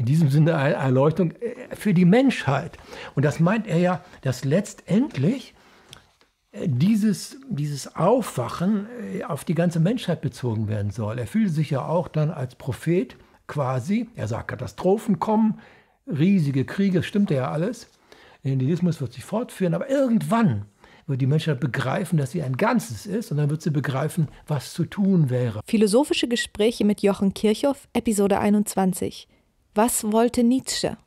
in diesem Sinne eine Erleuchtung äh, für die Menschheit. Und das meint er ja, dass letztendlich äh, dieses, dieses Aufwachen äh, auf die ganze Menschheit bezogen werden soll. Er fühlt sich ja auch dann als Prophet quasi, er sagt, Katastrophen kommen, riesige Kriege, stimmt ja alles. Der Indianismus wird sich fortführen, aber irgendwann wird die Menschheit begreifen, dass sie ein Ganzes ist und dann wird sie begreifen, was zu tun wäre. Philosophische Gespräche mit Jochen Kirchhoff, Episode 21. Was wollte Nietzsche?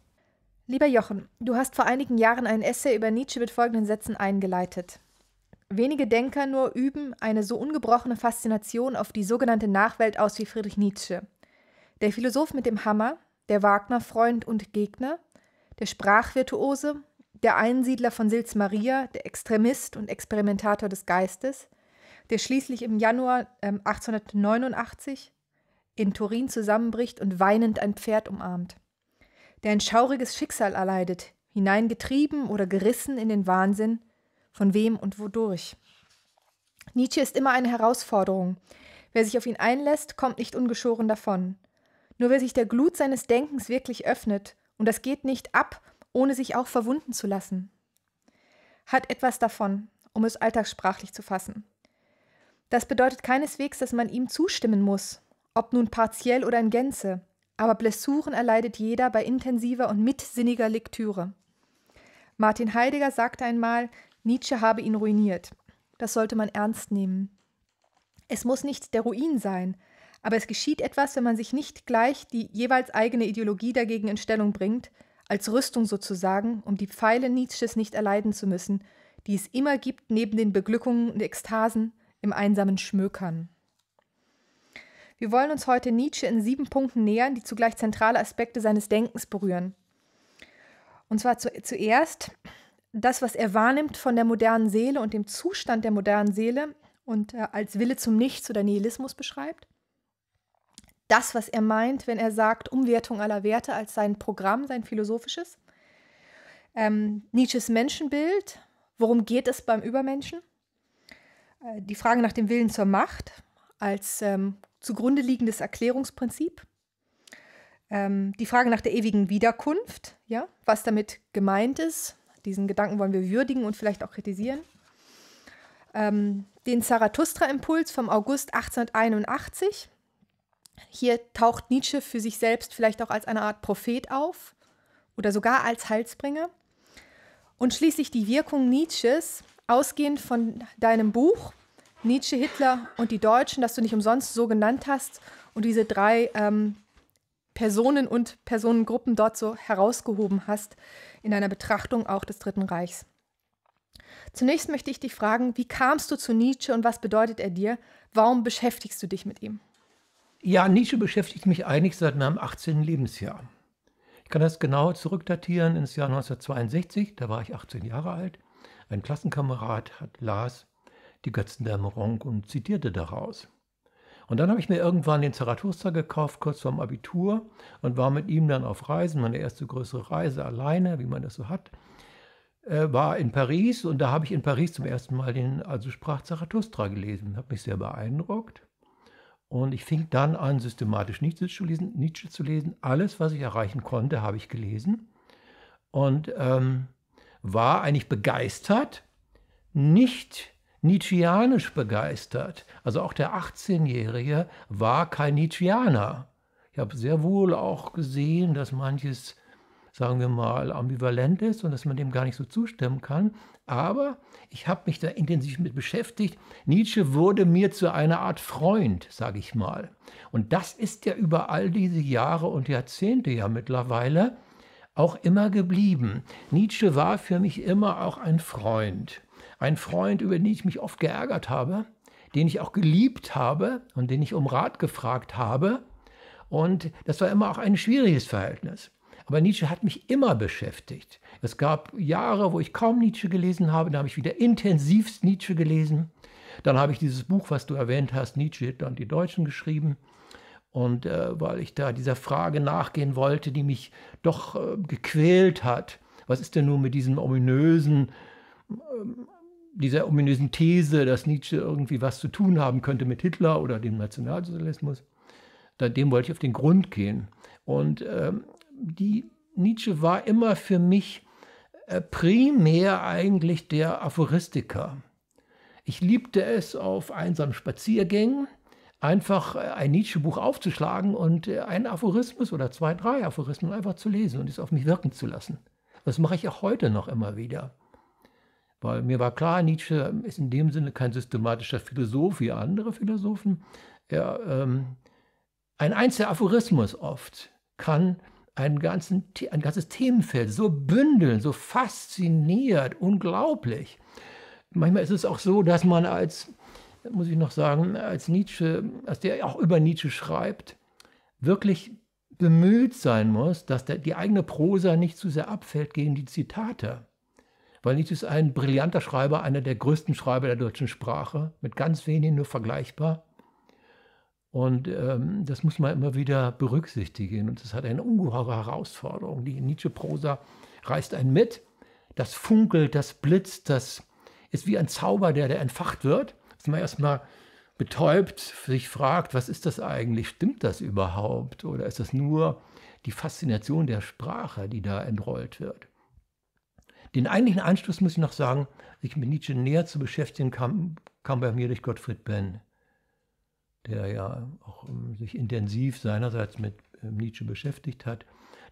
Lieber Jochen, du hast vor einigen Jahren ein Essay über Nietzsche mit folgenden Sätzen eingeleitet. Wenige Denker nur üben eine so ungebrochene Faszination auf die sogenannte Nachwelt aus wie Friedrich Nietzsche. Der Philosoph mit dem Hammer, der Wagner-Freund und Gegner, der Sprachvirtuose, der Einsiedler von Sils Maria, der Extremist und Experimentator des Geistes, der schließlich im Januar 1889 ähm, in Turin zusammenbricht und weinend ein Pferd umarmt, der ein schauriges Schicksal erleidet, hineingetrieben oder gerissen in den Wahnsinn, von wem und wodurch. Nietzsche ist immer eine Herausforderung. Wer sich auf ihn einlässt, kommt nicht ungeschoren davon. Nur wer sich der Glut seines Denkens wirklich öffnet, und das geht nicht ab, ohne sich auch verwunden zu lassen, hat etwas davon, um es alltagssprachlich zu fassen. Das bedeutet keineswegs, dass man ihm zustimmen muss ob nun partiell oder in Gänze, aber Blessuren erleidet jeder bei intensiver und mitsinniger Lektüre. Martin Heidegger sagte einmal, Nietzsche habe ihn ruiniert. Das sollte man ernst nehmen. Es muss nicht der Ruin sein, aber es geschieht etwas, wenn man sich nicht gleich die jeweils eigene Ideologie dagegen in Stellung bringt, als Rüstung sozusagen, um die Pfeile Nietzsches nicht erleiden zu müssen, die es immer gibt neben den Beglückungen und Ekstasen im einsamen Schmökern. Wir wollen uns heute Nietzsche in sieben Punkten nähern, die zugleich zentrale Aspekte seines Denkens berühren. Und zwar zu, zuerst das, was er wahrnimmt von der modernen Seele und dem Zustand der modernen Seele und äh, als Wille zum Nichts oder Nihilismus beschreibt. Das, was er meint, wenn er sagt, Umwertung aller Werte als sein Programm, sein philosophisches. Ähm, Nietzsches Menschenbild, worum geht es beim Übermenschen? Äh, die Frage nach dem Willen zur Macht als ähm, zugrunde liegendes Erklärungsprinzip. Ähm, die Frage nach der ewigen Wiederkunft, ja, was damit gemeint ist. Diesen Gedanken wollen wir würdigen und vielleicht auch kritisieren. Ähm, den Zarathustra-Impuls vom August 1881. Hier taucht Nietzsche für sich selbst vielleicht auch als eine Art Prophet auf oder sogar als Heilsbringer. Und schließlich die Wirkung Nietzsches, ausgehend von deinem Buch Nietzsche, Hitler und die Deutschen, das du nicht umsonst so genannt hast und diese drei ähm, Personen und Personengruppen dort so herausgehoben hast in deiner Betrachtung auch des Dritten Reichs. Zunächst möchte ich dich fragen, wie kamst du zu Nietzsche und was bedeutet er dir? Warum beschäftigst du dich mit ihm? Ja, Nietzsche beschäftigt mich eigentlich seit meinem 18. Lebensjahr. Ich kann das genau zurückdatieren ins Jahr 1962, da war ich 18 Jahre alt. Ein Klassenkamerad hat Lars die Götzen der Moronk und zitierte daraus. Und dann habe ich mir irgendwann den Zarathustra gekauft, kurz vorm Abitur, und war mit ihm dann auf Reisen, meine erste größere Reise alleine, wie man das so hat, äh, war in Paris und da habe ich in Paris zum ersten Mal den, also sprach Zarathustra gelesen, hat mich sehr beeindruckt. Und ich fing dann an, systematisch Nietzsche zu lesen. Nietzsche zu lesen. Alles, was ich erreichen konnte, habe ich gelesen. Und ähm, war eigentlich begeistert, nicht Nietzscheanisch begeistert. Also auch der 18-Jährige war kein Nietzscheaner. Ich habe sehr wohl auch gesehen, dass manches, sagen wir mal, ambivalent ist und dass man dem gar nicht so zustimmen kann. Aber ich habe mich da intensiv mit beschäftigt. Nietzsche wurde mir zu einer Art Freund, sage ich mal. Und das ist ja über all diese Jahre und Jahrzehnte ja mittlerweile auch immer geblieben. Nietzsche war für mich immer auch ein Freund. Ein Freund, über den ich mich oft geärgert habe, den ich auch geliebt habe und den ich um Rat gefragt habe. Und das war immer auch ein schwieriges Verhältnis. Aber Nietzsche hat mich immer beschäftigt. Es gab Jahre, wo ich kaum Nietzsche gelesen habe, da habe ich wieder intensivst Nietzsche gelesen. Dann habe ich dieses Buch, was du erwähnt hast, Nietzsche, Hitler und die Deutschen geschrieben. Und äh, weil ich da dieser Frage nachgehen wollte, die mich doch äh, gequält hat, was ist denn nun mit diesem ominösen, ähm, dieser ominösen These, dass Nietzsche irgendwie was zu tun haben könnte mit Hitler oder dem Nationalsozialismus, da, dem wollte ich auf den Grund gehen. Und ähm, die, Nietzsche war immer für mich äh, primär eigentlich der Aphoristiker. Ich liebte es, auf einsamen Spaziergängen einfach äh, ein Nietzsche-Buch aufzuschlagen und äh, einen Aphorismus oder zwei, drei Aphorismen einfach zu lesen und es auf mich wirken zu lassen. Das mache ich auch heute noch immer wieder. Weil mir war klar, Nietzsche ist in dem Sinne kein systematischer Philosoph wie andere Philosophen. Er, ähm, ein einziger Aphorismus oft kann ein, ganzen, ein ganzes Themenfeld so bündeln, so fasziniert, unglaublich. Manchmal ist es auch so, dass man als, muss ich noch sagen, als Nietzsche, als der auch über Nietzsche schreibt, wirklich bemüht sein muss, dass der, die eigene Prosa nicht zu sehr abfällt gegen die Zitate weil Nietzsche ist ein brillanter Schreiber, einer der größten Schreiber der deutschen Sprache, mit ganz wenigen nur vergleichbar. Und ähm, das muss man immer wieder berücksichtigen. Und das hat eine ungeheure Herausforderung. Die Nietzsche-Prosa reißt einen mit. Das funkelt, das blitzt, das ist wie ein Zauber, der, der entfacht wird. Dass man erstmal betäubt sich fragt, was ist das eigentlich? Stimmt das überhaupt? Oder ist das nur die Faszination der Sprache, die da entrollt wird? Den eigentlichen Anstoß, muss ich noch sagen, sich mit Nietzsche näher zu beschäftigen, kam, kam bei mir durch Gottfried Benn, der ja auch ähm, sich intensiv seinerseits mit ähm, Nietzsche beschäftigt hat,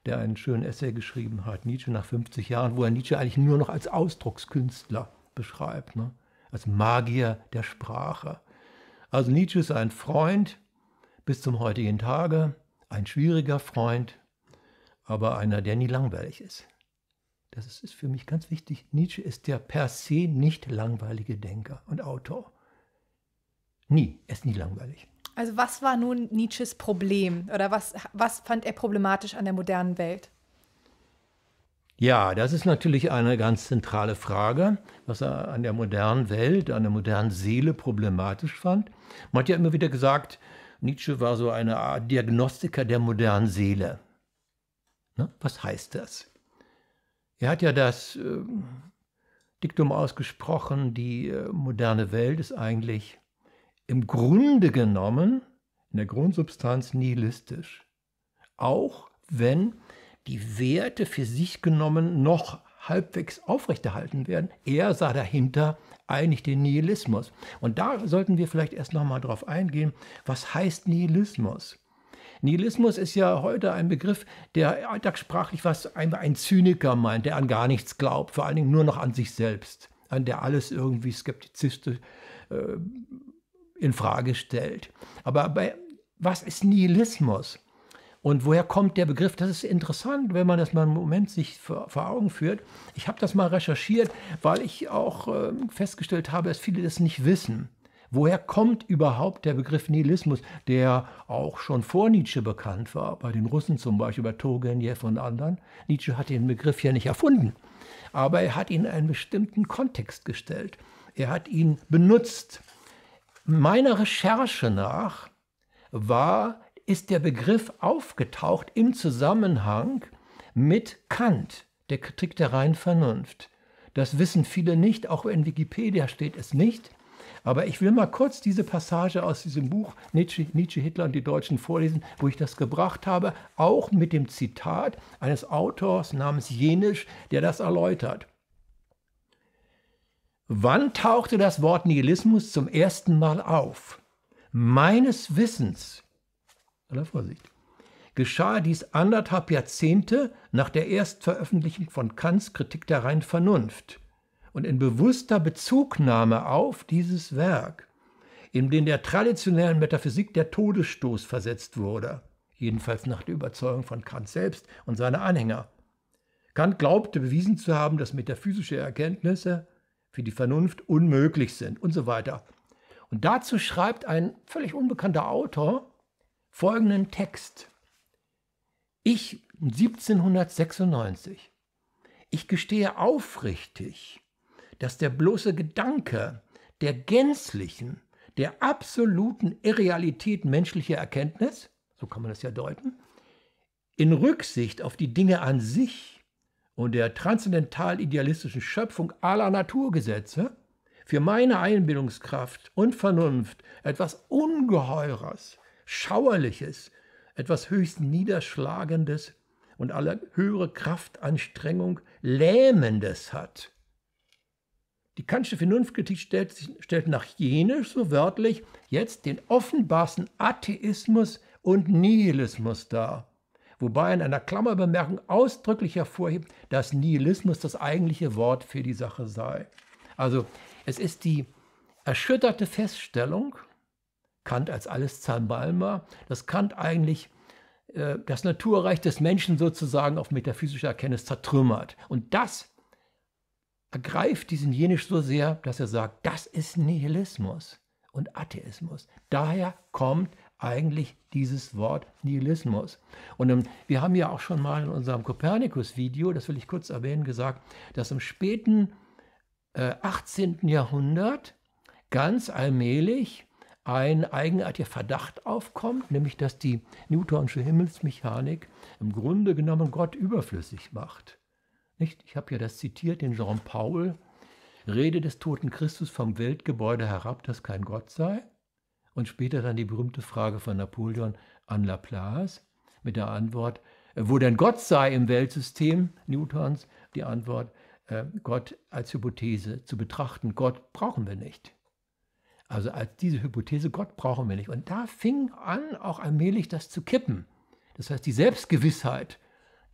der einen schönen Essay geschrieben hat, Nietzsche nach 50 Jahren, wo er Nietzsche eigentlich nur noch als Ausdruckskünstler beschreibt, ne? als Magier der Sprache. Also Nietzsche ist ein Freund bis zum heutigen Tage, ein schwieriger Freund, aber einer, der nie langweilig ist das ist für mich ganz wichtig, Nietzsche ist der per se nicht langweilige Denker und Autor. Nie, er ist nie langweilig. Also was war nun Nietzsches Problem oder was, was fand er problematisch an der modernen Welt? Ja, das ist natürlich eine ganz zentrale Frage, was er an der modernen Welt, an der modernen Seele problematisch fand. Man hat ja immer wieder gesagt, Nietzsche war so eine Art Diagnostiker der modernen Seele. Ne? Was heißt das? Er hat ja das äh, Diktum ausgesprochen, die äh, moderne Welt ist eigentlich im Grunde genommen, in der Grundsubstanz nihilistisch. Auch wenn die Werte für sich genommen noch halbwegs aufrechterhalten werden. Er sah dahinter eigentlich den Nihilismus. Und da sollten wir vielleicht erst nochmal drauf eingehen, was heißt Nihilismus? Nihilismus ist ja heute ein Begriff, der alltagssprachlich was ein, Zyniker meint, der an gar nichts glaubt, vor allen Dingen nur noch an sich selbst, an der alles irgendwie skeptizistisch äh, in Frage stellt. Aber bei, was ist Nihilismus? Und woher kommt der Begriff? Das ist interessant, wenn man das mal im Moment sich vor, vor Augen führt. Ich habe das mal recherchiert, weil ich auch äh, festgestellt habe, dass viele das nicht wissen. Woher kommt überhaupt der Begriff Nihilismus, der auch schon vor Nietzsche bekannt war, bei den Russen zum Beispiel, bei Turgenev und anderen? Nietzsche hat den Begriff ja nicht erfunden, aber er hat ihn in einen bestimmten Kontext gestellt. Er hat ihn benutzt. Meiner Recherche nach war, ist der Begriff aufgetaucht im Zusammenhang mit Kant, der Kritik der reinen Vernunft. Das wissen viele nicht, auch in Wikipedia steht es nicht. Aber ich will mal kurz diese Passage aus diesem Buch Nietzsche, Nietzsche, Hitler und die Deutschen vorlesen, wo ich das gebracht habe, auch mit dem Zitat eines Autors namens Jenisch, der das erläutert. Wann tauchte das Wort Nihilismus zum ersten Mal auf? Meines Wissens, aller Vorsicht, geschah dies anderthalb Jahrzehnte nach der Erstveröffentlichung von Kants Kritik der reinen Vernunft und in bewusster Bezugnahme auf dieses Werk, in dem der traditionellen Metaphysik der Todesstoß versetzt wurde, jedenfalls nach der Überzeugung von Kant selbst und seiner Anhänger. Kant glaubte bewiesen zu haben, dass metaphysische Erkenntnisse für die Vernunft unmöglich sind und so weiter. Und dazu schreibt ein völlig unbekannter Autor folgenden Text. Ich 1796. Ich gestehe aufrichtig, dass der bloße Gedanke der gänzlichen, der absoluten Irrealität menschlicher Erkenntnis, so kann man das ja deuten, in Rücksicht auf die Dinge an sich und der transzendental-idealistischen Schöpfung aller Naturgesetze für meine Einbildungskraft und Vernunft etwas Ungeheures, Schauerliches, etwas höchst Niederschlagendes und alle höhere Kraftanstrengung Lähmendes hat. Die kantische Vernunftkritik stellt, stellt nach Jenisch so wörtlich jetzt den offenbarsten Atheismus und Nihilismus dar. Wobei in einer Klammerbemerkung ausdrücklich hervorhebt, dass Nihilismus das eigentliche Wort für die Sache sei. Also es ist die erschütterte Feststellung, Kant als alles Zahnbalmer, dass Kant eigentlich äh, das Naturreich des Menschen sozusagen auf metaphysischer Erkenntnis zertrümmert. Und das ergreift diesen Jenisch so sehr, dass er sagt, das ist Nihilismus und Atheismus. Daher kommt eigentlich dieses Wort Nihilismus. Und ähm, wir haben ja auch schon mal in unserem Kopernikus-Video, das will ich kurz erwähnen, gesagt, dass im späten 18. Äh, Jahrhundert ganz allmählich ein eigenartiger Verdacht aufkommt, nämlich dass die Newtonsche Himmelsmechanik im Grunde genommen Gott überflüssig macht. Nicht? Ich habe ja das zitiert, den Jean Paul, Rede des toten Christus vom Weltgebäude herab, das kein Gott sei. Und später dann die berühmte Frage von Napoleon an Laplace mit der Antwort, äh, wo denn Gott sei im Weltsystem Newtons, die Antwort, äh, Gott als Hypothese zu betrachten, Gott brauchen wir nicht. Also als diese Hypothese, Gott brauchen wir nicht. Und da fing an, auch allmählich das zu kippen. Das heißt, die Selbstgewissheit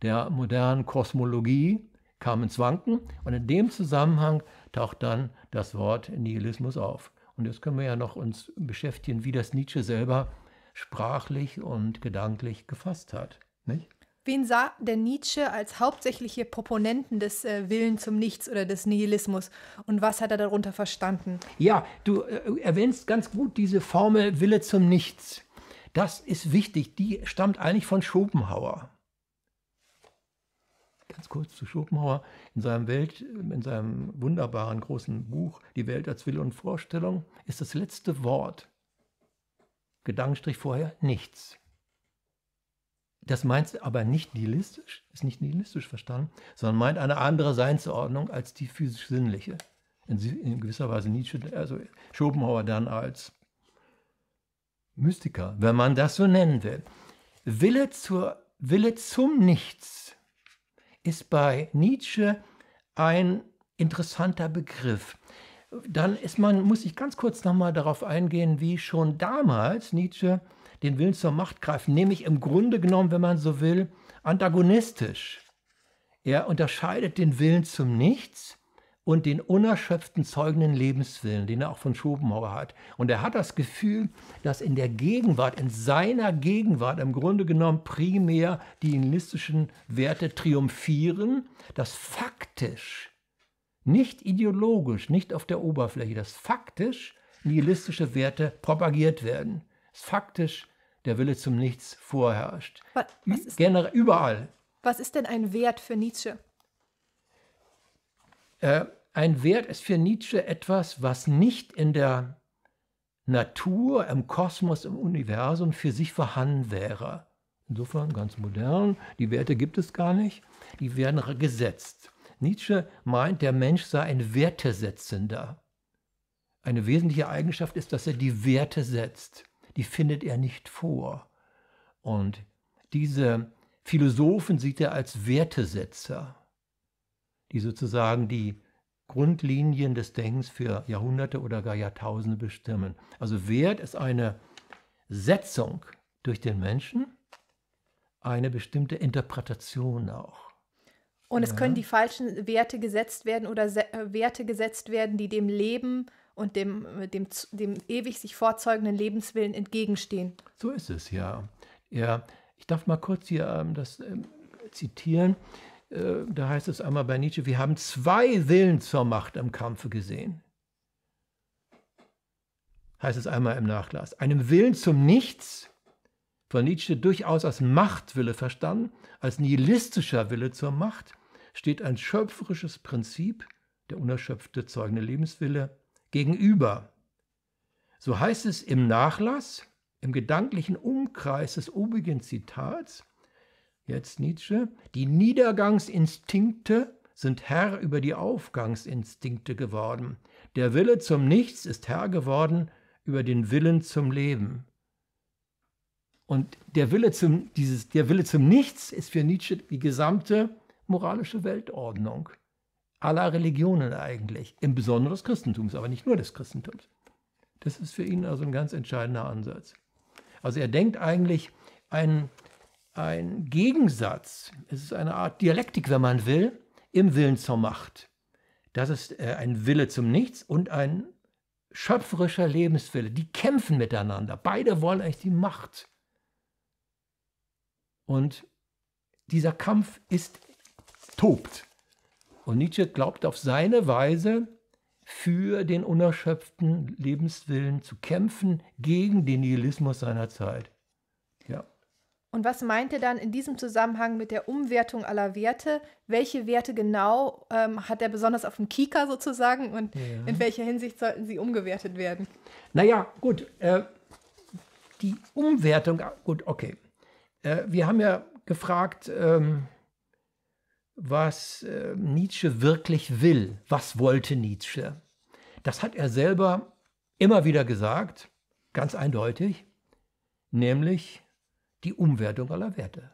der modernen Kosmologie kam ins Wanken und in dem Zusammenhang taucht dann das Wort Nihilismus auf. Und jetzt können wir ja noch uns beschäftigen, wie das Nietzsche selber sprachlich und gedanklich gefasst hat. Nicht? Wen sah der Nietzsche als hauptsächliche Proponenten des äh, Willen zum Nichts oder des Nihilismus und was hat er darunter verstanden? Ja, du äh, erwähnst ganz gut diese Formel Wille zum Nichts. Das ist wichtig, die stammt eigentlich von Schopenhauer ganz kurz zu Schopenhauer, in seinem Welt, in seinem wunderbaren großen Buch Die Welt als Wille und Vorstellung, ist das letzte Wort, Gedankenstrich vorher, nichts. Das meint aber nicht nihilistisch, ist nicht nihilistisch verstanden, sondern meint eine andere Seinsordnung als die physisch-sinnliche. In, gewisser Weise Nietzsche, also Schopenhauer dann als Mystiker, wenn man das so nennen will. Wille, zur, Wille zum Nichts ist bei Nietzsche ein interessanter Begriff. Dann ist man, muss ich ganz kurz nochmal darauf eingehen, wie schon damals Nietzsche den Willen zur Macht greift, nämlich im Grunde genommen, wenn man so will, antagonistisch. Er unterscheidet den Willen zum Nichts und den unerschöpften zeugenden Lebenswillen, den er auch von Schopenhauer hat. Und er hat das Gefühl, dass in der Gegenwart, in seiner Gegenwart im Grunde genommen primär die nihilistischen Werte triumphieren, dass faktisch, nicht ideologisch, nicht auf der Oberfläche, dass faktisch nihilistische Werte propagiert werden. Dass faktisch der Wille zum Nichts vorherrscht. Was hm? Generell, überall. Was ist denn ein Wert für Nietzsche? Äh, ein Wert ist für Nietzsche etwas, was nicht in der Natur, im Kosmos, im Universum für sich vorhanden wäre. Insofern ganz modern, die Werte gibt es gar nicht, die werden gesetzt. Nietzsche meint, der Mensch sei ein Wertesetzender. Eine wesentliche Eigenschaft ist, dass er die Werte setzt. Die findet er nicht vor. Und diese Philosophen sieht er als Wertesetzer, die sozusagen die Grundlinien des Denkens für Jahrhunderte oder gar Jahrtausende bestimmen. Also Wert ist eine Setzung durch den Menschen, eine bestimmte Interpretation auch. Und es ja. können die falschen Werte gesetzt werden oder se äh, Werte gesetzt werden, die dem Leben und dem, äh, dem, dem ewig sich vorzeugenden Lebenswillen entgegenstehen. So ist es, ja. ja ich darf mal kurz hier ähm, das ähm, zitieren. Äh, da heißt es einmal bei Nietzsche, wir haben zwei Willen zur Macht im Kampfe gesehen. Heißt es einmal im Nachlass. Einem Willen zum Nichts, von Nietzsche durchaus als Machtwille verstanden, als nihilistischer Wille zur Macht, steht ein schöpferisches Prinzip, der unerschöpfte zeugende Lebenswille, gegenüber. So heißt es im Nachlass, im gedanklichen Umkreis des obigen Zitats, Jetzt Nietzsche. Die Niedergangsinstinkte sind Herr über die Aufgangsinstinkte geworden. Der Wille zum Nichts ist Herr geworden über den Willen zum Leben. Und der Wille zum, dieses, der Wille zum Nichts ist für Nietzsche die gesamte moralische Weltordnung aller Religionen eigentlich, im Besonderen des Christentums, aber nicht nur des Christentums. Das ist für ihn also ein ganz entscheidender Ansatz. Also er denkt eigentlich einen ein Gegensatz, es ist eine Art Dialektik, wenn man will, im Willen zur Macht. Das ist äh, ein Wille zum Nichts und ein schöpferischer Lebenswille. Die kämpfen miteinander. Beide wollen eigentlich die Macht. Und dieser Kampf ist tobt. Und Nietzsche glaubt auf seine Weise, für den unerschöpften Lebenswillen zu kämpfen gegen den Nihilismus seiner Zeit. Und was meint er dann in diesem Zusammenhang mit der Umwertung aller Werte? Welche Werte genau ähm, hat er besonders auf dem Kika sozusagen und ja. in welcher Hinsicht sollten sie umgewertet werden? Naja, gut, äh, die Umwertung, gut, okay. Äh, wir haben ja gefragt, ähm, was äh, Nietzsche wirklich will. Was wollte Nietzsche? Das hat er selber immer wieder gesagt, ganz eindeutig, nämlich die Umwertung aller Werte.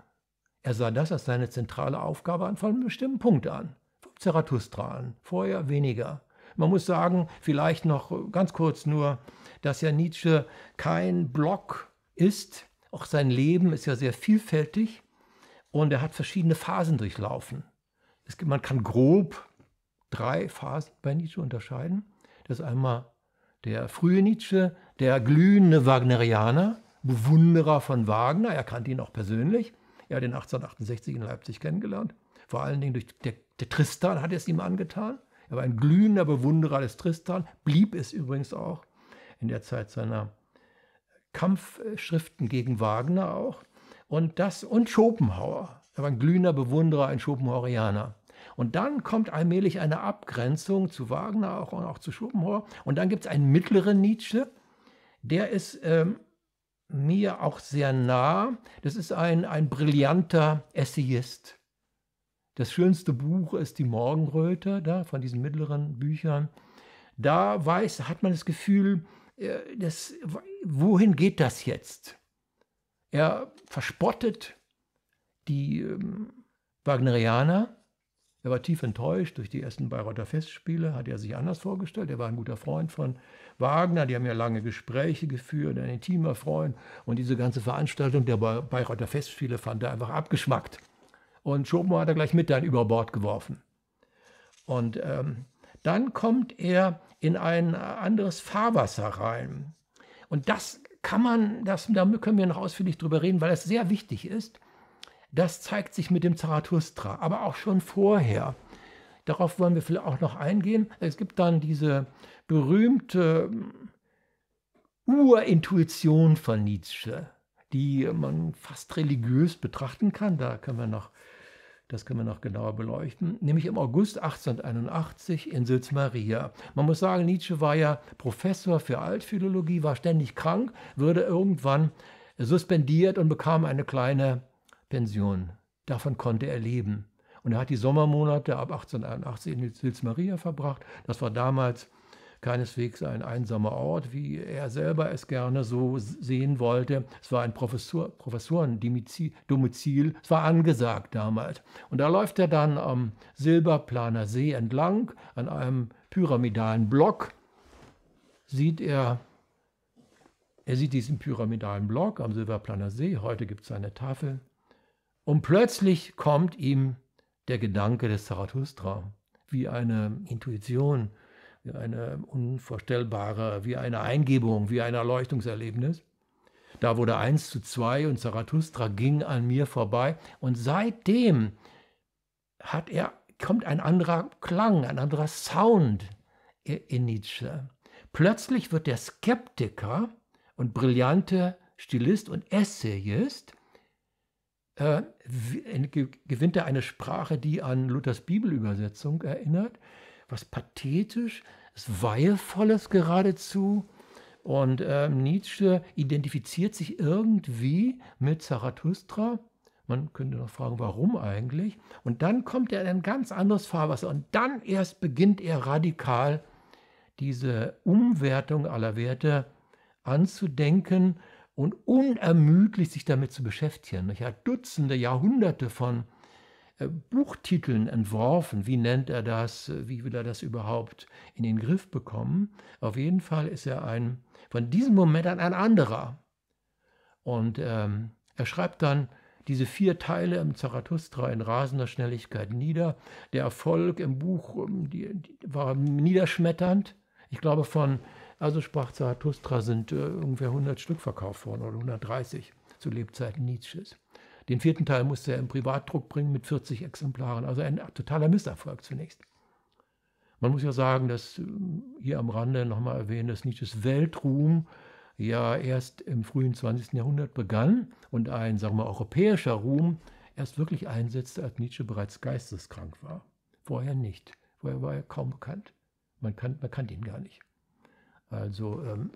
Er sah das als seine zentrale Aufgabe an von einem bestimmten Punkt an. Vom Zarathustra an, vorher weniger. Man muss sagen, vielleicht noch ganz kurz nur, dass ja Nietzsche kein Block ist. Auch sein Leben ist ja sehr vielfältig und er hat verschiedene Phasen durchlaufen. Gibt, man kann grob drei Phasen bei Nietzsche unterscheiden. Das ist einmal der frühe Nietzsche, der glühende Wagnerianer, Bewunderer von Wagner, er kannte ihn auch persönlich. Er hat ihn 1868 in Leipzig kennengelernt. Vor allen Dingen durch der, der Tristan hat er es ihm angetan. Er war ein glühender Bewunderer des Tristan, blieb es übrigens auch in der Zeit seiner Kampfschriften gegen Wagner auch. Und das und Schopenhauer. Er war ein glühender Bewunderer, ein Schopenhauerianer. Und dann kommt allmählich eine Abgrenzung zu Wagner auch und auch zu Schopenhauer. Und dann gibt es einen mittleren Nietzsche, der ist ähm, mir auch sehr nah. Das ist ein, ein brillanter Essayist. Das schönste Buch ist Die Morgenröte, da, von diesen mittleren Büchern. Da weiß, hat man das Gefühl, äh, das, wohin geht das jetzt? Er verspottet die ähm, Wagnerianer, er war tief enttäuscht durch die ersten Bayreuther Festspiele, hat er sich anders vorgestellt. Er war ein guter Freund von Wagner, die haben ja lange Gespräche geführt, ein intimer Freund. Und diese ganze Veranstaltung der Bayreuther Festspiele fand er einfach abgeschmackt. Und Schopenhauer hat er gleich mit dann über Bord geworfen. Und ähm, dann kommt er in ein anderes Fahrwasser rein. Und das kann man, das, da können wir noch ausführlich drüber reden, weil es sehr wichtig ist. Das zeigt sich mit dem Zarathustra, aber auch schon vorher. Darauf wollen wir vielleicht auch noch eingehen. Es gibt dann diese berühmte hm, Urintuition von Nietzsche, die man fast religiös betrachten kann. Da können wir noch, das können wir noch genauer beleuchten. Nämlich im August 1881 in Sitz Maria. Man muss sagen, Nietzsche war ja Professor für Altphilologie, war ständig krank, wurde irgendwann suspendiert und bekam eine kleine Pension. Davon konnte er leben. Und er hat die Sommermonate ab 1881 in Sils Maria verbracht. Das war damals keineswegs ein einsamer Ort, wie er selber es gerne so sehen wollte. Es war ein Professor, Professorendomizil, es war angesagt damals. Und da läuft er dann am Silberplaner See entlang, an einem pyramidalen Block, sieht er, er sieht diesen pyramidalen Block am Silberplaner See, heute gibt es eine Tafel, und plötzlich kommt ihm der Gedanke des Zarathustra, wie eine Intuition, wie eine unvorstellbare, wie eine Eingebung, wie ein Erleuchtungserlebnis. Da wurde eins zu zwei und Zarathustra ging an mir vorbei. Und seitdem hat er, kommt ein anderer Klang, ein anderer Sound in Nietzsche. Plötzlich wird der Skeptiker und brillante Stilist und Essayist äh, gewinnt er eine Sprache, die an Luthers Bibelübersetzung erinnert, was pathetisch, was weihevolles geradezu. Und äh, Nietzsche identifiziert sich irgendwie mit Zarathustra. Man könnte noch fragen, warum eigentlich? Und dann kommt er in ein ganz anderes Fahrwasser und dann erst beginnt er radikal diese Umwertung aller Werte anzudenken und unermüdlich sich damit zu beschäftigen. Er hat Dutzende, Jahrhunderte von äh, Buchtiteln entworfen. Wie nennt er das? Wie will er das überhaupt in den Griff bekommen? Auf jeden Fall ist er ein, von diesem Moment an ein anderer. Und ähm, er schreibt dann diese vier Teile im Zarathustra in rasender Schnelligkeit nieder. Der Erfolg im Buch ähm, die, die war niederschmetternd. Ich glaube, von also sprach Zarathustra, sind äh, ungefähr 100 Stück verkauft worden oder 130 zu Lebzeiten Nietzsches. Den vierten Teil musste er im Privatdruck bringen mit 40 Exemplaren, also ein totaler Misserfolg zunächst. Man muss ja sagen, dass äh, hier am Rande nochmal erwähnen, dass Nietzsches Weltruhm ja erst im frühen 20. Jahrhundert begann und ein, sagen wir, europäischer Ruhm erst wirklich einsetzte, als Nietzsche bereits geisteskrank war. Vorher nicht. Vorher war er kaum bekannt. Man, kan man kannte ihn gar nicht. Also ähm,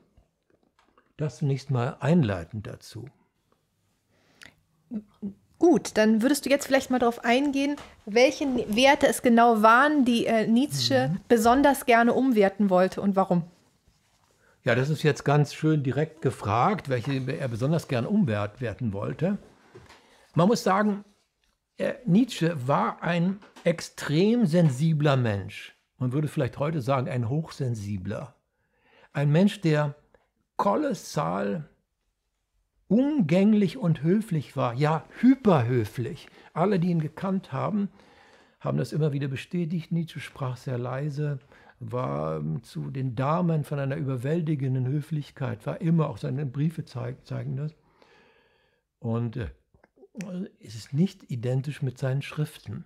das zunächst mal einleitend dazu. Gut, dann würdest du jetzt vielleicht mal darauf eingehen, welche Werte es genau waren, die äh, Nietzsche mhm. besonders gerne umwerten wollte und warum. Ja, das ist jetzt ganz schön direkt gefragt, welche er besonders gerne umwerten wollte. Man muss sagen, äh, Nietzsche war ein extrem sensibler Mensch. Man würde vielleicht heute sagen, ein hochsensibler. Ein Mensch, der kolossal umgänglich und höflich war, ja, hyperhöflich. Alle, die ihn gekannt haben, haben das immer wieder bestätigt. Nietzsche sprach sehr leise, war ähm, zu den Damen von einer überwältigenden Höflichkeit, war immer, auch seine Briefe zeig, zeigen das. Und äh, es ist nicht identisch mit seinen Schriften.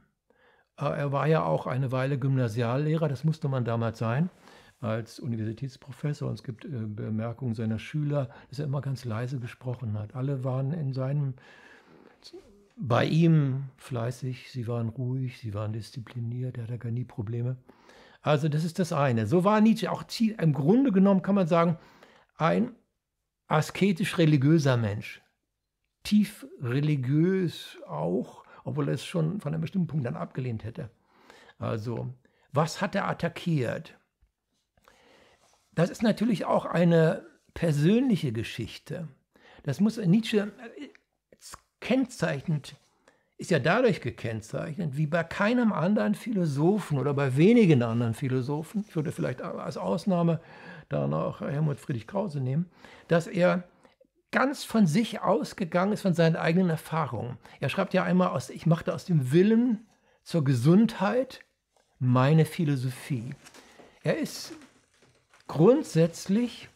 Äh, er war ja auch eine Weile Gymnasiallehrer, das musste man damals sein als Universitätsprofessor und es gibt äh, Bemerkungen seiner Schüler, dass er immer ganz leise gesprochen hat. Alle waren in seinem, bei ihm fleißig, sie waren ruhig, sie waren diszipliniert, er hatte gar nie Probleme. Also das ist das eine. So war Nietzsche auch im Grunde genommen, kann man sagen, ein asketisch religiöser Mensch. Tief religiös auch, obwohl er es schon von einem bestimmten Punkt dann abgelehnt hätte. Also was hat er attackiert? das ist natürlich auch eine persönliche Geschichte. Das muss Nietzsche äh, kennzeichnet, ist ja dadurch gekennzeichnet, wie bei keinem anderen Philosophen oder bei wenigen anderen Philosophen, ich würde vielleicht als Ausnahme da noch Helmut Friedrich Krause nehmen, dass er ganz von sich ausgegangen ist, von seinen eigenen Erfahrungen. Er schreibt ja einmal aus, ich machte aus dem Willen zur Gesundheit meine Philosophie. Er ist grundsätzlich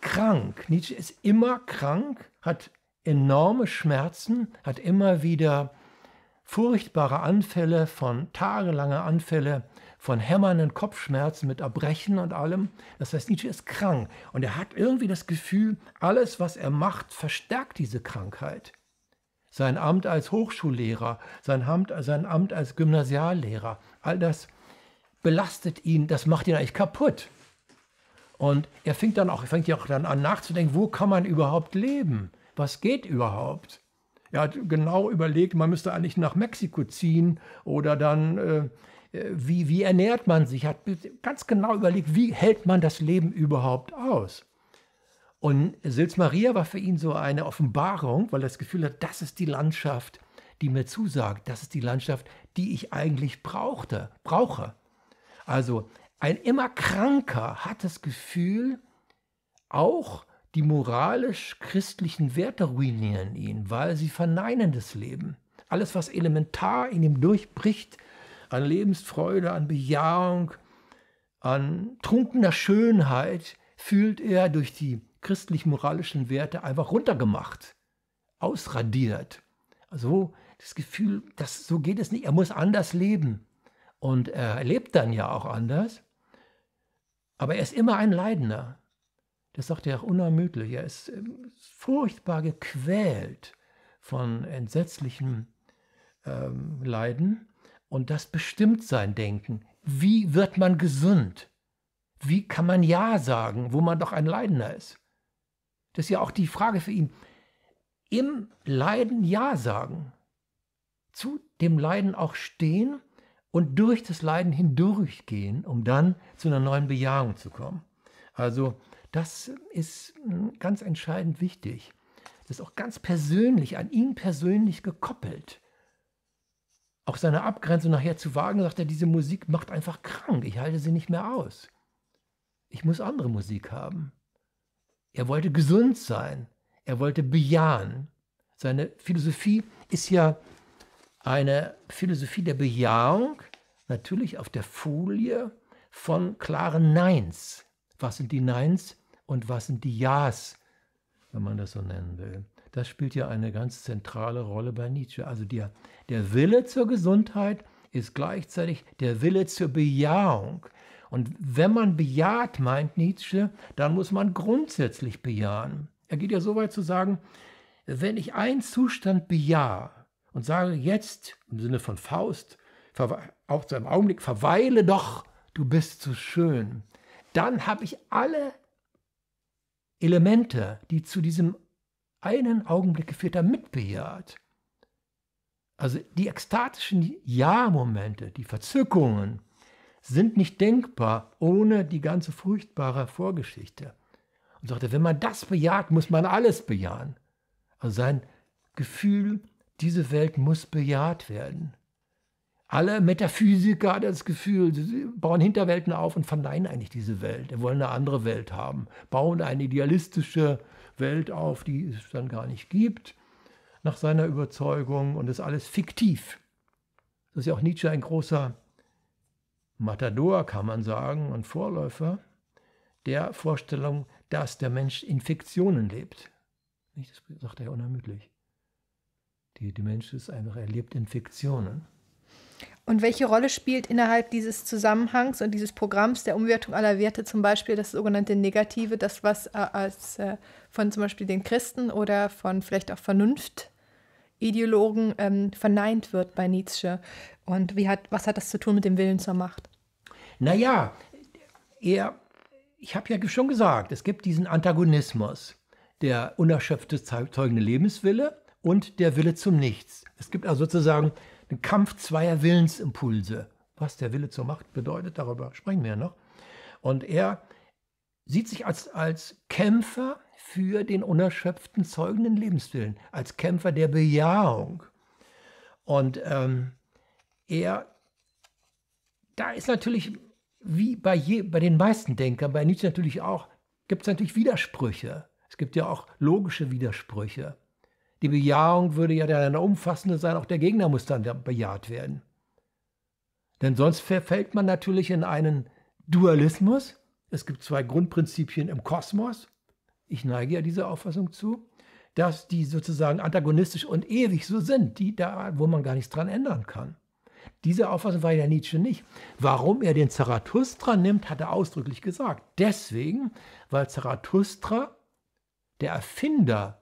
krank. Nietzsche ist immer krank, hat enorme Schmerzen, hat immer wieder furchtbare Anfälle von tagelange Anfälle von hämmernden Kopfschmerzen mit Erbrechen und allem. Das heißt, Nietzsche ist krank und er hat irgendwie das Gefühl, alles, was er macht, verstärkt diese Krankheit. Sein Amt als Hochschullehrer, sein Amt, sein Amt als Gymnasiallehrer, all das belastet ihn, das macht ihn eigentlich kaputt. Und er fängt dann auch, fängt ja auch dann an nachzudenken, wo kann man überhaupt leben? Was geht überhaupt? Er hat genau überlegt, man müsste eigentlich nach Mexiko ziehen oder dann äh, äh wie, wie ernährt man sich, Er hat ganz genau überlegt, wie hält man das Leben überhaupt aus. Und Sils Maria war für ihn so eine Offenbarung, weil er das Gefühl hat, das ist die Landschaft, die mir zusagt, das ist die Landschaft, die ich eigentlich brauchte, brauche. Also ein immer kranker hat das Gefühl, auch die moralisch-christlichen Werte ruinieren ihn, weil sie verneinen das Leben. Alles, was elementar in ihm durchbricht, an Lebensfreude, an Bejahung, an trunkener Schönheit, fühlt er durch die christlich-moralischen Werte einfach runtergemacht, ausradiert. Also das Gefühl, das, so geht es nicht, er muss anders leben. Und er lebt dann ja auch anders. Aber er ist immer ein Leidender. Das sagt er auch unermüdlich. Er ist ähm, furchtbar gequält von entsetzlichem ähm, Leiden. Und das bestimmt sein Denken. Wie wird man gesund? Wie kann man Ja sagen, wo man doch ein Leidender ist? Das ist ja auch die Frage für ihn. Im Leiden Ja sagen, zu dem Leiden auch stehen und durch das Leiden hindurchgehen, um dann zu einer neuen Bejahung zu kommen. Also das ist hm, ganz entscheidend wichtig. Das ist auch ganz persönlich, an ihn persönlich gekoppelt. Auch seine Abgrenzung nachher zu wagen, sagt er, diese Musik macht einfach krank, ich halte sie nicht mehr aus. Ich muss andere Musik haben. Er wollte gesund sein, er wollte bejahen. Seine Philosophie ist ja eine Philosophie der Bejahung, natürlich auf der Folie von klaren Neins. Was sind die Neins und was sind die Ja's, wenn man das so nennen will. Das spielt ja eine ganz zentrale Rolle bei Nietzsche. Also der, der Wille zur Gesundheit ist gleichzeitig der Wille zur Bejahung. Und wenn man bejaht, meint Nietzsche, dann muss man grundsätzlich bejahen. Er geht ja so weit zu sagen, wenn ich einen Zustand bejahe, und sage jetzt im Sinne von Faust, auch zu einem Augenblick, verweile doch, du bist so schön. Dann habe ich alle Elemente, die zu diesem einen Augenblick geführt haben, mitbejaht. Also die ekstatischen Ja-Momente, die Verzückungen, sind nicht denkbar ohne die ganze furchtbare Vorgeschichte. Und sagte, wenn man das bejaht, muss man alles bejahen. Also sein Gefühl diese Welt muss bejaht werden. Alle Metaphysiker das Gefühl, sie bauen Hinterwelten auf und verneinen eigentlich diese Welt. Wir wollen eine andere Welt haben, bauen eine idealistische Welt auf, die es dann gar nicht gibt, nach seiner Überzeugung. Und das ist alles fiktiv. Das ist ja auch Nietzsche ein großer Matador, kann man sagen, und Vorläufer der Vorstellung, dass der Mensch in Fiktionen lebt. Das sagt er ja unermüdlich. Die, der Mensch ist einfach, er lebt in Fiktionen. Und welche Rolle spielt innerhalb dieses Zusammenhangs und dieses Programms der Umwertung aller Werte zum Beispiel das sogenannte Negative, das was äh, als äh, von zum Beispiel den Christen oder von vielleicht auch Vernunftideologen ähm, verneint wird bei Nietzsche? Und wie hat, was hat das zu tun mit dem Willen zur Macht? Naja, er, ich habe ja schon gesagt, es gibt diesen Antagonismus, der unerschöpfte zeugende Lebenswille und der Wille zum Nichts. Es gibt also sozusagen den Kampf zweier Willensimpulse. Was der Wille zur Macht bedeutet, darüber sprechen wir ja noch. Und er sieht sich als, als Kämpfer für den unerschöpften zeugenden Lebenswillen, als Kämpfer der Bejahung. Und ähm, er, da ist natürlich, wie bei, je, bei den meisten Denkern, bei Nietzsche natürlich auch, gibt es natürlich Widersprüche. Es gibt ja auch logische Widersprüche. Die Bejahung würde ja dann eine umfassende sein, auch der Gegner muss dann bejaht werden. Denn sonst verfällt man natürlich in einen Dualismus. Es gibt zwei Grundprinzipien im Kosmos. Ich neige ja dieser Auffassung zu, dass die sozusagen antagonistisch und ewig so sind, die da, wo man gar nichts dran ändern kann. Diese Auffassung war ja Nietzsche nicht. Warum er den Zarathustra nimmt, hat er ausdrücklich gesagt. Deswegen, weil Zarathustra der Erfinder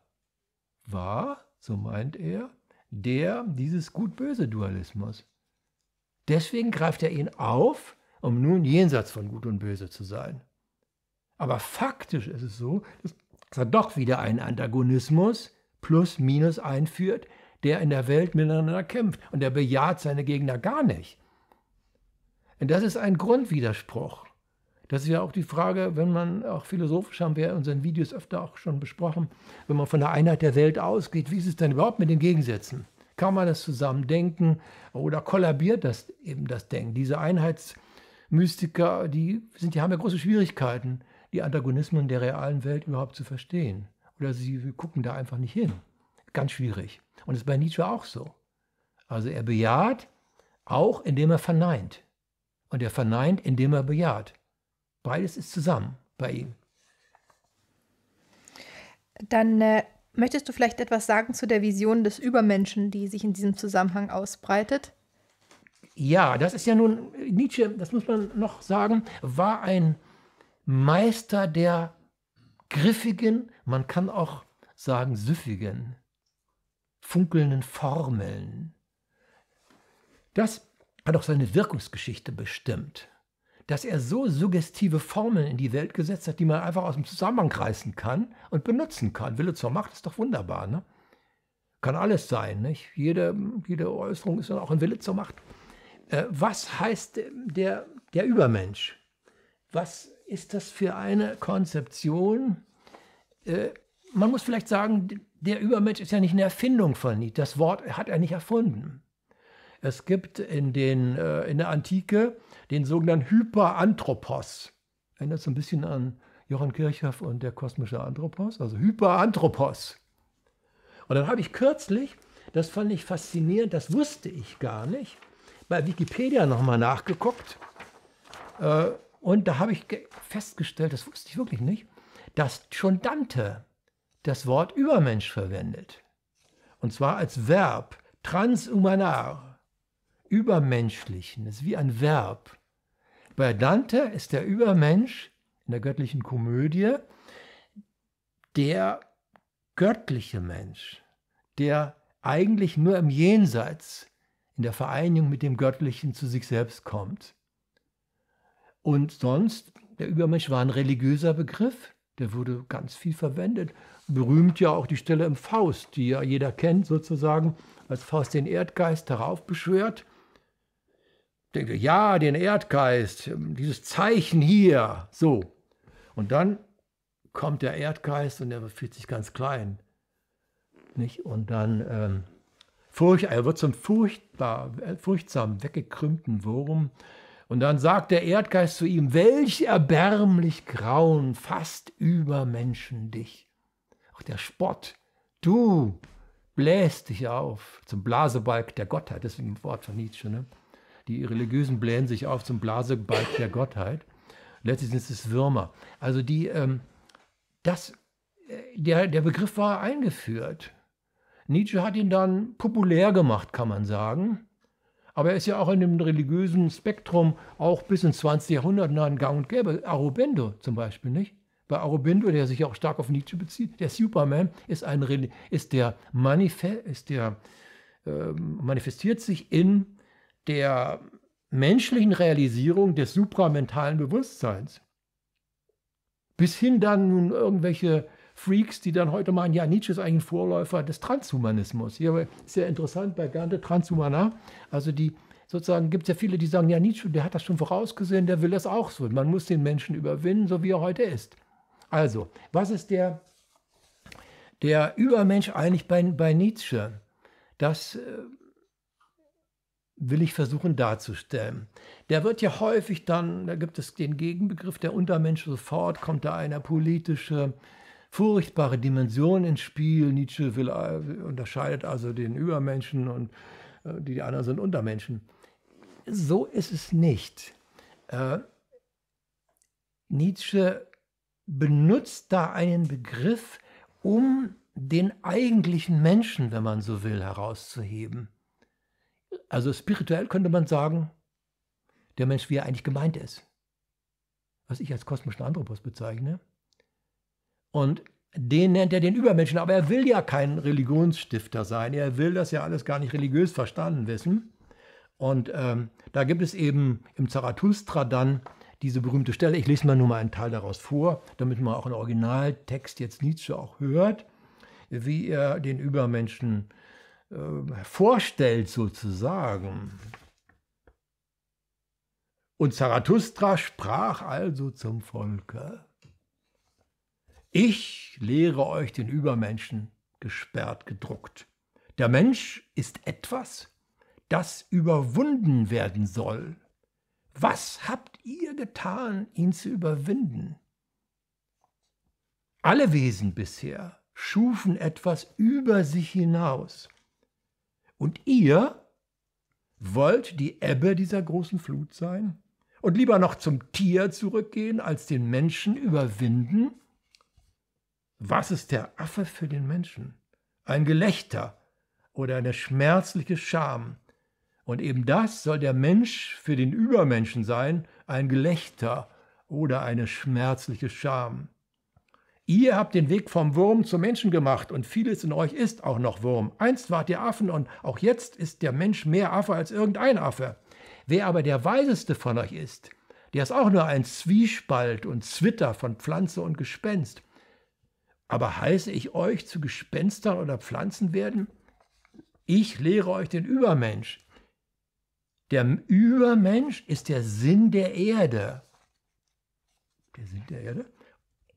war, so meint er, der dieses Gut-Böse-Dualismus. Deswegen greift er ihn auf, um nun jenseits von Gut und Böse zu sein. Aber faktisch ist es so, dass er doch wieder einen Antagonismus plus minus einführt, der in der Welt miteinander kämpft und er bejaht seine Gegner gar nicht. Und das ist ein Grundwiderspruch. Das ist ja auch die Frage, wenn man, auch philosophisch haben wir in unseren Videos öfter auch schon besprochen, wenn man von der Einheit der Welt ausgeht, wie ist es denn überhaupt mit den Gegensätzen? Kann man das zusammen denken oder kollabiert das eben das Denken? Diese Einheitsmystiker, die, sind, die haben ja große Schwierigkeiten, die Antagonismen der realen Welt überhaupt zu verstehen. Oder sie gucken da einfach nicht hin. Ganz schwierig. Und das ist bei Nietzsche auch so. Also er bejaht, auch indem er verneint. Und er verneint, indem er bejaht. Beides ist zusammen bei ihm. Dann äh, möchtest du vielleicht etwas sagen zu der Vision des Übermenschen, die sich in diesem Zusammenhang ausbreitet? Ja, das ist ja nun, Nietzsche, das muss man noch sagen, war ein Meister der griffigen, man kann auch sagen süffigen, funkelnden Formeln. Das hat auch seine Wirkungsgeschichte bestimmt dass er so suggestive Formeln in die Welt gesetzt hat, die man einfach aus dem Zusammenhang reißen kann und benutzen kann. Wille zur Macht ist doch wunderbar, ne? Kann alles sein, nicht? Jede, jede Äußerung ist dann auch ein Wille zur Macht. Äh, was heißt der, der Übermensch? Was ist das für eine Konzeption? Äh, man muss vielleicht sagen, der Übermensch ist ja nicht eine Erfindung von Nietzsche. Das Wort hat er nicht erfunden. Es gibt in, den, äh, in der Antike den sogenannten Hyperanthropos. Erinnert so ein bisschen an Johann Kirchhoff und der kosmische Anthropos, also Hyperanthropos. Und dann habe ich kürzlich, das fand ich faszinierend, das wusste ich gar nicht, bei Wikipedia nochmal nachgeguckt. Äh, und da habe ich festgestellt, das wusste ich wirklich nicht, dass schon Dante das Wort Übermensch verwendet. Und zwar als Verb, transhumanar, übermenschlichen, das ist wie ein Verb. Bei Dante ist der Übermensch in der göttlichen Komödie der göttliche Mensch, der eigentlich nur im Jenseits, in der Vereinigung mit dem Göttlichen zu sich selbst kommt. Und sonst, der Übermensch war ein religiöser Begriff, der wurde ganz viel verwendet. Berühmt ja auch die Stelle im Faust, die ja jeder kennt sozusagen, als Faust den Erdgeist heraufbeschwört denke, ja, den Erdgeist, dieses Zeichen hier, so. Und dann kommt der Erdgeist und er fühlt sich ganz klein. Nicht? Und dann ähm, Furcht, er wird zum furchtbar, äh, furchtsam weggekrümmten Wurm. Und dann sagt der Erdgeist zu ihm, welch erbärmlich Grauen fast über Menschen dich. Auch der Spott, du bläst dich auf zum Blasebalg der Gottheit, deswegen ein Wort von Nietzsche. Ne? die religiösen blähen sich auf zum Blasebalg der Gottheit. Letztlich sind es Würmer. Also die, ähm, das, äh, der, der Begriff war eingeführt. Nietzsche hat ihn dann populär gemacht, kann man sagen. Aber er ist ja auch in dem religiösen Spektrum auch bis ins 20. Jahrhundert nah in gang und gäbe. Aurobindo zum Beispiel, nicht? Bei Aurobindo, der sich auch stark auf Nietzsche bezieht, der Superman ist, ein, ist der, Manifest, ist der äh, manifestiert sich in der menschlichen Realisierung des supramentalen Bewusstseins. Bis hin dann nun irgendwelche Freaks, die dann heute meinen, ja, Nietzsche ist eigentlich ein Vorläufer des Transhumanismus. Hier ist ja interessant bei Gante Transhumana, also die sozusagen gibt es ja viele, die sagen, ja, Nietzsche, der hat das schon vorausgesehen, der will das auch so. Man muss den Menschen überwinden, so wie er heute ist. Also, was ist der, der Übermensch eigentlich bei, bei Nietzsche? Das äh, will ich versuchen darzustellen. Der wird ja häufig dann, da gibt es den Gegenbegriff der Untermensch sofort, kommt da eine politische, furchtbare Dimension ins Spiel. Nietzsche will, äh, unterscheidet also den Übermenschen und äh, die anderen sind Untermenschen. So ist es nicht. Äh, Nietzsche benutzt da einen Begriff, um den eigentlichen Menschen, wenn man so will, herauszuheben. Also spirituell könnte man sagen, der Mensch, wie er eigentlich gemeint ist. Was ich als kosmischen Anthropos bezeichne. Und den nennt er den Übermenschen, aber er will ja kein Religionsstifter sein. Er will das ja alles gar nicht religiös verstanden wissen. Und ähm, da gibt es eben im Zarathustra dann diese berühmte Stelle. Ich lese mal nur mal einen Teil daraus vor, damit man auch im Originaltext jetzt Nietzsche auch hört, wie er den Übermenschen äh, ähm, vorstellt sozusagen. Und Zarathustra sprach also zum Volke, ich lehre euch den Übermenschen gesperrt gedruckt. Der Mensch ist etwas, das überwunden werden soll. Was habt ihr getan, ihn zu überwinden? Alle Wesen bisher schufen etwas über sich hinaus. Und ihr wollt die Ebbe dieser großen Flut sein? Und lieber noch zum Tier zurückgehen, als den Menschen überwinden? Was ist der Affe für den Menschen? Ein Gelächter oder eine schmerzliche Scham. Und eben das soll der Mensch für den Übermenschen sein, ein Gelächter oder eine schmerzliche Scham. Ihr habt den Weg vom Wurm zum Menschen gemacht und vieles in euch ist auch noch Wurm. Einst wart ihr Affen und auch jetzt ist der Mensch mehr Affe als irgendein Affe. Wer aber der Weiseste von euch ist, der ist auch nur ein Zwiespalt und Zwitter von Pflanze und Gespenst. Aber heiße ich euch zu Gespenstern oder Pflanzen werden? Ich lehre euch den Übermensch. Der Übermensch ist der Sinn der Erde. Der Sinn der Erde?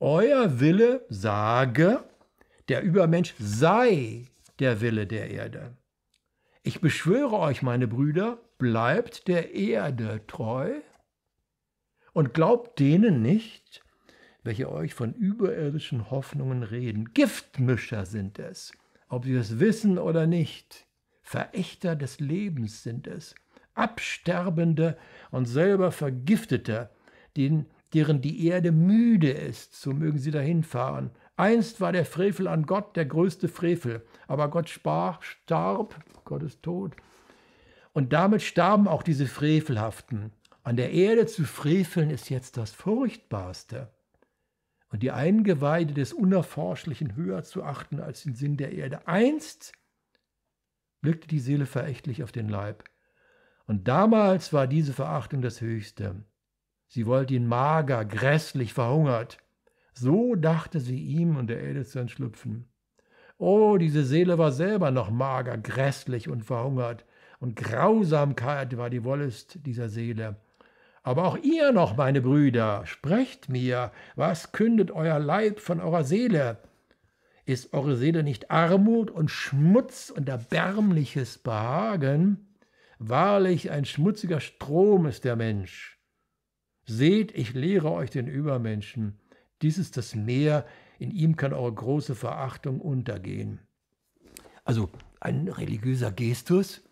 Euer Wille sage, der Übermensch sei der Wille der Erde. Ich beschwöre euch, meine Brüder, bleibt der Erde treu und glaubt denen nicht, welche euch von überirdischen Hoffnungen reden. Giftmischer sind es, ob sie es wissen oder nicht. Verächter des Lebens sind es, Absterbende und selber Vergiftete, denen deren die Erde müde ist, so mögen sie dahin fahren. Einst war der Frevel an Gott der größte Frevel, aber Gott spar, starb, Gott ist tot. Und damit starben auch diese Frevelhaften. An der Erde zu freveln ist jetzt das Furchtbarste. Und die Eingeweide des Unerforschlichen höher zu achten als den Sinn der Erde. Einst blickte die Seele verächtlich auf den Leib. Und damals war diese Verachtung das Höchste. Sie wollte ihn mager, grässlich verhungert. So dachte sie ihm und der Älteste entschlüpfen. Oh, diese Seele war selber noch mager, grässlich und verhungert, und Grausamkeit war die Wollust dieser Seele. Aber auch ihr noch, meine Brüder, sprecht mir, was kündet euer Leib von eurer Seele? Ist eure Seele nicht Armut und Schmutz und erbärmliches Behagen? Wahrlich ein schmutziger Strom ist der Mensch. Seht, ich lehre euch den Übermenschen. Dies ist das Meer, in ihm kann eure große Verachtung untergehen. Also ein religiöser Gestus.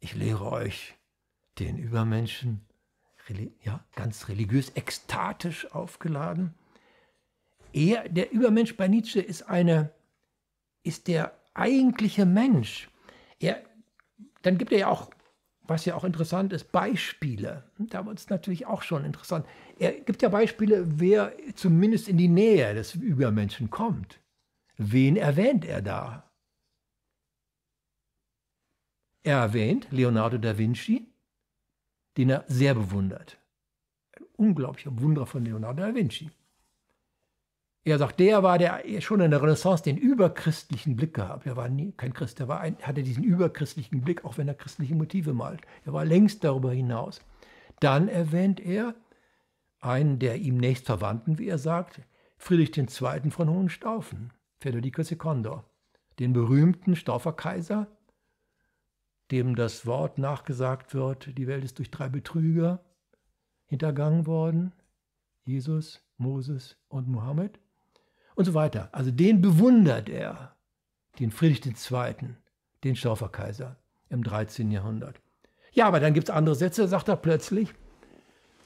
Ich lehre euch den Übermenschen, ja, ganz religiös, ekstatisch aufgeladen. Er, der Übermensch bei Nietzsche ist eine, ist der eigentliche Mensch. Er, dann gibt er ja auch was ja auch interessant ist, Beispiele. Hm, da wird es natürlich auch schon interessant. Er gibt ja Beispiele, wer zumindest in die Nähe des Übermenschen kommt. Wen erwähnt er da? Er erwähnt Leonardo da Vinci, den er sehr bewundert. Ein unglaublicher Wunder von Leonardo da Vinci. Er sagt, der war, der schon in der Renaissance den überchristlichen Blick gehabt. Er war nie, kein Christ, er war ein, hatte diesen überchristlichen Blick, auch wenn er christliche Motive malt. Er war längst darüber hinaus. Dann erwähnt er einen der ihm nächst Verwandten, wie er sagt, Friedrich II. von Hohenstaufen, Federico II., den berühmten Staufer Kaiser, dem das Wort nachgesagt wird, die Welt ist durch drei Betrüger hintergangen worden, Jesus, Moses und Mohammed und so weiter. Also den bewundert er, den Friedrich II., den Stauferkaiser im 13. Jahrhundert. Ja, aber dann gibt es andere Sätze, sagt er plötzlich,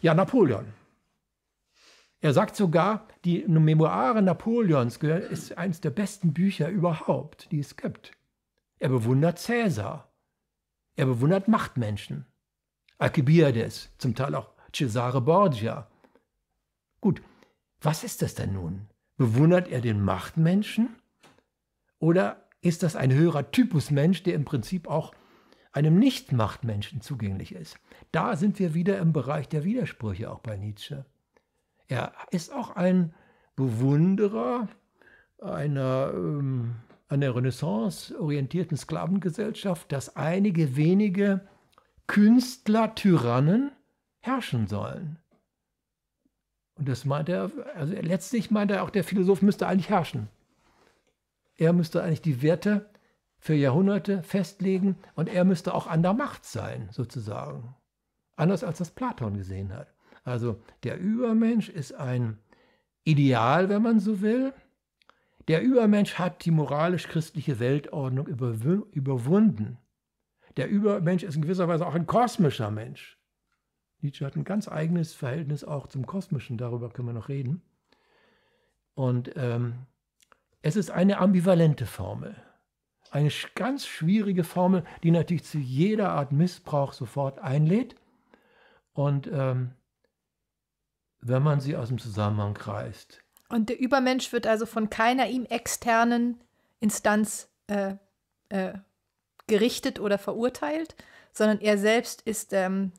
ja, Napoleon. Er sagt sogar, die Memoiren Napoleons ist eines der besten Bücher überhaupt, die es gibt. Er bewundert Cäsar. Er bewundert Machtmenschen. Alcibiades, zum Teil auch Cesare Borgia. Gut, was ist das denn nun? Bewundert er den Machtmenschen? Oder ist das ein höherer Typus Mensch, der im Prinzip auch einem Nicht-Machtmenschen zugänglich ist? Da sind wir wieder im Bereich der Widersprüche, auch bei Nietzsche. Er ist auch ein Bewunderer einer ähm, an der Renaissance orientierten Sklavengesellschaft, dass einige wenige Künstler-Tyrannen herrschen sollen. Und das meinte er, also letztlich meinte er auch, der Philosoph müsste eigentlich herrschen. Er müsste eigentlich die Werte für Jahrhunderte festlegen und er müsste auch an der Macht sein, sozusagen. Anders als das Platon gesehen hat. Also der Übermensch ist ein Ideal, wenn man so will. Der Übermensch hat die moralisch-christliche Weltordnung überwunden. Der Übermensch ist in gewisser Weise auch ein kosmischer Mensch. Nietzsche hat ein ganz eigenes Verhältnis auch zum Kosmischen, darüber können wir noch reden. Und ähm, es ist eine ambivalente Formel. Eine ganz schwierige Formel, die natürlich zu jeder Art Missbrauch sofort einlädt. Und ähm, wenn man sie aus dem Zusammenhang reißt. Und der Übermensch wird also von keiner ihm externen Instanz äh, äh, gerichtet oder verurteilt, sondern er selbst ist ähm,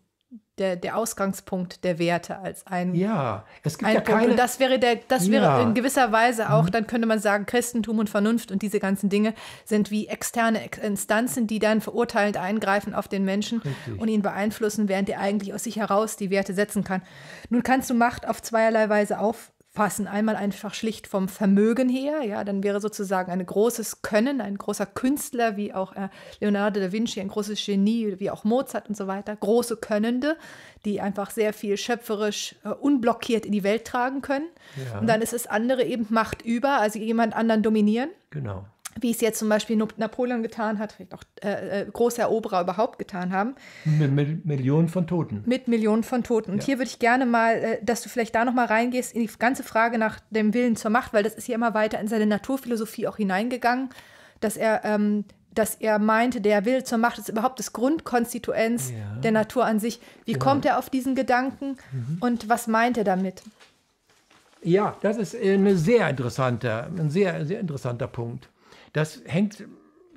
der, der Ausgangspunkt der Werte als ein Ja, es gibt ein ja Punkt. keine... Und das wäre, der, das ja. in gewisser Weise auch, mhm. dann könnte man sagen, Christentum und Vernunft und diese ganzen Dinge sind wie externe Instanzen, die dann verurteilend eingreifen auf den Menschen Richtig. und ihn beeinflussen, während er eigentlich aus sich heraus die Werte setzen kann. Nun kannst du Macht auf zweierlei Weise auf, fassen. Einmal einfach schlicht vom Vermögen her, ja, dann wäre sozusagen ein großes Können, ein großer Künstler, wie auch äh, Leonardo da Vinci, ein großes Genie, wie auch Mozart und so weiter, große Könnende, die einfach sehr viel schöpferisch uh, unblockiert in die Welt tragen können. Ja. Und dann ist das andere eben Macht über, also jemand anderen dominieren. Genau wie es jetzt zum Beispiel Napoleon getan hat, vielleicht auch äh, äh, große Eroberer überhaupt getan haben. Mit Millionen von Toten. Mit Millionen von Toten. Und ja. hier würde ich gerne mal, äh, dass du vielleicht da nochmal reingehst in die ganze Frage nach dem Willen zur Macht, weil das ist ja immer weiter in seine Naturphilosophie auch hineingegangen, dass er, ähm, dass er meinte, der Wille zur Macht ist überhaupt das Grundkonstituenz ja. der Natur an sich. Wie genau. kommt er auf diesen Gedanken mhm. und was meint er damit? Ja, das ist äh, eine sehr ein sehr, sehr interessanter Punkt. Das hängt,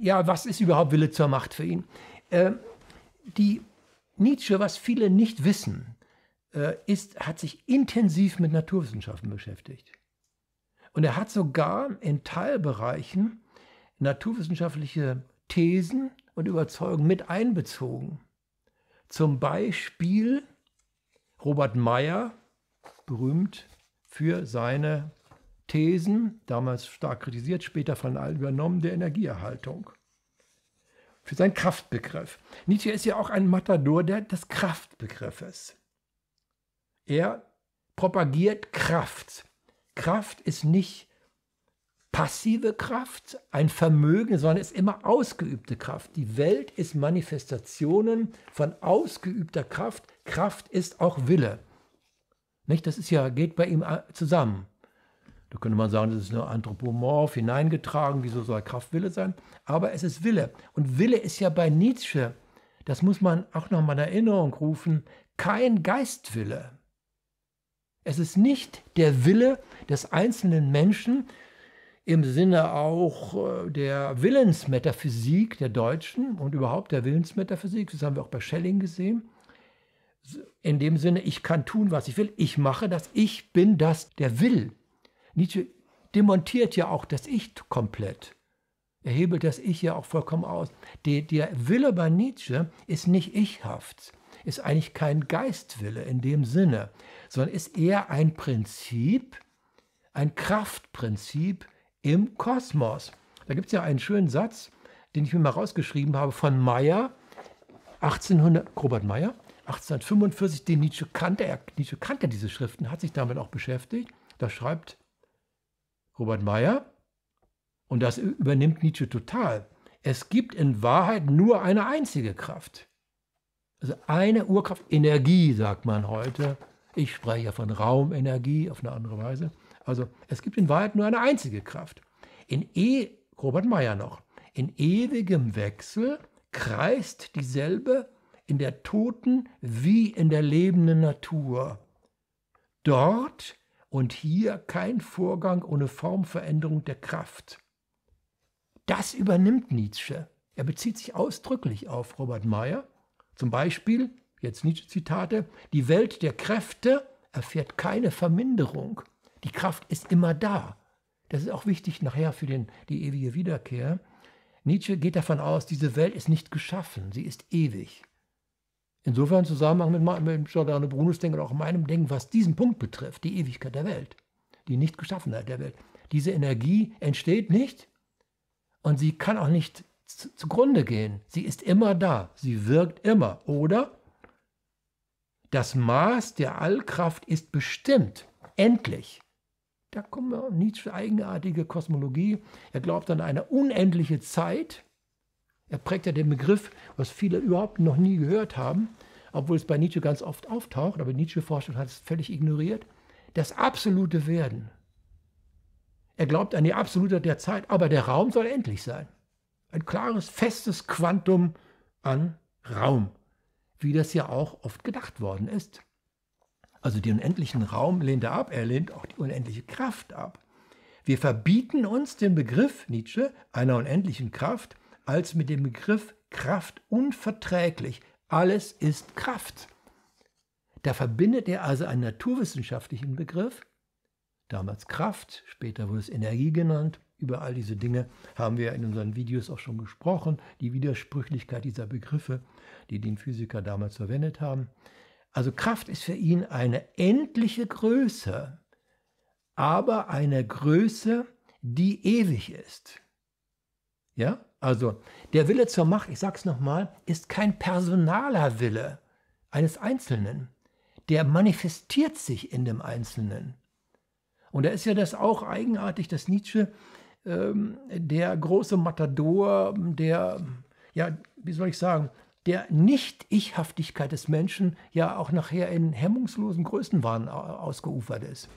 ja, was ist überhaupt Wille zur Macht für ihn? Äh, die Nietzsche, was viele nicht wissen, äh, ist, hat sich intensiv mit Naturwissenschaften beschäftigt. Und er hat sogar in Teilbereichen naturwissenschaftliche Thesen und Überzeugungen mit einbezogen. Zum Beispiel Robert Meyer, berühmt für seine Thesen, damals stark kritisiert, später von allen übernommen, der Energieerhaltung. Für seinen Kraftbegriff. Nietzsche ist ja auch ein Matador der, des Kraftbegriffes. Er propagiert Kraft. Kraft ist nicht passive Kraft, ein Vermögen, sondern ist immer ausgeübte Kraft. Die Welt ist Manifestationen von ausgeübter Kraft. Kraft ist auch Wille. Nicht? Das ist ja, geht bei ihm äh, zusammen. Da könnte man sagen, das ist nur anthropomorph hineingetragen, wieso soll Kraft Wille sein? Aber es ist Wille. Und Wille ist ja bei Nietzsche, das muss man auch nochmal in Erinnerung rufen, kein Geistwille. Es ist nicht der Wille des einzelnen Menschen im Sinne auch äh, der Willensmetaphysik der Deutschen und überhaupt der Willensmetaphysik, das haben wir auch bei Schelling gesehen, in dem Sinne, ich kann tun, was ich will, ich mache das, ich bin das, der will. Nietzsche demontiert ja auch das Ich komplett. Er hebelt das Ich ja auch vollkommen aus. Der, der Wille bei Nietzsche ist nicht ichhaft, ist eigentlich kein Geistwille in dem Sinne, sondern ist eher ein Prinzip, ein Kraftprinzip im Kosmos. Da gibt es ja einen schönen Satz, den ich mir mal rausgeschrieben habe von Meyer, 1800, Robert Meyer, 1845, den Nietzsche kannte. Er, Nietzsche kannte diese Schriften, hat sich damit auch beschäftigt. Da schreibt Robert Meyer. Und das übernimmt Nietzsche total. Es gibt in Wahrheit nur eine einzige Kraft. Also eine Urkraft, Energie, sagt man heute. Ich spreche ja von Raumenergie auf eine andere Weise. Also es gibt in Wahrheit nur eine einzige Kraft. In e Robert Meyer noch. In ewigem Wechsel kreist dieselbe in der toten wie in der lebenden Natur. Dort und hier kein Vorgang ohne Formveränderung der Kraft. Das übernimmt Nietzsche. Er bezieht sich ausdrücklich auf Robert Mayer. Zum Beispiel, jetzt Nietzsche-Zitate, die Welt der Kräfte erfährt keine Verminderung. Die Kraft ist immer da. Das ist auch wichtig nachher für den, die ewige Wiederkehr. Nietzsche geht davon aus, diese Welt ist nicht geschaffen, sie ist ewig. Insofern Zusammenhang mit, mit Giordano Brunos Denken und auch meinem Denken, was diesen Punkt betrifft, die Ewigkeit der Welt, die Nichtgeschaffenheit der Welt. Diese Energie entsteht nicht und sie kann auch nicht zu, zugrunde gehen. Sie ist immer da, sie wirkt immer. Oder das Maß der Allkraft ist bestimmt, endlich. Da kommen wir auf Nietzsche eigenartige Kosmologie. Er glaubt an eine unendliche Zeit er prägt ja den Begriff, was viele überhaupt noch nie gehört haben, obwohl es bei Nietzsche ganz oft auftaucht, aber Nietzsche-Forschung hat es völlig ignoriert, das absolute Werden. Er glaubt an die absolute der Zeit, aber der Raum soll endlich sein. Ein klares, festes Quantum an Raum, wie das ja auch oft gedacht worden ist. Also den unendlichen Raum lehnt er ab, er lehnt auch die unendliche Kraft ab. Wir verbieten uns den Begriff, Nietzsche, einer unendlichen Kraft, als mit dem Begriff Kraft unverträglich. Alles ist Kraft. Da verbindet er also einen naturwissenschaftlichen Begriff, damals Kraft, später wurde es Energie genannt, über all diese Dinge haben wir in unseren Videos auch schon gesprochen, die Widersprüchlichkeit dieser Begriffe, die den Physiker damals verwendet haben. Also Kraft ist für ihn eine endliche Größe, aber eine Größe, die ewig ist. Ja? Also der Wille zur Macht, ich sage es nochmal, ist kein personaler Wille eines Einzelnen. Der manifestiert sich in dem Einzelnen. Und da ist ja das auch eigenartig, dass Nietzsche, ähm, der große Matador, der, ja, wie soll ich sagen, der nicht ich haftigkeit des Menschen ja auch nachher in hemmungslosen Größenwahn ausgeufert ist.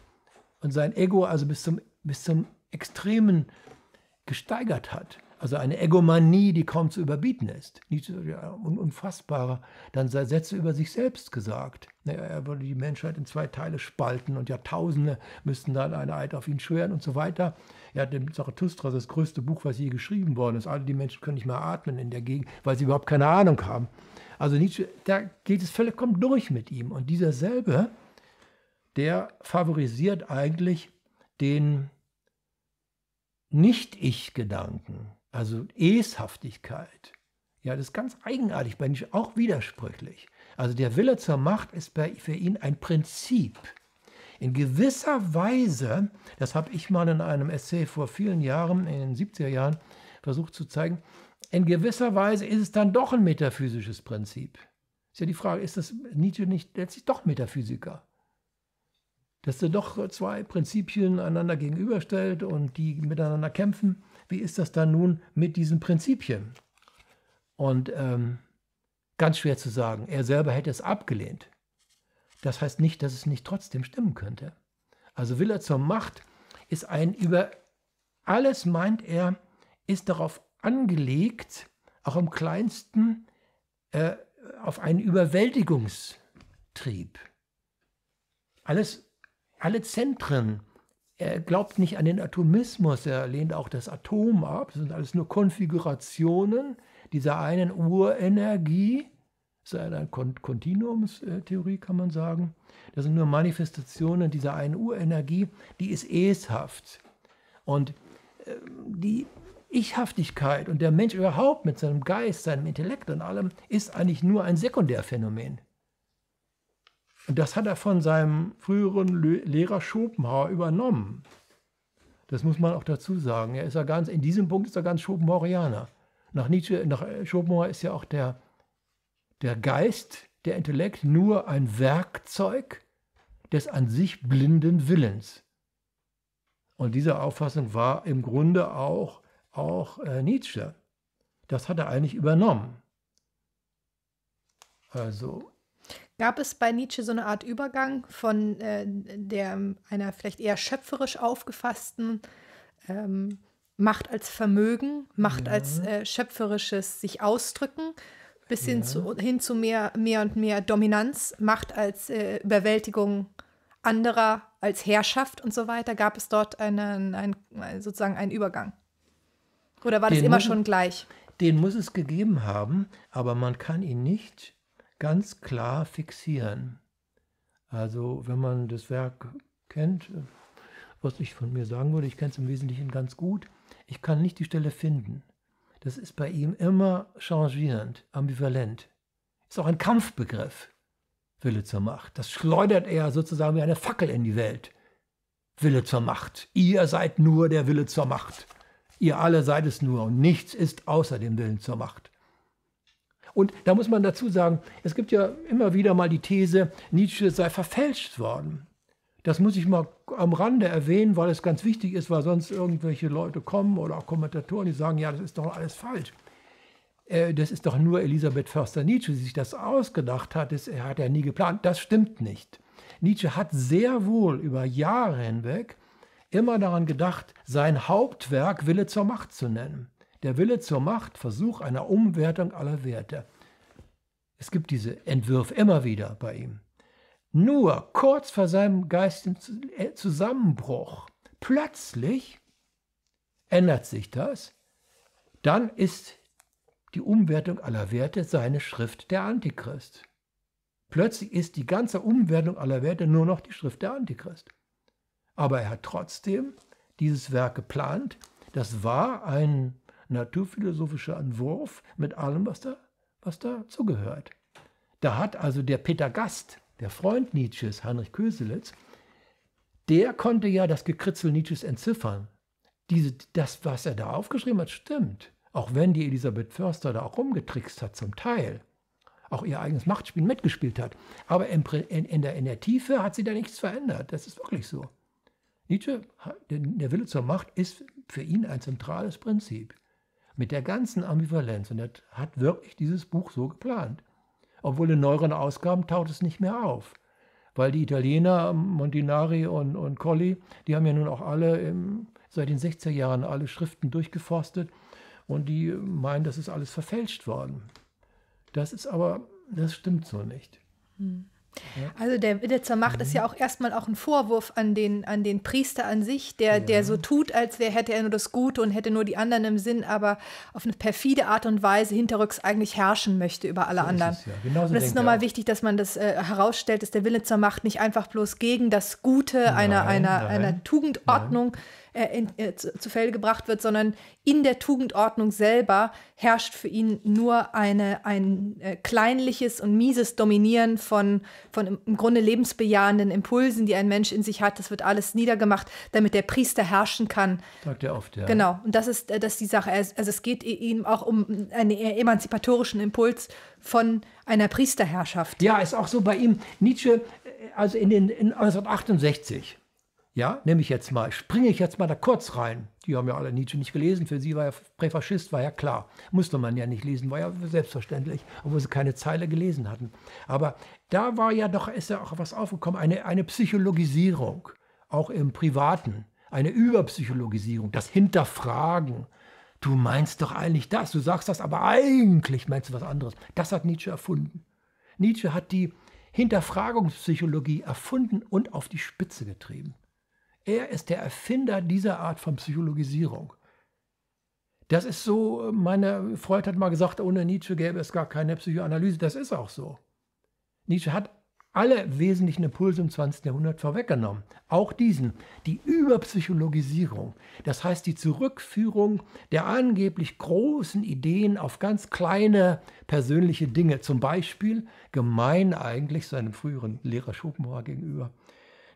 Und sein Ego also bis zum, bis zum Extremen gesteigert hat also eine Egomanie, die kaum zu überbieten ist. Nietzsche ja, unfassbarer, dann sei Sätze über sich selbst gesagt. Er würde die Menschheit in zwei Teile spalten und Jahrtausende müssten dann eine Eid auf ihn schwören und so weiter. Er hat dem Zarathustra das größte Buch, was je geschrieben worden ist. Alle die Menschen können nicht mehr atmen in der Gegend, weil sie überhaupt keine Ahnung haben. Also Nietzsche, da geht es völlig kommt durch mit ihm. Und dieser selbe, der favorisiert eigentlich den Nicht-Ich-Gedanken, also Eshaftigkeit. Ja, das ist ganz eigenartig bei Nietzsche, auch widersprüchlich. Also der Wille zur Macht ist bei, für ihn ein Prinzip. In gewisser Weise, das habe ich mal in einem Essay vor vielen Jahren, in den 70er Jahren, versucht zu zeigen, in gewisser Weise ist es dann doch ein metaphysisches Prinzip. Ist ja die Frage, ist das Nietzsche nicht letztlich doch Metaphysiker? Dass er doch zwei Prinzipien einander gegenüberstellt und die miteinander kämpfen wie ist das dann nun mit diesen Prinzipien? Und ähm, ganz schwer zu sagen, er selber hätte es abgelehnt. Das heißt nicht, dass es nicht trotzdem stimmen könnte. Also will er zur Macht, ist ein über alles, meint er, ist darauf angelegt, auch im kleinsten, äh, auf einen Überwältigungstrieb. Alles, alle Zentren er glaubt nicht an den Atomismus, er lehnt auch das Atom ab. Das sind alles nur Konfigurationen dieser einen Urenergie. Das ist eine Kontinuumstheorie, kann man sagen. Das sind nur Manifestationen dieser einen Urenergie, die ist eshaft. Und äh, die Ichhaftigkeit und der Mensch überhaupt mit seinem Geist, seinem Intellekt und allem ist eigentlich nur ein Sekundärphänomen. Und das hat er von seinem früheren Lehrer Schopenhauer übernommen. Das muss man auch dazu sagen. Er ist ja ganz, in diesem Punkt ist er ganz Schopenhauerianer. Nach Nietzsche, nach äh, Schopenhauer ist ja auch der, der Geist, der Intellekt nur ein Werkzeug des an sich blinden Willens. Und diese Auffassung war im Grunde auch, auch äh, Nietzsche. Das hat er eigentlich übernommen. Also, Gab es bei Nietzsche so eine Art Übergang von äh, der, ähm, einer vielleicht eher schöpferisch aufgefassten ähm, Macht als Vermögen, Macht ja. als äh, schöpferisches sich ausdrücken, bis hin, zu, hin zu mehr, mehr und mehr Dominanz, Macht als äh, Überwältigung anderer, als Herrschaft und so weiter? Gab es dort einen, einen sozusagen einen Übergang? Oder war das immer schon gleich? Den muss es gegeben haben, aber man kann ihn nicht ganz klar fixieren. Also wenn man das Werk kennt, was ich von mir sagen würde, ich kenne es im Wesentlichen ganz gut, ich kann nicht die Stelle finden. Das ist bei ihm immer changierend, ambivalent. Ist auch ein Kampfbegriff, Wille zur Macht. Das schleudert er sozusagen wie eine Fackel in die Welt. Wille zur Macht. Ihr seid nur der Wille zur Macht. Ihr alle seid es nur und nichts ist außer dem Willen zur Macht. Und da muss man dazu sagen, es gibt ja immer wieder mal die These, Nietzsche sei verfälscht worden. Das muss ich mal am Rande erwähnen, weil es ganz wichtig ist, weil sonst irgendwelche Leute kommen oder auch Kommentatoren, die sagen, ja, das ist doch alles falsch. Äh, das ist doch nur Elisabeth Förster Nietzsche, die sich das ausgedacht hat. Das hat er nie geplant. Das stimmt nicht. Nietzsche hat sehr wohl über Jahre hinweg immer daran gedacht, sein Hauptwerk Wille zur Macht zu nennen. Der Wille zur Macht, Versuch einer Umwertung aller Werte. Es gibt diese Entwürfe immer wieder bei ihm. Nur kurz vor seinem geistigen äh, Zusammenbruch, plötzlich ändert sich das, dann ist die Umwertung aller Werte seine Schrift der Antichrist. Plötzlich ist die ganze Umwertung aller Werte nur noch die Schrift der Antichrist. Aber er hat trotzdem dieses Werk geplant. Das war ein naturphilosophischer Entwurf mit allem, was da, was dazugehört. Da hat also der Peter Gast, der Freund Nietzsches, Heinrich Köselitz, der konnte ja das Gekritzel Nietzsches entziffern. Diese, das, was er da aufgeschrieben hat, stimmt. Auch wenn die Elisabeth Förster da auch rumgetrickst hat, zum Teil. Auch ihr eigenes Machtspiel mitgespielt hat. Aber in, in, der, in der Tiefe hat sie da nichts verändert. Das ist wirklich so. Nietzsche, der Wille zur Macht, ist für ihn ein zentrales Prinzip. Mit der ganzen Ambivalenz. Und er hat wirklich dieses Buch so geplant. Obwohl in neueren Ausgaben taucht es nicht mehr auf. Weil die Italiener, Montinari und, und Colli, die haben ja nun auch alle im, seit den 60er Jahren alle Schriften durchgeforstet und die meinen, das ist alles verfälscht worden. Das ist aber, das stimmt so nicht. Hm. Also der Wille zur Macht mhm. ist ja mhm. auch erstmal auch ein Vorwurf an den, an den Priester an sich, der, ja. der so tut, als wäre hätte er nur das Gute und hätte nur die anderen im Sinn, aber auf eine perfide Art und Weise hinterrücks eigentlich herrschen möchte über alle so anderen. Es, ja. Genauso und es ist nochmal wichtig, dass man das äh, herausstellt, dass der Wille zur Macht nicht einfach bloß gegen das Gute nein, einer, einer, nein. einer Tugendordnung. Nein äh, in, äh, zu, zu Felde gebracht wird, sondern in der Tugendordnung selber herrscht für ihn nur eine, ein äh, kleinliches und mieses Dominieren von, von im Grunde lebensbejahenden Impulsen, die ein Mensch in sich hat. Das wird alles niedergemacht, damit der Priester herrschen kann. Sagt er oft, ja. Genau, und das ist, äh, das ist die Sache. Also es geht ihm auch um einen e, emanzipatorischen Impuls von einer Priesterherrschaft. Ja, ist auch so bei ihm. Nietzsche, äh, also in den in 1968 ja, nehme ich jetzt mal, springe ich jetzt mal da kurz rein. Die haben ja alle Nietzsche nicht gelesen, für sie war ja Präfaschist, war ja klar. Musste man ja nicht lesen, war ja selbstverständlich, obwohl sie keine Zeile gelesen hatten. Aber da war ja doch, ist ja auch was aufgekommen, eine, eine Psychologisierung, auch im Privaten, eine Überpsychologisierung, das Hinterfragen. Du meinst doch eigentlich das, du sagst das, aber eigentlich meinst du was anderes. Das hat Nietzsche erfunden. Nietzsche hat die Hinterfragungspsychologie erfunden und auf die Spitze getrieben. Er ist der Erfinder dieser Art von Psychologisierung. Das ist so, meine Freud hat mal gesagt, ohne Nietzsche gäbe es gar keine Psychoanalyse. Das ist auch so. Nietzsche hat alle wesentlichen Impulse im 20. Jahrhundert vorweggenommen. Auch diesen, die Überpsychologisierung, das heißt die Zurückführung der angeblich großen Ideen auf ganz kleine persönliche Dinge, zum Beispiel gemein eigentlich seinem früheren Lehrer Schopenhauer gegenüber,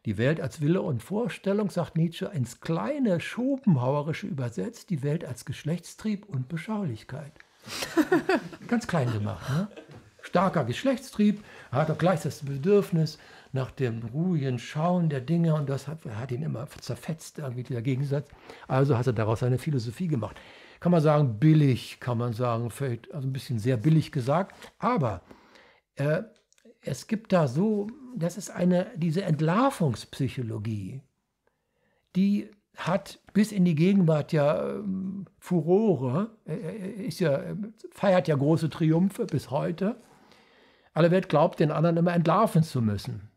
die Welt als Wille und Vorstellung, sagt Nietzsche, ins kleine Schopenhauerische übersetzt, die Welt als Geschlechtstrieb und Beschaulichkeit. Ganz klein gemacht. Ne? Starker Geschlechtstrieb, hat er gleich das Bedürfnis nach dem ruhigen Schauen der Dinge und das hat, hat ihn immer zerfetzt, irgendwie dieser Gegensatz. Also hat er daraus seine Philosophie gemacht. Kann man sagen, billig, kann man sagen, vielleicht also ein bisschen sehr billig gesagt, aber äh, es gibt da so das ist eine, diese Entlarvungspsychologie, die hat bis in die Gegenwart ja ähm, Furore, äh, äh ist ja, ähm, feiert ja große Triumphe bis heute. Alle Welt glaubt, den anderen immer entlarven zu müssen,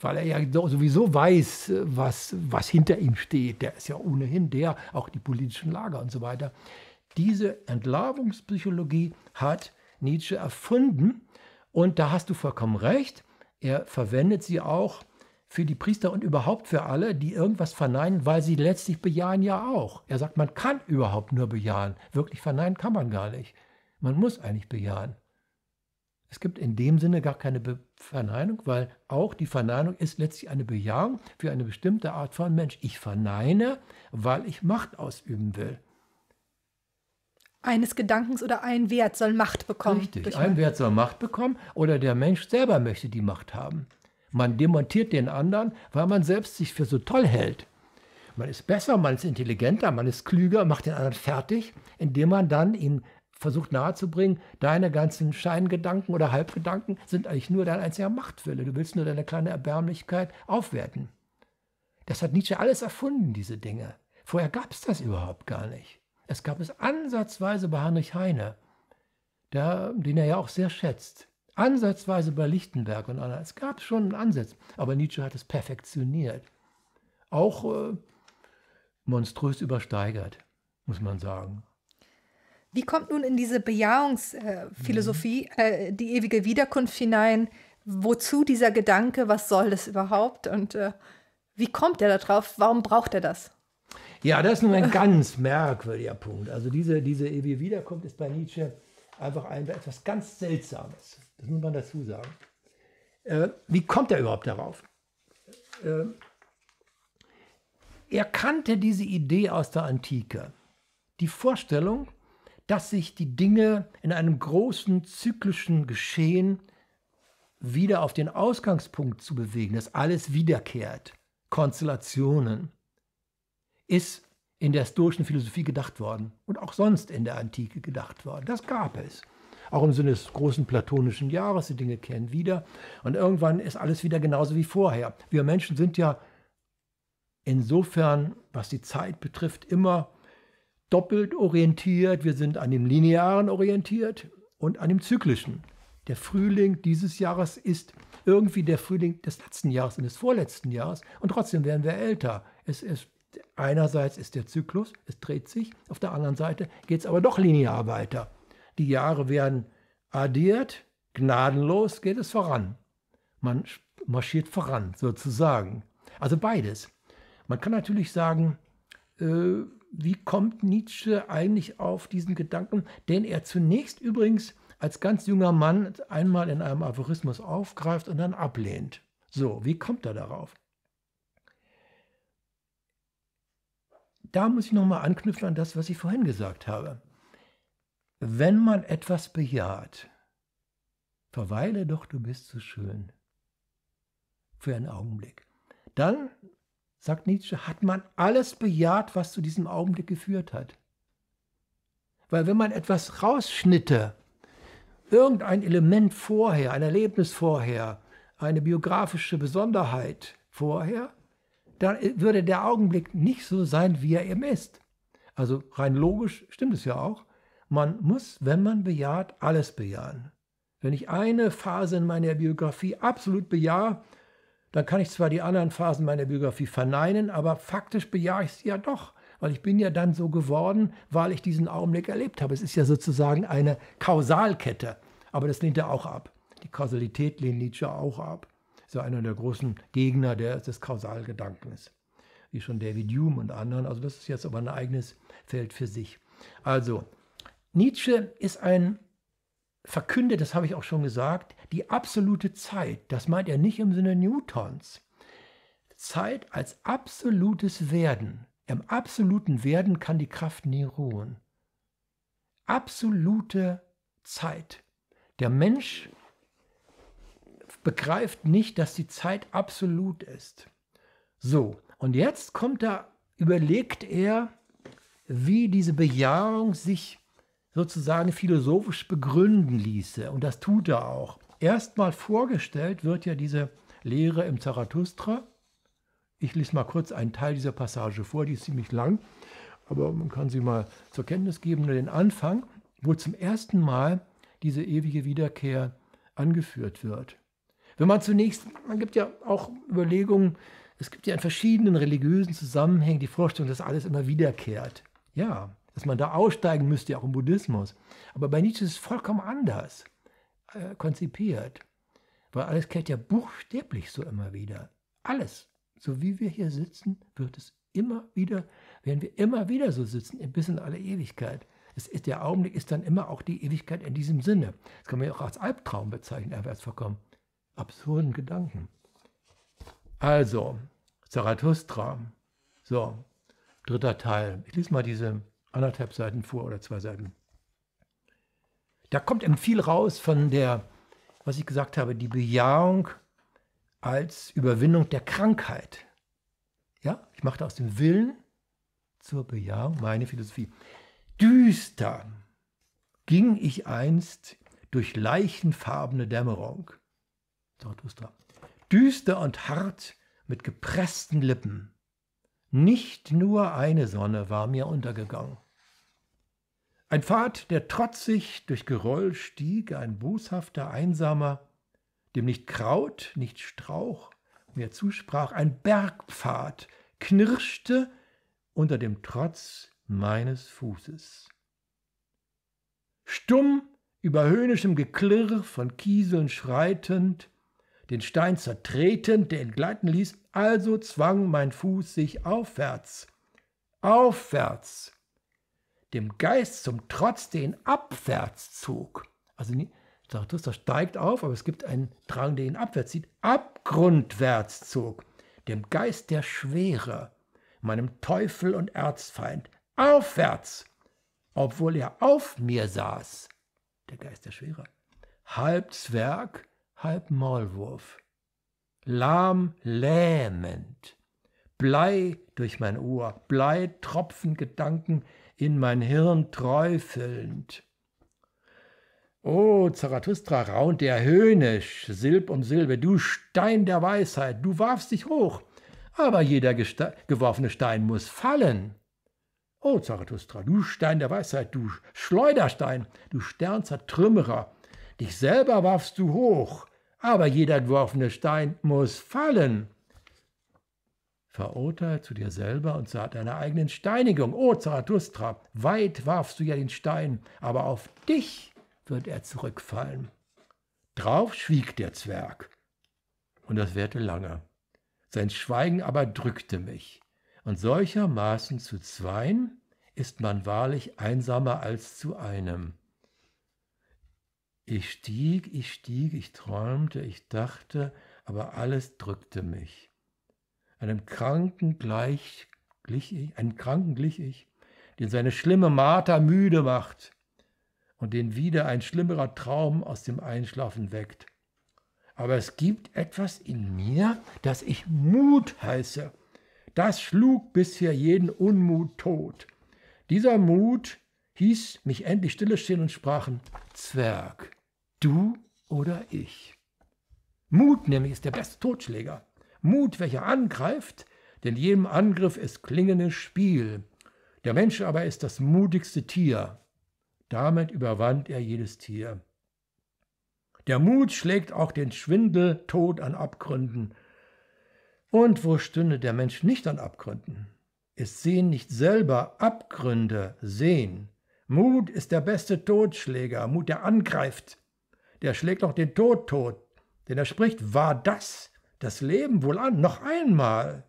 weil er ja sowieso weiß, äh, was, was hinter ihm steht. Der ist ja ohnehin der, auch die politischen Lager und so weiter. Diese Entlarvungspsychologie hat Nietzsche erfunden und da hast du vollkommen recht. Er verwendet sie auch für die Priester und überhaupt für alle, die irgendwas verneinen, weil sie letztlich bejahen ja auch. Er sagt, man kann überhaupt nur bejahen. Wirklich verneinen kann man gar nicht. Man muss eigentlich bejahen. Es gibt in dem Sinne gar keine Be Verneinung, weil auch die Verneinung ist letztlich eine Bejahung für eine bestimmte Art von Mensch. Ich verneine, weil ich Macht ausüben will eines Gedankens oder ein Wert soll Macht bekommen. Richtig, ein Wert soll Macht bekommen oder der Mensch selber möchte die Macht haben. Man demontiert den anderen, weil man selbst sich für so toll hält. Man ist besser, man ist intelligenter, man ist klüger, macht den anderen fertig, indem man dann ihm versucht nahezubringen, deine ganzen Scheingedanken oder Halbgedanken sind eigentlich nur dein einziger Machtwille. Du willst nur deine kleine Erbärmlichkeit aufwerten. Das hat Nietzsche alles erfunden, diese Dinge. Vorher gab es das überhaupt gar nicht. Es gab es ansatzweise bei Heinrich Heine, der, den er ja auch sehr schätzt. Ansatzweise bei Lichtenberg und anderen. Es gab schon einen Ansatz, aber Nietzsche hat es perfektioniert. Auch äh, monströs übersteigert, muss man sagen. Wie kommt nun in diese Bejahungsphilosophie mhm. äh, die ewige Wiederkunft hinein? Wozu dieser Gedanke? Was soll das überhaupt? Und äh, wie kommt er darauf? Warum braucht er das? Ja, das ist nun ein ganz merkwürdiger Punkt. Also diese, diese Ehe wie wiederkommt, ist bei Nietzsche einfach ein, etwas ganz Seltsames. Das muss man dazu sagen. Äh, wie kommt er überhaupt darauf? Äh, er kannte diese Idee aus der Antike. Die Vorstellung, dass sich die Dinge in einem großen zyklischen Geschehen wieder auf den Ausgangspunkt zu bewegen, dass alles wiederkehrt, Konstellationen ist in der stoischen Philosophie gedacht worden und auch sonst in der Antike gedacht worden. Das gab es. Auch im Sinne des großen platonischen Jahres, die Dinge kehren wieder. Und irgendwann ist alles wieder genauso wie vorher. Wir Menschen sind ja insofern, was die Zeit betrifft, immer doppelt orientiert. Wir sind an dem Linearen orientiert und an dem Zyklischen. Der Frühling dieses Jahres ist irgendwie der Frühling des letzten Jahres und des vorletzten Jahres. Und trotzdem werden wir älter. Es, es einerseits ist der Zyklus, es dreht sich, auf der anderen Seite geht es aber doch linear weiter. Die Jahre werden addiert, gnadenlos geht es voran. Man marschiert voran, sozusagen. Also beides. Man kann natürlich sagen, äh, wie kommt Nietzsche eigentlich auf diesen Gedanken, den er zunächst übrigens als ganz junger Mann einmal in einem Aphorismus aufgreift und dann ablehnt. So, wie kommt er darauf? da muss ich nochmal anknüpfen an das, was ich vorhin gesagt habe. Wenn man etwas bejaht, verweile doch, du bist so schön. Für einen Augenblick. Dann, sagt Nietzsche, hat man alles bejaht, was zu diesem Augenblick geführt hat. Weil wenn man etwas rausschnitte, irgendein Element vorher, ein Erlebnis vorher, eine biografische Besonderheit vorher, dann würde der Augenblick nicht so sein, wie er eben ist. Also rein logisch stimmt es ja auch. Man muss, wenn man bejaht, alles bejahen. Wenn ich eine Phase in meiner Biografie absolut bejahe, dann kann ich zwar die anderen Phasen meiner Biografie verneinen, aber faktisch bejahe ich sie ja doch, weil ich bin ja dann so geworden, weil ich diesen Augenblick erlebt habe. Es ist ja sozusagen eine Kausalkette, aber das lehnt er auch ab. Die Kausalität lehnt Nietzsche auch ab ist ja einer der großen Gegner des Kausalgedankens, wie schon David Hume und anderen. Also das ist jetzt aber ein eigenes Feld für sich. Also Nietzsche ist ein verkündet, das habe ich auch schon gesagt, die absolute Zeit. Das meint er nicht im Sinne Newtons. Zeit als absolutes Werden. Im absoluten Werden kann die Kraft nie ruhen. Absolute Zeit. Der Mensch begreift nicht, dass die Zeit absolut ist. So, und jetzt kommt da, überlegt er, wie diese Bejahung sich sozusagen philosophisch begründen ließe. Und das tut er auch. Erstmal vorgestellt wird ja diese Lehre im Zarathustra. Ich lese mal kurz einen Teil dieser Passage vor, die ist ziemlich lang, aber man kann sie mal zur Kenntnis geben. Nur den Anfang, wo zum ersten Mal diese ewige Wiederkehr angeführt wird. Wenn man zunächst, man gibt ja auch Überlegungen, es gibt ja in verschiedenen religiösen Zusammenhängen die Vorstellung, dass alles immer wiederkehrt. Ja, dass man da aussteigen müsste, auch im Buddhismus. Aber bei Nietzsche ist es vollkommen anders äh, konzipiert. Weil alles kehrt ja buchstäblich so immer wieder. Alles. So wie wir hier sitzen, wird es immer wieder, werden wir immer wieder so sitzen, bis in alle Ewigkeit. Es ist, der Augenblick ist dann immer auch die Ewigkeit in diesem Sinne. Das kann man ja auch als Albtraum bezeichnen, einfach als vollkommen absurden Gedanken. Also, Zarathustra, so, dritter Teil. Ich lese mal diese anderthalb Seiten vor oder zwei Seiten. Da kommt eben viel raus von der, was ich gesagt habe, die Bejahung als Überwindung der Krankheit. Ja, ich machte aus dem Willen zur Bejahung meine Philosophie. Düster ging ich einst durch leichenfarbene Dämmerung. Zarathustra. Düster und hart mit gepressten Lippen. Nicht nur eine Sonne war mir untergegangen. Ein Pfad, der trotzig durch Geroll stieg, ein boshafter Einsamer, dem nicht Kraut, nicht Strauch mir zusprach, ein Bergpfad knirschte unter dem Trotz meines Fußes. Stumm über höhnischem Geklirr von Kieseln schreitend, den Stein zertreten, der ihn gleiten ließ, also zwang mein Fuß sich aufwärts. Aufwärts! Dem Geist zum Trotz, den abwärts zog. Also Zarathustra steigt auf, aber es gibt einen Drang, der ihn abwärts zieht. Abgrundwärts zog. Dem Geist der Schwere, meinem Teufel und Erzfeind. Aufwärts! Obwohl er auf mir saß. Der Geist der Schwere. Halb Zwerg, halb Maulwurf, lahm lähmend, Blei durch mein Ohr, Blei Tropfen Gedanken in mein Hirn träufelnd. O Zarathustra raunt er höhnisch, Silb um Silbe, du Stein der Weisheit, du warfst dich hoch, aber jeder geworfene Stein muss fallen. O Zarathustra, du Stein der Weisheit, du Schleuderstein, du Sternzertrümmerer, Dich selber warfst du hoch, aber jeder geworfene Stein muss fallen. Verurteilt zu dir selber und zu deiner eigenen Steinigung. O Zarathustra, weit warfst du ja den Stein, aber auf dich wird er zurückfallen. Drauf schwieg der Zwerg, und das währte lange. Sein Schweigen aber drückte mich. Und solchermaßen zu zweien ist man wahrlich einsamer als zu einem. Ich stieg, ich stieg, ich träumte, ich dachte, aber alles drückte mich. Einem Kranken gleich glich ich, einem Kranken glich ich, den seine schlimme Marter müde macht und den wieder ein schlimmerer Traum aus dem Einschlafen weckt. Aber es gibt etwas in mir, das ich Mut heiße. Das schlug bisher jeden Unmut tot. Dieser Mut hieß mich endlich stille stehen und sprachen Zwerg. Du oder ich. Mut nämlich ist der beste Totschläger. Mut, welcher angreift, denn jedem Angriff ist klingendes Spiel. Der Mensch aber ist das mutigste Tier. Damit überwand er jedes Tier. Der Mut schlägt auch den Schwindel tot an Abgründen. Und wo stünde der Mensch nicht an Abgründen? Es sehen nicht selber Abgründe sehen. Mut ist der beste Totschläger, Mut, der angreift der schlägt doch den Tod tot. Denn er spricht, war das das Leben wohl an, noch einmal.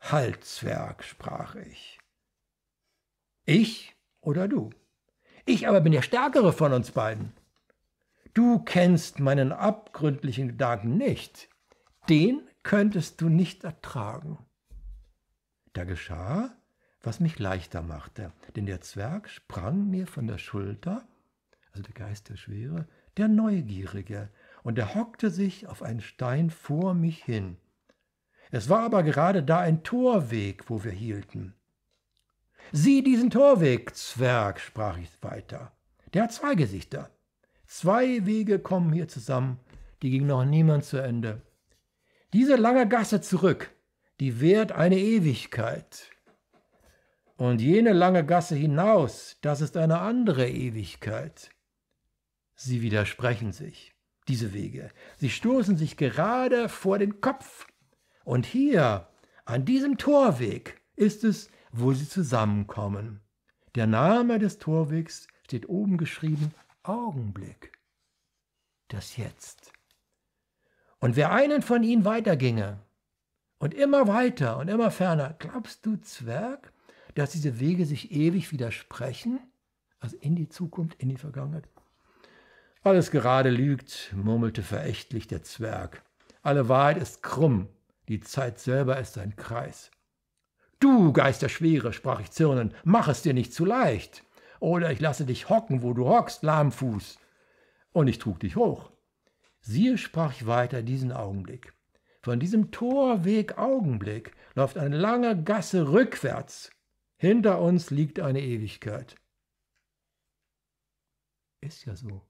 Halt, Zwerg, sprach ich. Ich oder du? Ich aber bin der Stärkere von uns beiden. Du kennst meinen abgründlichen Gedanken nicht. Den könntest du nicht ertragen. Da geschah, was mich leichter machte, denn der Zwerg sprang mir von der Schulter also der Geist der Schwere, der Neugierige, und er hockte sich auf einen Stein vor mich hin. Es war aber gerade da ein Torweg, wo wir hielten. Sieh diesen Torweg, Zwerg, sprach ich weiter. Der hat zwei Gesichter. Zwei Wege kommen hier zusammen, die ging noch niemand zu Ende. Diese lange Gasse zurück, die währt eine Ewigkeit. Und jene lange Gasse hinaus, das ist eine andere Ewigkeit. Sie widersprechen sich, diese Wege. Sie stoßen sich gerade vor den Kopf. Und hier, an diesem Torweg, ist es, wo sie zusammenkommen. Der Name des Torwegs steht oben geschrieben Augenblick. Das Jetzt. Und wer einen von ihnen weiterginge und immer weiter und immer ferner, glaubst du, Zwerg, dass diese Wege sich ewig widersprechen? Also in die Zukunft, in die Vergangenheit alles gerade lügt, murmelte verächtlich der Zwerg. Alle Wahrheit ist krumm, die Zeit selber ist ein Kreis. Du, Geisterschwere, sprach ich zürnend, mach es dir nicht zu leicht. Oder ich lasse dich hocken, wo du hockst, Lahmfuß. Und ich trug dich hoch. Siehe, sprach ich weiter, diesen Augenblick. Von diesem Torweg Augenblick läuft eine lange Gasse rückwärts. Hinter uns liegt eine Ewigkeit. Ist ja so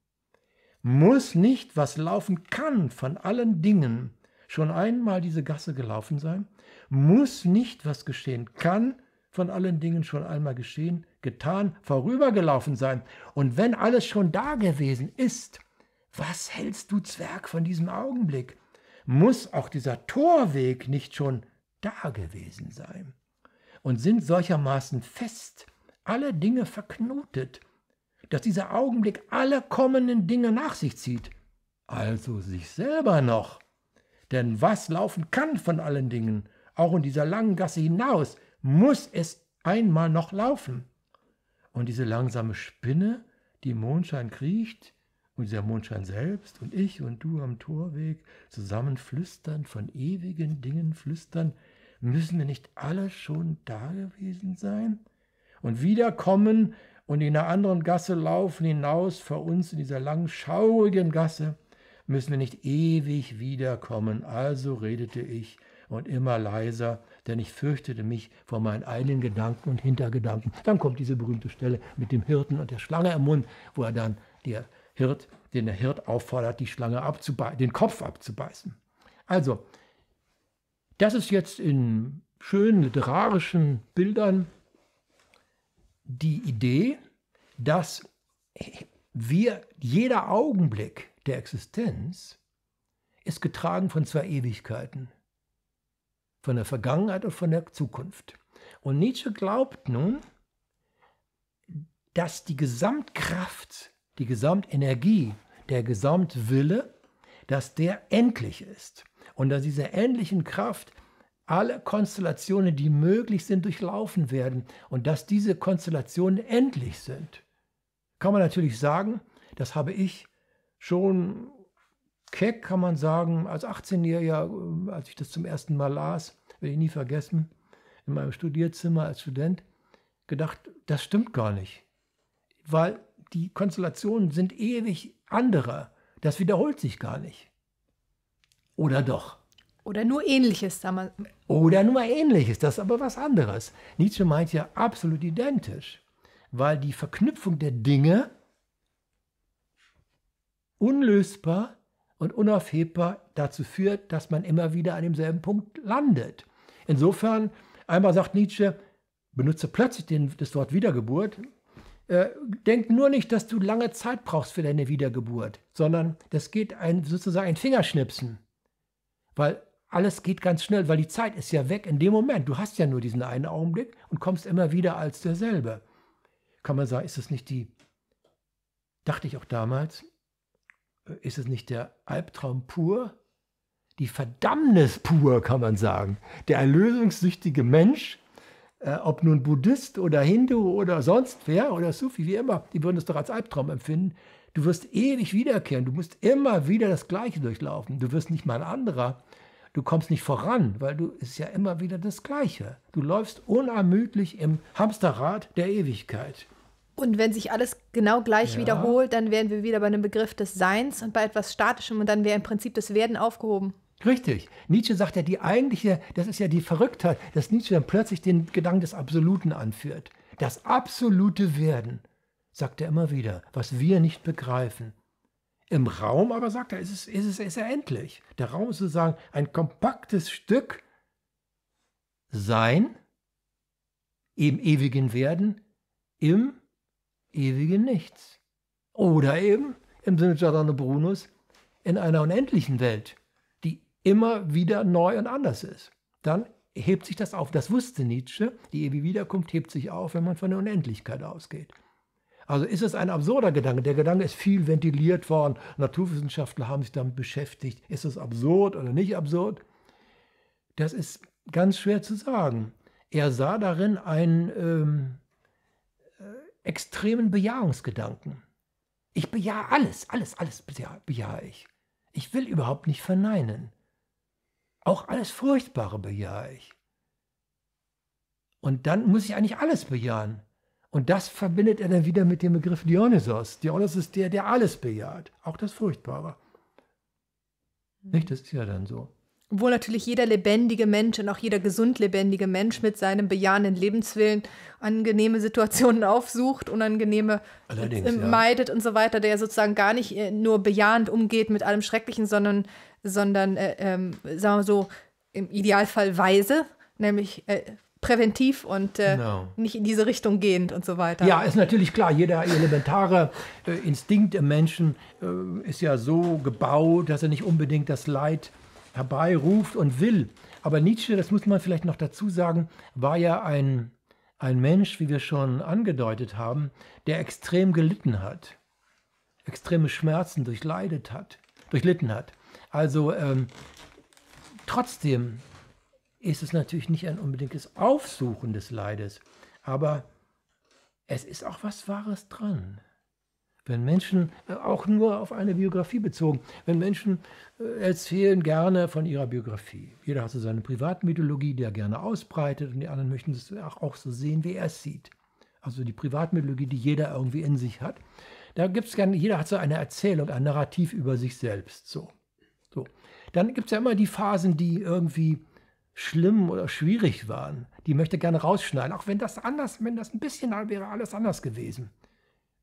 muss nicht, was laufen kann von allen Dingen, schon einmal diese Gasse gelaufen sein, muss nicht, was geschehen kann, von allen Dingen schon einmal geschehen, getan, vorübergelaufen sein. Und wenn alles schon da gewesen ist, was hältst du Zwerg von diesem Augenblick? Muss auch dieser Torweg nicht schon da gewesen sein? Und sind solchermaßen fest alle Dinge verknotet, dass dieser Augenblick alle kommenden Dinge nach sich zieht. Also sich selber noch. Denn was laufen kann von allen Dingen, auch in dieser langen Gasse hinaus, muss es einmal noch laufen. Und diese langsame Spinne, die im Mondschein kriecht, und dieser Mondschein selbst und ich und du am Torweg zusammen flüstern, von ewigen Dingen flüstern, müssen wir nicht alle schon da gewesen sein? Und wiederkommen, und in einer anderen Gasse laufen hinaus vor uns in dieser langen, schaurigen Gasse, müssen wir nicht ewig wiederkommen. Also redete ich und immer leiser, denn ich fürchtete mich vor meinen eigenen Gedanken und Hintergedanken. Dann kommt diese berühmte Stelle mit dem Hirten und der Schlange im Mund, wo er dann der Hirt, den der Hirt auffordert, die Schlange abzubeißen, den Kopf abzubeißen. Also, das ist jetzt in schönen literarischen Bildern die Idee, dass wir, jeder Augenblick der Existenz ist getragen von zwei Ewigkeiten, von der Vergangenheit und von der Zukunft. Und Nietzsche glaubt nun, dass die Gesamtkraft, die Gesamtenergie, der Gesamtwille, dass der endlich ist und dass diese endlichen Kraft alle Konstellationen, die möglich sind, durchlaufen werden und dass diese Konstellationen endlich sind. Kann man natürlich sagen, das habe ich schon keck, kann man sagen, als 18-Jähriger, als ich das zum ersten Mal las, werde ich nie vergessen, in meinem Studierzimmer als Student, gedacht, das stimmt gar nicht. Weil die Konstellationen sind ewig andere. Das wiederholt sich gar nicht. Oder doch? Oder nur Ähnliches, sagen wir. Oder nur Ähnliches, das ist aber was anderes. Nietzsche meint ja absolut identisch, weil die Verknüpfung der Dinge unlösbar und unaufhebbar dazu führt, dass man immer wieder an demselben Punkt landet. Insofern, einmal sagt Nietzsche, benutze plötzlich den, das Wort Wiedergeburt. Äh, denk nur nicht, dass du lange Zeit brauchst für deine Wiedergeburt, sondern das geht ein, sozusagen ein Fingerschnipsen. Weil alles geht ganz schnell, weil die Zeit ist ja weg in dem Moment. Du hast ja nur diesen einen Augenblick und kommst immer wieder als derselbe. Kann man sagen, ist es nicht die, dachte ich auch damals, äh, ist es nicht der Albtraum pur? Die Verdammnis pur, kann man sagen. Der erlösungssüchtige Mensch, äh, ob nun Buddhist oder Hindu oder sonst wer oder Sufi, wie immer, die würden es doch als Albtraum empfinden. Du wirst ewig wiederkehren, du musst immer wieder das Gleiche durchlaufen. Du wirst nicht mal ein anderer, Du kommst nicht voran, weil du ist ja immer wieder das Gleiche. Du läufst unermüdlich im Hamsterrad der Ewigkeit. Und wenn sich alles genau gleich ja. wiederholt, dann wären wir wieder bei einem Begriff des Seins und bei etwas Statischem und dann wäre im Prinzip das Werden aufgehoben. Richtig. Nietzsche sagt ja, die eigentliche, das ist ja die Verrücktheit, dass Nietzsche dann plötzlich den Gedanken des Absoluten anführt. Das absolute Werden, sagt er immer wieder, was wir nicht begreifen. Im Raum aber, sagt er, ist es, ist es, ist er endlich. Der Raum ist sozusagen ein kompaktes Stück Sein im ewigen Werden, im ewigen Nichts. Oder eben, im Sinne Giordano Brunus, in einer unendlichen Welt, die immer wieder neu und anders ist. Dann hebt sich das auf. Das wusste Nietzsche. Die ewige Wiederkunft hebt sich auf, wenn man von der Unendlichkeit ausgeht. Also ist es ein absurder Gedanke. Der Gedanke ist viel ventiliert worden. Naturwissenschaftler haben sich damit beschäftigt. Ist es absurd oder nicht absurd? Das ist ganz schwer zu sagen. Er sah darin einen ähm, äh, extremen Bejahungsgedanken. Ich bejahe alles, alles, alles bejahe, bejahe ich. Ich will überhaupt nicht verneinen. Auch alles Furchtbare bejahe ich. Und dann muss ich eigentlich alles bejahen. Und das verbindet er dann wieder mit dem Begriff Dionysos. Dionysos ist der, der alles bejaht, auch das Furchtbare. Hm. Nicht? Das ist ja dann so. Obwohl natürlich jeder lebendige Mensch und auch jeder gesund lebendige Mensch mit seinem bejahenden Lebenswillen angenehme Situationen aufsucht, unangenehme Allerdings, äh, meidet und so weiter, der sozusagen gar nicht äh, nur bejahend umgeht mit allem Schrecklichen, sondern, sondern äh, ähm, sagen wir so, im Idealfall weise, nämlich äh, präventiv und äh, genau. nicht in diese Richtung gehend und so weiter. Ja, ist natürlich klar, jeder elementare äh, Instinkt im Menschen äh, ist ja so gebaut, dass er nicht unbedingt das Leid herbeiruft und will. Aber Nietzsche, das muss man vielleicht noch dazu sagen, war ja ein, ein Mensch, wie wir schon angedeutet haben, der extrem gelitten hat, extreme Schmerzen durchleidet hat, durchlitten hat. Also ähm, trotzdem ist es natürlich nicht ein unbedingtes Aufsuchen des Leides, aber es ist auch was Wahres dran. Wenn Menschen, äh, auch nur auf eine Biografie bezogen, wenn Menschen äh, erzählen gerne von ihrer Biografie. Jeder hat so seine Privatmythologie, die er gerne ausbreitet und die anderen möchten es auch so sehen, wie er es sieht. Also die Privatmythologie, die jeder irgendwie in sich hat. Da gibt es gerne, jeder hat so eine Erzählung, ein Narrativ über sich selbst. So. so. Dann gibt es ja immer die Phasen, die irgendwie schlimm oder schwierig waren, die möchte gerne rausschneiden. Auch wenn das anders, wenn das ein bisschen wäre, alles anders gewesen.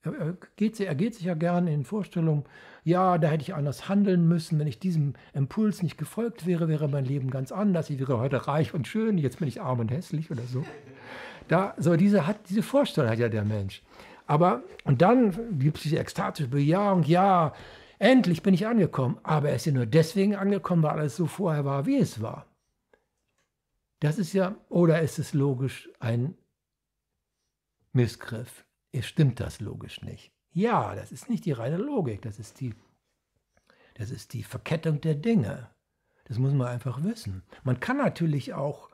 Er geht, er geht sich ja gerne in Vorstellungen, ja, da hätte ich anders handeln müssen. Wenn ich diesem Impuls nicht gefolgt wäre, wäre mein Leben ganz anders. Ich wäre heute reich und schön, jetzt bin ich arm und hässlich oder so. Da, so diese, hat, diese Vorstellung hat ja der Mensch. Aber, und dann gibt es diese ekstatische Bejahung, ja, endlich bin ich angekommen. Aber er ist ja nur deswegen angekommen, weil alles so vorher war, wie es war. Das ist ja, oder ist es logisch ein Missgriff? Es stimmt das logisch nicht. Ja, das ist nicht die reine Logik, das ist die, das ist die Verkettung der Dinge. Das muss man einfach wissen. Man kann natürlich auch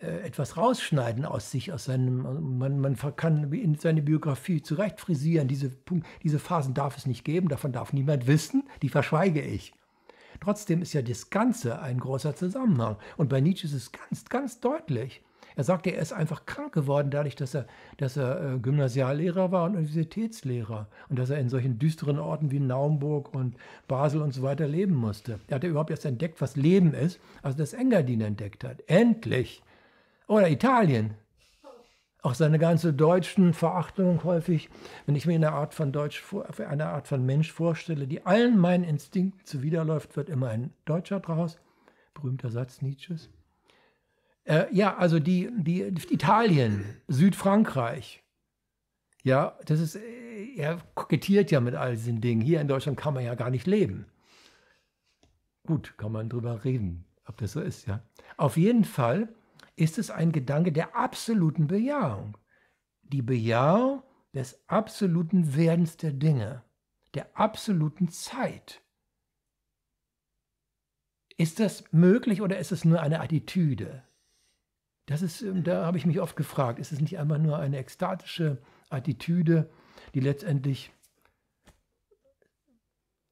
äh, etwas rausschneiden aus sich, aus seinem, man, man kann seine Biografie zurecht frisieren. Diese, diese Phasen darf es nicht geben, davon darf niemand wissen, die verschweige ich. Trotzdem ist ja das Ganze ein großer Zusammenhang. Und bei Nietzsche ist es ganz, ganz deutlich. Er sagt, er ist einfach krank geworden dadurch, dass er, dass er äh, Gymnasiallehrer war und Universitätslehrer und dass er in solchen düsteren Orten wie Naumburg und Basel und so weiter leben musste. Er hat ja überhaupt erst entdeckt, was Leben ist, also dass Engadin entdeckt hat. Endlich! Oder Italien auch seine ganze deutschen Verachtung häufig, wenn ich mir eine Art von Deutsch, eine Art von Mensch vorstelle, die allen meinen Instinkten zuwiderläuft, wird immer ein Deutscher draus. Berühmter Satz Nietzsches. Äh, ja, also die, die Italien, Südfrankreich. Ja, das ist, äh, er kokettiert ja mit all diesen Dingen. Hier in Deutschland kann man ja gar nicht leben. Gut, kann man drüber reden, ob das so ist, ja. Auf jeden Fall ist es ein Gedanke der absoluten Bejahung. Die Bejahung des absoluten Werdens der Dinge, der absoluten Zeit. Ist das möglich oder ist es nur eine Attitüde? Das ist, ähm, da habe ich mich oft gefragt, ist es nicht einfach nur eine ekstatische Attitüde, die letztendlich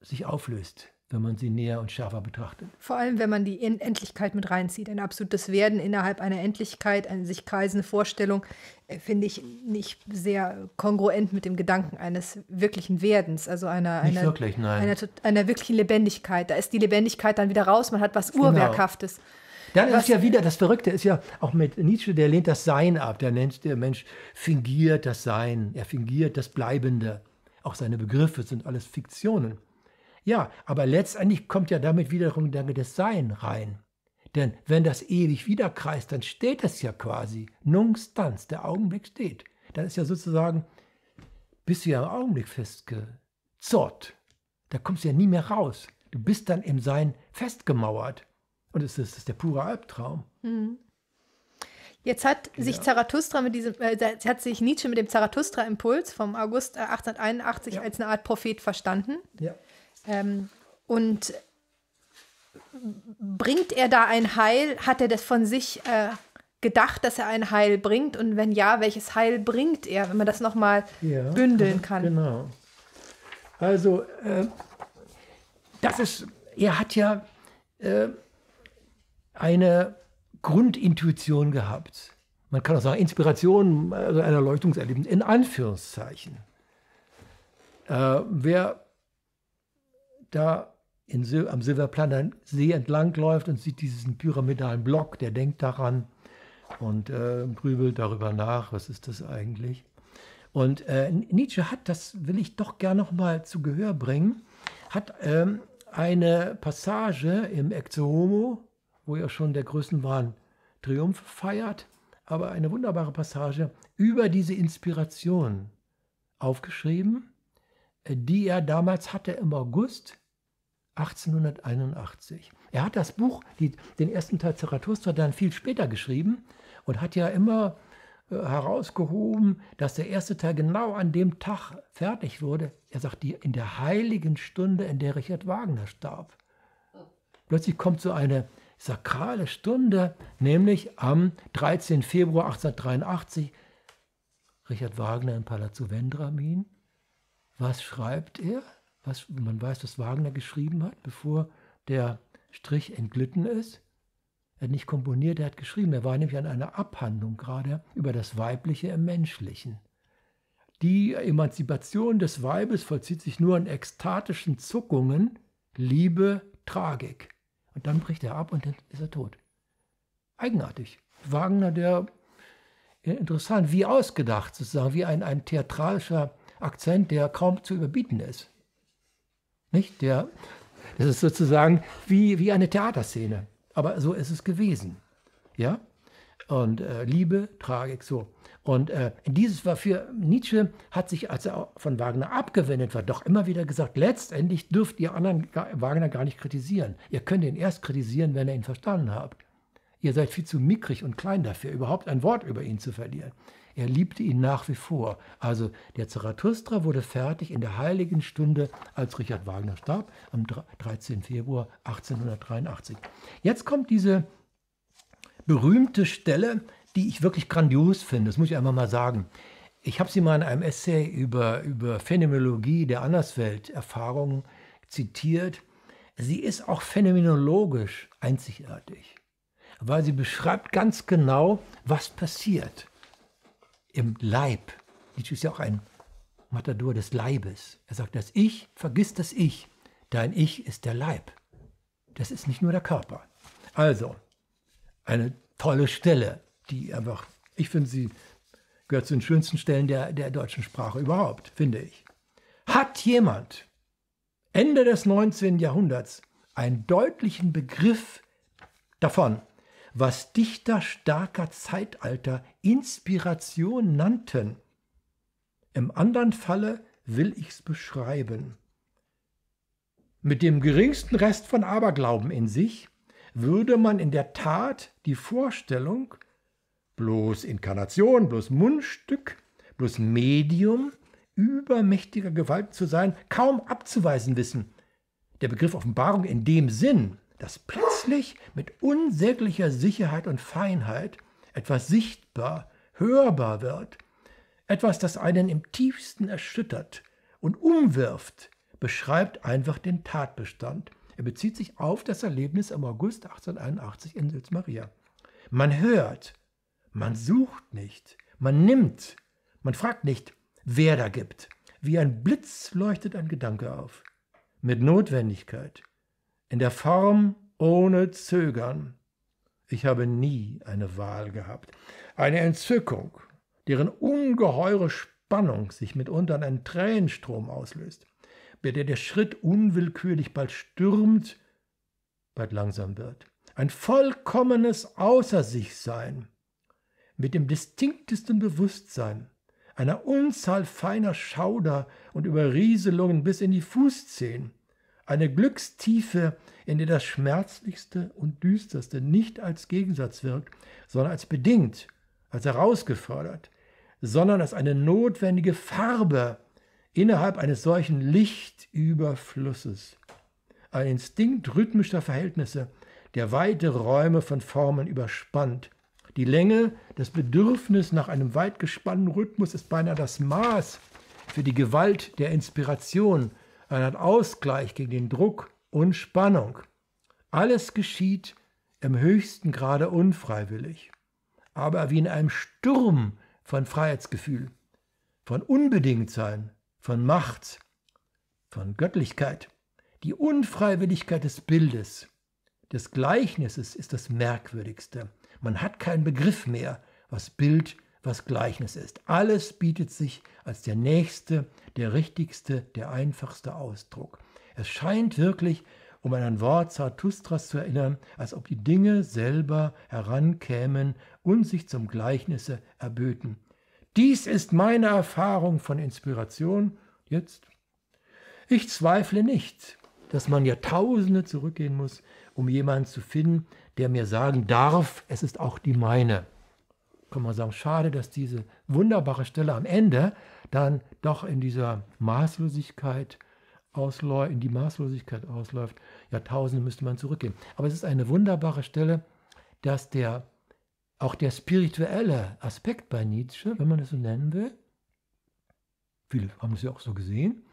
sich auflöst wenn man sie näher und schärfer betrachtet. Vor allem, wenn man die Endlichkeit mit reinzieht. Ein absolutes Werden innerhalb einer Endlichkeit, eine sich kreisende Vorstellung, äh, finde ich nicht sehr kongruent mit dem Gedanken eines wirklichen Werdens, also einer, einer, wirklich, einer, einer, wirklichen Lebendigkeit. Da ist die Lebendigkeit dann wieder raus, man hat was genau. Urwerkhaftes. Genau. Dann ist ja wieder, das Verrückte ist ja auch mit Nietzsche, der lehnt das Sein ab. Der nennt, der Mensch fingiert das Sein, er fingiert das Bleibende. Auch seine Begriffe sind alles Fiktionen. Ja, aber letztendlich kommt ja damit wiederum der Gedanke des Sein rein. Denn wenn das ewig wiederkreist, dann steht es ja quasi. Nunc stans, der Augenblick steht. Dann ist ja sozusagen, bist du ja im Augenblick festgezurrt. Da kommst du ja nie mehr raus. Du bist dann im Sein festgemauert. Und es ist, es ist der pure Albtraum. Mhm. Jetzt hat sich ja. Zarathustra mit diesem, äh, hat sich Nietzsche mit dem Zarathustra-Impuls vom August 1881 äh, ja. als eine Art Prophet verstanden. Ja. Ähm, und bringt er da ein Heil? Hat er das von sich äh, gedacht, dass er ein Heil bringt? Und wenn ja, welches Heil bringt er, wenn man das nochmal ja, bündeln kann? Genau. Also, äh, das ist, er hat ja äh, eine Grundintuition gehabt. Man kann auch sagen, Inspiration, äh, also ein Erleuchtungserlebnis, in Anführungszeichen. Äh, wer da in, am Silberplaner See entlang läuft und sieht diesen pyramidalen Block, der denkt daran und äh, grübelt darüber nach, was ist das eigentlich. Und äh, Nietzsche hat, das will ich doch gern nochmal zu Gehör bringen, hat ähm, eine Passage im Ecce Homo, wo ja schon der Größenwahn Triumph feiert, aber eine wunderbare Passage über diese Inspiration aufgeschrieben, äh, die er damals hatte im August 1881. Er hat das Buch, die, den ersten Teil Zarathustra, dann viel später geschrieben und hat ja immer äh, herausgehoben, dass der erste Teil genau an dem Tag fertig wurde. Er sagt, die, in der heiligen Stunde, in der Richard Wagner starb. Plötzlich kommt so eine sakrale Stunde, nämlich am 13. Februar 1883. Richard Wagner im Palazzo Vendramin. Was schreibt er? was man weiß, was Wagner geschrieben hat, bevor der Strich entglitten ist. Er hat nicht komponiert, er hat geschrieben. Er war nämlich an einer Abhandlung gerade über das Weibliche im Menschlichen. Die Emanzipation des Weibes vollzieht sich nur in ekstatischen Zuckungen, Liebe, Tragik. Und dann bricht er ab und dann ist er tot. Eigenartig. Wagner, der äh, interessant, wie ausgedacht sozusagen, wie ein, ein theatralischer Akzent, der kaum zu überbieten ist. Nicht? Der, das ist sozusagen wie, wie eine Theaterszene. Aber so ist es gewesen. Ja? Und äh, Liebe, Tragik, so. Und äh, dieses war für Nietzsche, hat sich, als er von Wagner abgewendet war, doch immer wieder gesagt, letztendlich dürft ihr anderen Wagner gar nicht kritisieren. Ihr könnt ihn erst kritisieren, wenn ihr ihn verstanden habt. Ihr seid viel zu mickrig und klein dafür, überhaupt ein Wort über ihn zu verlieren. Er liebte ihn nach wie vor. Also der Zarathustra wurde fertig in der heiligen Stunde, als Richard Wagner starb, am 13. Februar 1883. Jetzt kommt diese berühmte Stelle, die ich wirklich grandios finde, das muss ich einfach mal sagen. Ich habe sie mal in einem Essay über, über Phänomenologie der Anderswelt-Erfahrungen zitiert. Sie ist auch phänomenologisch einzigartig, weil sie beschreibt ganz genau, was passiert im Leib. Nietzsche ist ja auch ein Matador des Leibes. Er sagt, das Ich, vergisst das Ich. Dein Ich ist der Leib. Das ist nicht nur der Körper. Also, eine tolle Stelle, die einfach, ich finde, sie gehört zu den schönsten Stellen der, der deutschen Sprache überhaupt, finde ich. Hat jemand Ende des 19. Jahrhunderts einen deutlichen Begriff davon, was Dichter starker Zeitalter Inspiration nannten. Im anderen Falle will ich's beschreiben. Mit dem geringsten Rest von Aberglauben in sich würde man in der Tat die Vorstellung, bloß Inkarnation, bloß Mundstück, bloß Medium übermächtiger Gewalt zu sein, kaum abzuweisen wissen. Der Begriff Offenbarung in dem Sinn dass plötzlich mit unsäglicher Sicherheit und Feinheit etwas sichtbar, hörbar wird, etwas, das einen im tiefsten erschüttert und umwirft, beschreibt einfach den Tatbestand. Er bezieht sich auf das Erlebnis im August 1881 in Sils Maria. Man hört, man sucht nicht, man nimmt, man fragt nicht, wer da gibt. Wie ein Blitz leuchtet ein Gedanke auf. Mit Notwendigkeit, in der Form ohne Zögern. Ich habe nie eine Wahl gehabt. Eine Entzückung, deren ungeheure Spannung sich mitunter in einen Tränenstrom auslöst, bei der der Schritt unwillkürlich bald stürmt, bald langsam wird. Ein vollkommenes Außer sich sein, mit dem distinktesten Bewusstsein, einer Unzahl feiner Schauder und Überrieselungen bis in die Fußzehen, eine Glückstiefe, in der das Schmerzlichste und Düsterste nicht als Gegensatz wirkt, sondern als bedingt, als herausgefordert, sondern als eine notwendige Farbe innerhalb eines solchen Lichtüberflusses. Ein Instinkt rhythmischer Verhältnisse, der weite Räume von Formen überspannt. Die Länge, das Bedürfnis nach einem weit gespannten Rhythmus ist beinahe das Maß für die Gewalt der Inspiration, einen Ausgleich gegen den Druck und Spannung. Alles geschieht im höchsten Grade unfreiwillig, aber wie in einem Sturm von Freiheitsgefühl, von Unbedingtsein, von Macht, von Göttlichkeit. Die Unfreiwilligkeit des Bildes, des Gleichnisses ist das Merkwürdigste. Man hat keinen Begriff mehr, was Bild ist was Gleichnis ist. Alles bietet sich als der nächste, der richtigste, der einfachste Ausdruck. Es scheint wirklich, um an ein Wort Zarathustras zu erinnern, als ob die Dinge selber herankämen und sich zum Gleichnisse erböten. Dies ist meine Erfahrung von Inspiration. Jetzt. Ich zweifle nicht, dass man Jahrtausende zurückgehen muss, um jemanden zu finden, der mir sagen darf, es ist auch die meine kann man sagen, schade, dass diese wunderbare Stelle am Ende dann doch in dieser Maßlosigkeit ausläuft, in die Maßlosigkeit ausläuft. Jahrtausende müsste man zurückgehen. Aber es ist eine wunderbare Stelle, dass der auch der spirituelle Aspekt bei Nietzsche, wenn man das so nennen will, viele haben es ja auch so gesehen,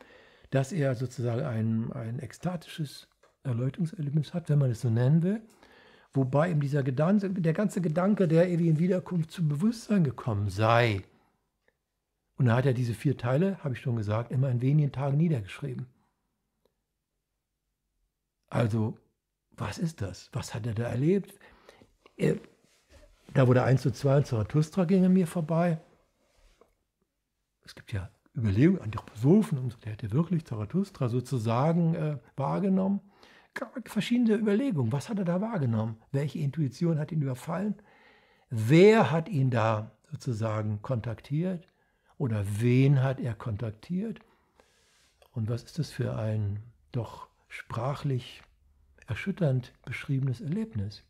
dass er sozusagen ein, ein ekstatisches Erläuterungserlebnis hat, wenn man es so nennen will, wobei ihm dieser Gedanke, der ganze Gedanke der ewigen Wiederkunft zum Bewusstsein gekommen sei. Und da hat er diese vier Teile, habe ich schon gesagt, immer in wenigen Tagen niedergeschrieben. Also, was ist das? Was hat er da erlebt? Er, da wurde 1 zu 2 und Zarathustra ging an mir vorbei. Es gibt ja Überlegungen, Anthroposophen, und der hätte wirklich Zarathustra sozusagen äh, wahrgenommen verschiedene Überlegungen. Was hat er da wahrgenommen? Welche Intuition hat ihn überfallen? Wer hat ihn da sozusagen kontaktiert? Oder wen hat er kontaktiert? Und was ist das für ein doch sprachlich erschütternd beschriebenes Erlebnis?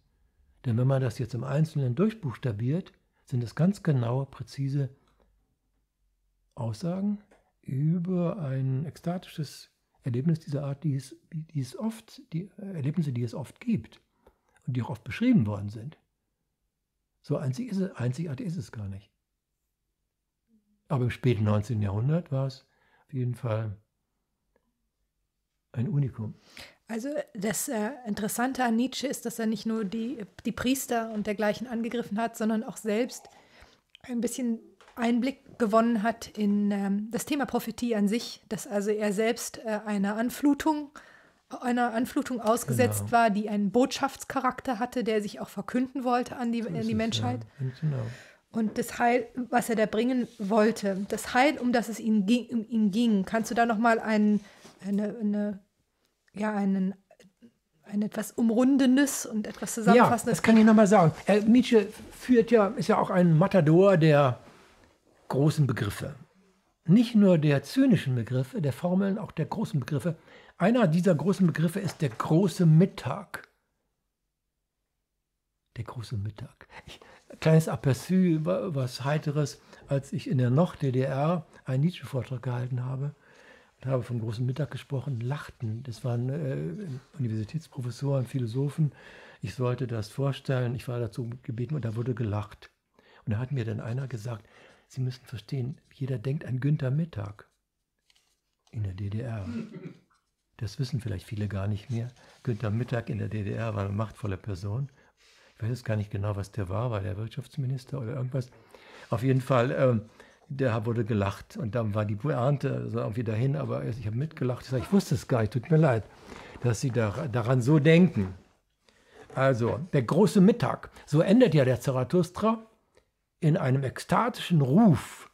Denn wenn man das jetzt im Einzelnen durchbuchstabiert, sind es ganz genaue, präzise Aussagen über ein ekstatisches Erlebnis dieser Art, die es, die es oft, die äh, Erlebnisse, die es oft gibt und die auch oft beschrieben worden sind. So einzig ist es, einzigartig ist es gar nicht. Aber im späten 19. Jahrhundert war es auf jeden Fall ein Unikum. Also das äh, Interessante an Nietzsche ist, dass er nicht nur die, die Priester und dergleichen angegriffen hat, sondern auch selbst ein bisschen Einblick gewonnen hat in ähm, das Thema Prophetie an sich, dass also er selbst äh, einer Anflutung einer Anflutung ausgesetzt genau. war, die einen Botschaftscharakter hatte, der sich auch verkünden wollte an die, an die Menschheit. Ja. Genau. Und das Heil, was er da bringen wollte, das Heil, um das es ihm ging, um ihn ging. kannst du da nochmal einen, eine, eine, ja, einen ein etwas Umrundendes und etwas Zusammenfassendes. Ja, das kann ich nochmal sagen. Herr äh, Nietzsche führt ja, ist ja auch ein Matador der großen Begriffe. Nicht nur der zynischen Begriffe, der Formeln, auch der großen Begriffe. Einer dieser großen Begriffe ist der große Mittag. Der große Mittag. Ich, kleines Aperçu, was Heiteres, als ich in der noch DDR einen Nietzsche-Vortrag gehalten habe und habe vom großen Mittag gesprochen, lachten. Das waren äh, Universitätsprofessoren, Philosophen. Ich sollte das vorstellen. Ich war dazu gebeten und da wurde gelacht. Und da hat mir dann einer gesagt, Sie müssen verstehen, jeder denkt an Günther Mittag in der DDR. Das wissen vielleicht viele gar nicht mehr. Günther Mittag in der DDR war eine machtvolle Person. Ich weiß jetzt gar nicht genau, was der war, war der Wirtschaftsminister oder irgendwas. Auf jeden Fall, äh, der wurde gelacht und dann war die Pointe also irgendwie dahin, aber ich habe mitgelacht. Ich, sag, ich wusste es gar nicht, tut mir leid, dass Sie da, daran so denken. Also, der große Mittag, so endet ja der Zarathustra in einem ekstatischen Ruf,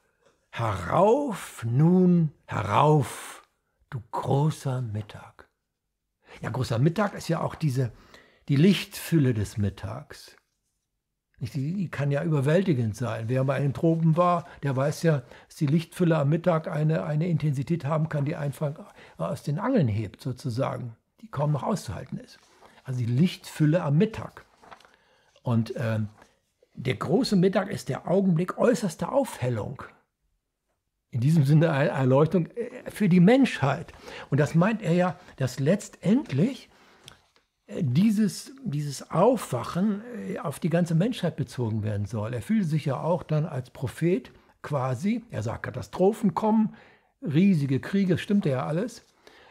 Herauf nun, herauf, du großer Mittag. Ja, großer Mittag ist ja auch diese, die Lichtfülle des Mittags. Die, die kann ja überwältigend sein. Wer mal in den Tropen war, der weiß ja, dass die Lichtfülle am Mittag eine, eine Intensität haben kann, die einfach aus den Angeln hebt, sozusagen, die kaum noch auszuhalten ist. Also die Lichtfülle am Mittag. Und ähm, der große Mittag ist der Augenblick äußerster Aufhellung. In diesem Sinne eine Erleuchtung äh, für die Menschheit. Und das meint er ja, dass letztendlich äh, dieses, dieses Aufwachen äh, auf die ganze Menschheit bezogen werden soll. Er fühlte sich ja auch dann als Prophet quasi. Er sagt, Katastrophen kommen, riesige Kriege, stimmt ja alles.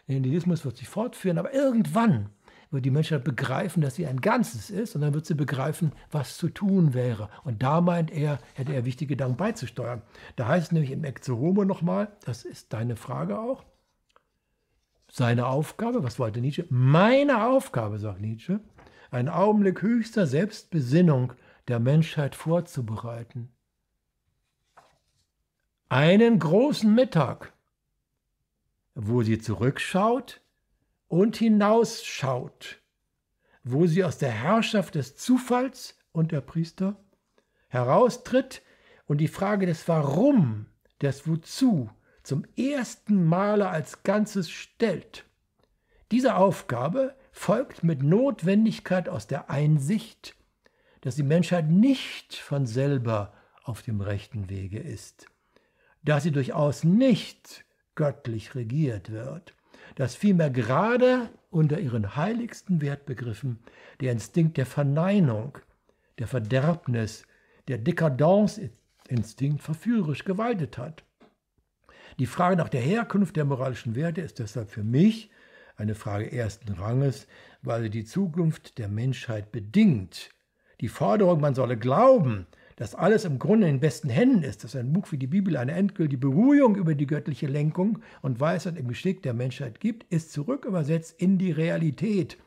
Der Hinduismus wird sich fortführen, aber irgendwann wird die Menschheit begreifen, dass sie ein Ganzes ist und dann wird sie begreifen, was zu tun wäre. Und da meint er, hätte er wichtige Gedanken beizusteuern. Da heißt es nämlich im Ecce Homo nochmal, das ist deine Frage auch, seine Aufgabe, was wollte Nietzsche? Meine Aufgabe, sagt Nietzsche, einen Augenblick höchster Selbstbesinnung der Menschheit vorzubereiten. Einen großen Mittag, wo sie zurückschaut und hinausschaut, wo sie aus der Herrschaft des Zufalls und der Priester heraustritt und die Frage des Warum, des Wozu zum ersten Male als Ganzes stellt. Diese Aufgabe folgt mit Notwendigkeit aus der Einsicht, dass die Menschheit nicht von selber auf dem rechten Wege ist, dass sie durchaus nicht göttlich regiert wird, dass vielmehr gerade unter ihren heiligsten Wertbegriffen der Instinkt der Verneinung, der Verderbnis, der Dekadence-Instinkt verführerisch gewaltet hat. Die Frage nach der Herkunft der moralischen Werte ist deshalb für mich eine Frage ersten Ranges, weil sie die Zukunft der Menschheit bedingt. Die Forderung, man solle glauben, dass alles im Grunde in den besten Händen ist, dass ein Buch wie die Bibel eine endgültige Beruhigung über die göttliche Lenkung und Weisheit im Geschick der Menschheit gibt, ist zurückübersetzt in die Realität.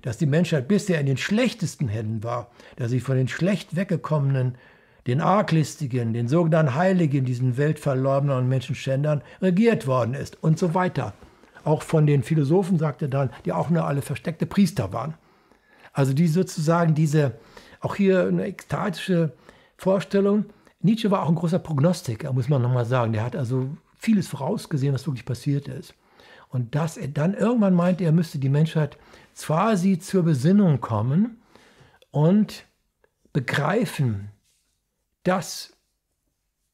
Dass die Menschheit bisher in den schlechtesten Händen war, dass sie von den schlecht weggekommenen, den Arglistigen, den sogenannten Heiligen, diesen Weltverleumdern und Menschenschändern regiert worden ist und so weiter. Auch von den Philosophen sagte dann, die auch nur alle versteckte Priester waren. Also die sozusagen diese auch hier eine ekstatische Vorstellung. Nietzsche war auch ein großer Prognostiker, muss man nochmal sagen. Der hat also vieles vorausgesehen, was wirklich passiert ist. Und dass er dann irgendwann meinte, er müsste die Menschheit zwar sie zur Besinnung kommen und begreifen, dass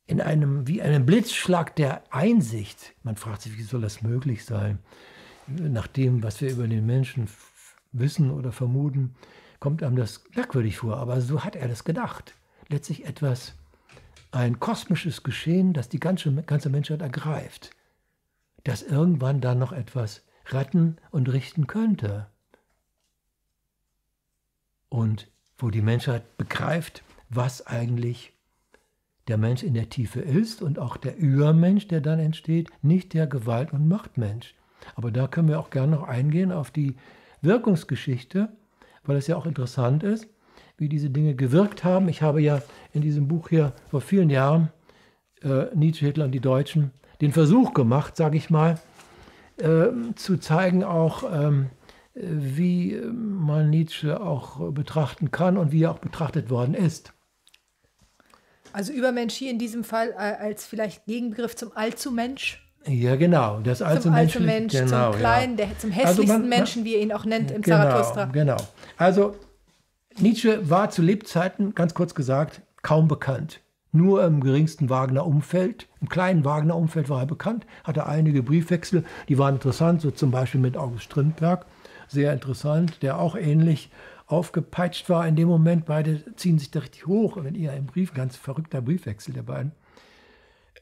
in einem, wie einem Blitzschlag der Einsicht, man fragt sich, wie soll das möglich sein, nach dem, was wir über den Menschen wissen oder vermuten, kommt einem das merkwürdig vor, aber so hat er das gedacht. Letztlich etwas, ein kosmisches Geschehen, das die ganze, ganze Menschheit ergreift, das irgendwann dann noch etwas retten und richten könnte. Und wo die Menschheit begreift, was eigentlich der Mensch in der Tiefe ist und auch der Übermensch, der dann entsteht, nicht der Gewalt- und Machtmensch. Aber da können wir auch gerne noch eingehen auf die Wirkungsgeschichte weil es ja auch interessant ist, wie diese Dinge gewirkt haben. Ich habe ja in diesem Buch hier vor vielen Jahren äh, Nietzsche, Hitler und die Deutschen den Versuch gemacht, sage ich mal, äh, zu zeigen auch, ähm, wie ähm, man Nietzsche auch betrachten kann und wie er auch betrachtet worden ist. Also Übermensch hier in diesem Fall äh, als vielleicht Gegenbegriff zum Allzumensch? Ja, genau. Das alte zum alte Mensch, genau, zum kleinen, ja. der, zum also hässlichsten also man, Menschen, wie er ihn auch nennt im genau, Zarathustra. Genau. Also Nietzsche war zu Lebzeiten, ganz kurz gesagt, kaum bekannt. Nur im geringsten Wagner-Umfeld, im kleinen Wagner-Umfeld war er bekannt, hatte einige Briefwechsel, die waren interessant, so zum Beispiel mit August Strindberg, sehr interessant, der auch ähnlich aufgepeitscht war in dem Moment. Beide ziehen sich da richtig hoch, wenn ihr einen Brief, ganz verrückter Briefwechsel der beiden,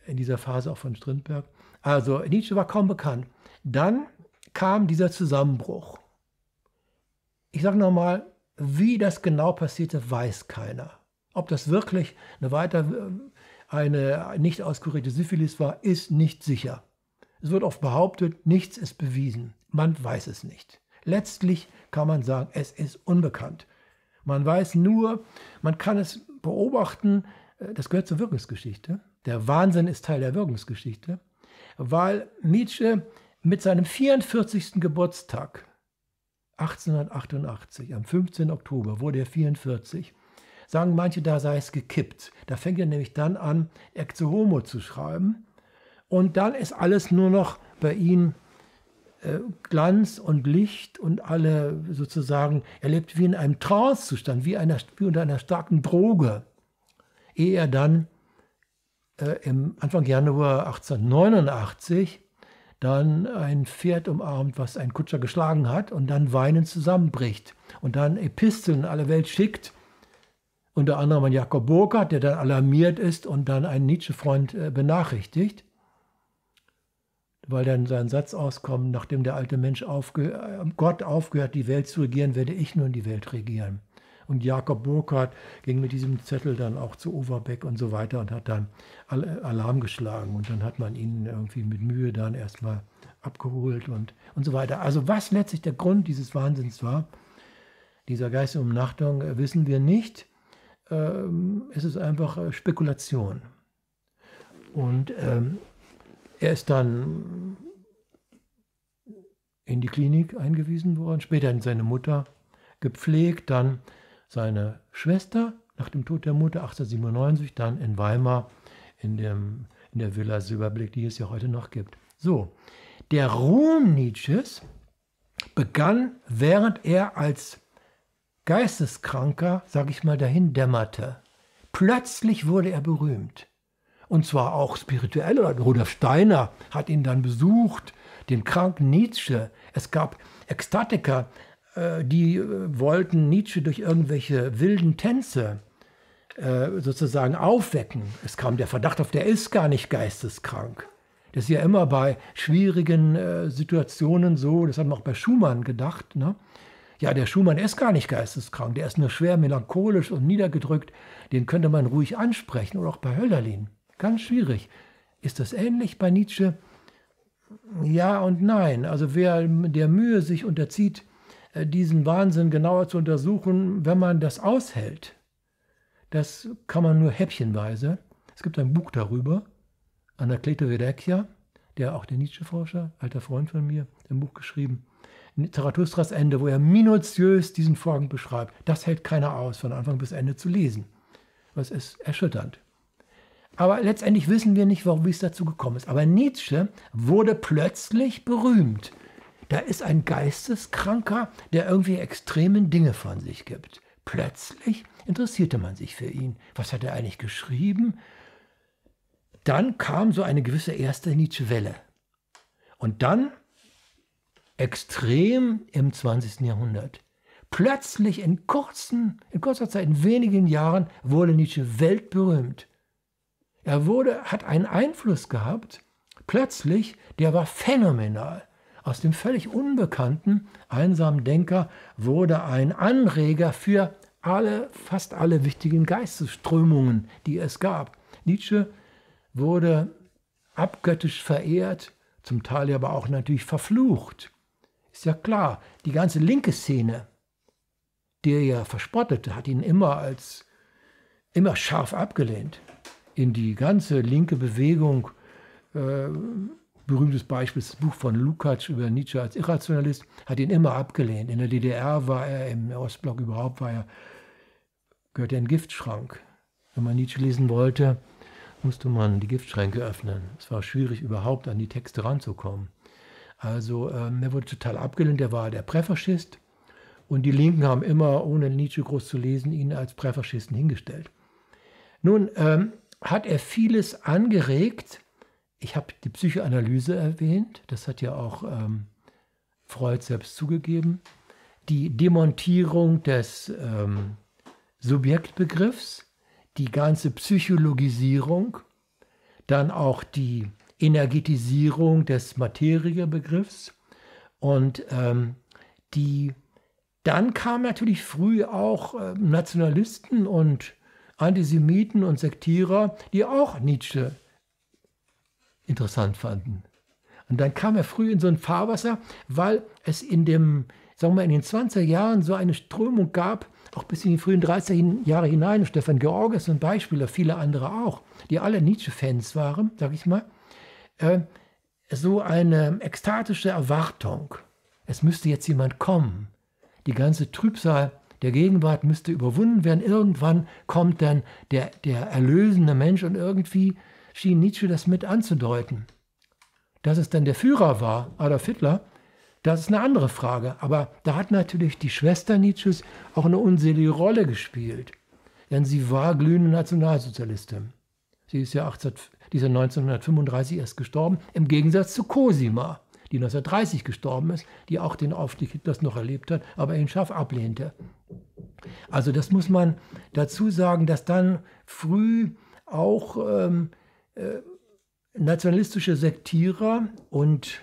in dieser Phase auch von Strindberg. Also Nietzsche war kaum bekannt. Dann kam dieser Zusammenbruch. Ich sage nochmal, wie das genau passierte, weiß keiner. Ob das wirklich eine weiter äh, eine nicht auskurierte Syphilis war, ist nicht sicher. Es wird oft behauptet, nichts ist bewiesen. Man weiß es nicht. Letztlich kann man sagen, es ist unbekannt. Man weiß nur, man kann es beobachten, äh, das gehört zur Wirkungsgeschichte. Der Wahnsinn ist Teil der Wirkungsgeschichte weil Nietzsche mit seinem 44. Geburtstag 1888, am 15. Oktober wurde er 44, sagen manche, da sei es gekippt. Da fängt er nämlich dann an, Ecce Homo zu schreiben. Und dann ist alles nur noch bei ihm äh, Glanz und Licht und alle sozusagen, er lebt wie in einem Trancezustand, wie, wie unter einer starken Droge, ehe er dann äh, im Anfang Januar 1889 dann ein Pferd umarmt, was ein Kutscher geschlagen hat und dann weinend zusammenbricht und dann Episteln alle Welt schickt, unter anderem an Jakob Burkhardt, der dann alarmiert ist und dann einen Nietzsche-Freund äh, benachrichtigt, weil dann sein Satz auskommt, nachdem der alte Mensch aufge äh, Gott aufgehört, die Welt zu regieren, werde ich nun die Welt regieren. Und Jakob Burkhardt ging mit diesem Zettel dann auch zu Overbeck und so weiter und hat dann Alarm geschlagen. Und dann hat man ihn irgendwie mit Mühe dann erstmal abgeholt und, und so weiter. Also was letztlich der Grund dieses Wahnsinns war, dieser Geistesumnachtung, äh, wissen wir nicht. Ähm, es ist einfach äh, Spekulation. Und ähm, er ist dann in die Klinik eingewiesen worden, später in seine Mutter gepflegt, dann seine Schwester nach dem Tod der Mutter 1897 dann in Weimar in, dem, in der Villa Silberblick, die es ja heute noch gibt. So, der Ruhm Nietzsches begann, während er als Geisteskranker, sag ich mal, dahin dämmerte. Plötzlich wurde er berühmt. Und zwar auch spirituell. Rudolf Steiner hat ihn dann besucht, den kranken Nietzsche. Es gab Ekstatiker, äh, die äh, wollten Nietzsche durch irgendwelche wilden Tänze äh, sozusagen aufwecken. Es kam der Verdacht auf, der ist gar nicht geisteskrank. Das ist ja immer bei schwierigen Situationen so, das haben wir auch bei Schumann gedacht. Ne? Ja, der Schumann ist gar nicht geisteskrank, der ist nur schwer melancholisch und niedergedrückt, den könnte man ruhig ansprechen oder auch bei Hölderlin. Ganz schwierig. Ist das ähnlich bei Nietzsche? Ja und nein. Also wer der Mühe sich unterzieht, äh, diesen Wahnsinn genauer zu untersuchen, wenn man das aushält. Das kann man nur häppchenweise. Es gibt ein Buch darüber, Anacleto Vedecchia, der auch der Nietzsche-Forscher, alter Freund von mir, ein Buch geschrieben, Zarathustras Ende, wo er minutiös diesen Vorgang beschreibt. Das hält keiner aus, von Anfang bis Ende zu lesen. Das ist erschütternd. Aber letztendlich wissen wir nicht, wie es dazu gekommen ist. Aber Nietzsche wurde plötzlich berühmt. Da ist ein Geisteskranker, der irgendwie extremen Dinge von sich gibt. Plötzlich interessierte man sich für ihn. Was hat er eigentlich geschrieben? Dann kam so eine gewisse erste Nietzsche-Welle. Und dann extrem im 20. Jahrhundert. Plötzlich in, kurzen, in kurzer Zeit, in wenigen Jahren, wurde Nietzsche weltberühmt. Er wurde, hat einen Einfluss gehabt, plötzlich, der war phänomenal. Aus dem völlig unbekannten, einsamen Denker wurde ein Anreger für alle, fast alle wichtigen Geistesströmungen, die es gab. Nietzsche wurde abgöttisch verehrt, zum Teil aber auch natürlich verflucht. Ist ja klar, die ganze linke Szene, der ja verspottete, hat ihn immer als immer scharf abgelehnt. In die ganze linke Bewegung äh, berühmtes Beispiel ist das Buch von Lukács über Nietzsche als Irrationalist, hat ihn immer abgelehnt. In der DDR war er, im Ostblock überhaupt war er, gehört er in den Giftschrank. Wenn man Nietzsche lesen wollte, musste man die Giftschränke öffnen. Es war schwierig, überhaupt an die Texte ranzukommen. Also ähm, er wurde total abgelehnt, er war der Präfaschist. Und die Linken haben immer, ohne Nietzsche groß zu lesen, ihn als Präfaschisten hingestellt. Nun ähm, hat er vieles angeregt, ich habe die Psychoanalyse erwähnt, das hat ja auch ähm, Freud selbst zugegeben. Die Demontierung des ähm, Subjektbegriffs, die ganze Psychologisierung, dann auch die Energetisierung des Materiebegriffs und ähm, die dann kamen natürlich früh auch äh, Nationalisten und Antisemiten und Sektierer, die auch Nietzsche interessant fanden. Und dann kam er früh in so ein Fahrwasser, weil es in dem, sagen wir in den 20er Jahren so eine Strömung gab, auch bis in die frühen 30er Jahre hinein. Stefan Georges ist ein Beispiel, viele andere auch, die alle Nietzsche-Fans waren, sag ich mal. Äh, so eine ekstatische Erwartung. Es müsste jetzt jemand kommen. Die ganze Trübsal der Gegenwart müsste überwunden werden. Irgendwann kommt dann der, der erlösende Mensch und irgendwie schien Nietzsche das mit anzudeuten. Dass es dann der Führer war, Adolf Hitler, das ist eine andere Frage. Aber da hat natürlich die Schwester Nietzsches auch eine unselige Rolle gespielt. Denn sie war glühende Nationalsozialistin. Sie ist ja 18, die ist 1935 erst gestorben, im Gegensatz zu Cosima, die 1930 gestorben ist, die auch den Aufstieg Hitlers noch erlebt hat, aber ihn scharf ablehnte. Also das muss man dazu sagen, dass dann früh auch ähm, äh, nationalistische Sektierer und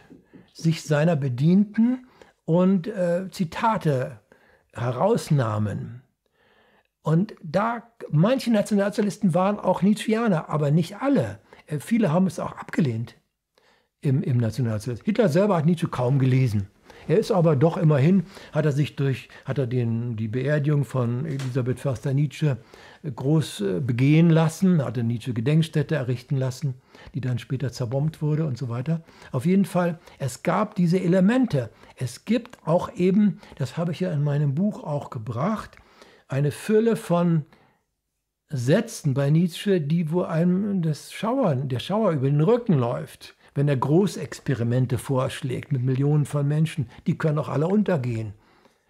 sich seiner Bedienten und äh, Zitate herausnahmen. Und da manche Nationalsozialisten waren auch Nietzscheaner, aber nicht alle. Äh, viele haben es auch abgelehnt im, im Nationalsozialismus. Hitler selber hat Nietzsche kaum gelesen. Er ist aber doch immerhin, hat er sich durch, hat er den, die Beerdigung von Elisabeth Förster Nietzsche groß äh, begehen lassen, hatte Nietzsche Gedenkstätte errichten lassen, die dann später zerbombt wurde und so weiter. Auf jeden Fall, es gab diese Elemente. Es gibt auch eben, das habe ich ja in meinem Buch auch gebracht, eine Fülle von Sätzen bei Nietzsche, die wo einem das Schauern, der Schauer über den Rücken läuft, wenn er Großexperimente vorschlägt mit Millionen von Menschen, die können auch alle untergehen.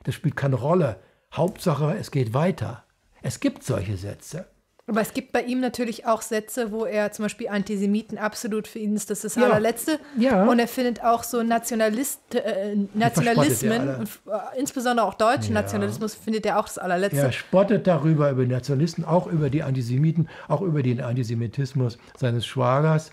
Das spielt keine Rolle. Hauptsache, es geht weiter. Es gibt solche Sätze. Aber es gibt bei ihm natürlich auch Sätze, wo er zum Beispiel Antisemiten absolut für ihn ist das, ist das ja. allerletzte. Ja. Und er findet auch so Nationalist, äh, Nationalismen, äh, insbesondere auch deutschen ja. Nationalismus, findet er auch das allerletzte. Er spottet darüber, über Nationalisten, auch über die Antisemiten, auch über den Antisemitismus seines Schwagers,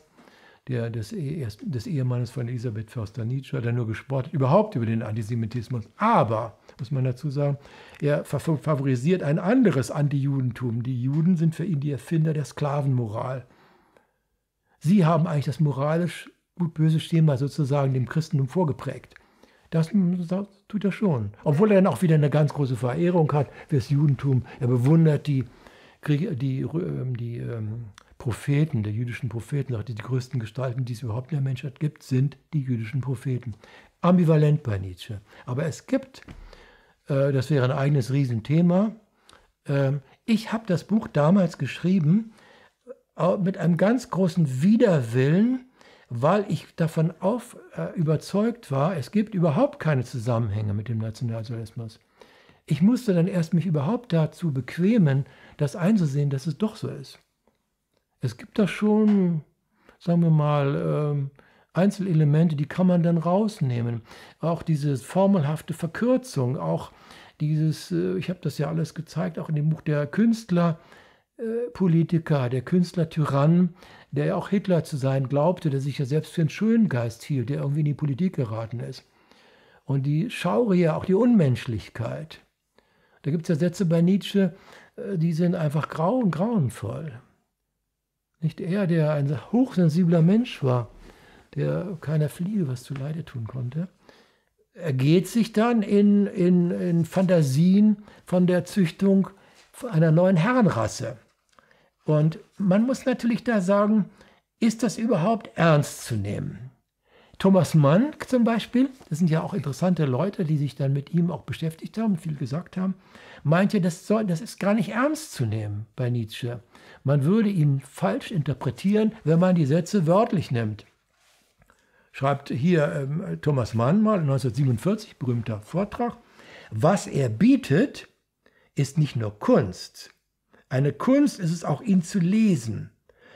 der, des, eh, des Ehemannes von Elisabeth Förster-Nietzsche, hat er nur gespottet, überhaupt über den Antisemitismus. Aber muss man dazu sagen, er favorisiert ein anderes Anti-Judentum. Die Juden sind für ihn die Erfinder der Sklavenmoral. Sie haben eigentlich das moralisch gut-böse Schema sozusagen dem Christentum vorgeprägt. Das, tut er schon. Obwohl er dann auch wieder eine ganz große Verehrung hat für das Judentum. Er bewundert die, die, ähm, die, die ähm, Propheten, der jüdischen Propheten, sagte, die größten Gestalten, die es überhaupt in der Menschheit gibt, sind die jüdischen Propheten. Ambivalent bei Nietzsche. Aber es gibt äh, das wäre ein eigenes Riesenthema. Ähm, ich habe das Buch damals geschrieben äh, mit einem ganz großen Widerwillen, weil ich davon auf, äh, überzeugt war, es gibt überhaupt keine Zusammenhänge mit dem Nationalsozialismus. Ich musste dann erst mich überhaupt dazu bequemen, das einzusehen, dass es doch so ist. Es gibt da schon, sagen wir mal, ähm, Einzelelemente, die kann man dann rausnehmen. Auch diese formelhafte Verkürzung, auch dieses, äh, ich habe das ja alles gezeigt, auch in dem Buch der Künstler, äh, Politiker, der Künstler-Tyrann, der ja auch Hitler zu sein glaubte, der sich ja selbst für einen Schöngeist hielt, der irgendwie in die Politik geraten ist. Und die Schaurier, auch die Unmenschlichkeit. Da gibt es ja Sätze bei Nietzsche, äh, die sind einfach grau und grauenvoll. Nicht er, der ein hochsensibler Mensch war, der keiner Fliege was zu Leide tun konnte, ergeht sich dann in, in, in Fantasien von der Züchtung einer neuen Herrenrasse. Und man muss natürlich da sagen, ist das überhaupt ernst zu nehmen? Thomas Mann zum Beispiel, das sind ja auch interessante Leute, die sich dann mit ihm auch beschäftigt haben, viel gesagt haben, meinte, das, soll, das ist gar nicht ernst zu nehmen bei Nietzsche. Man würde ihn falsch interpretieren, wenn man die Sätze wörtlich nimmt schreibt hier ähm, Thomas Mann mal 1947, berühmter Vortrag, was er bietet, ist nicht nur Kunst. Eine Kunst ist es auch, ihn zu lesen.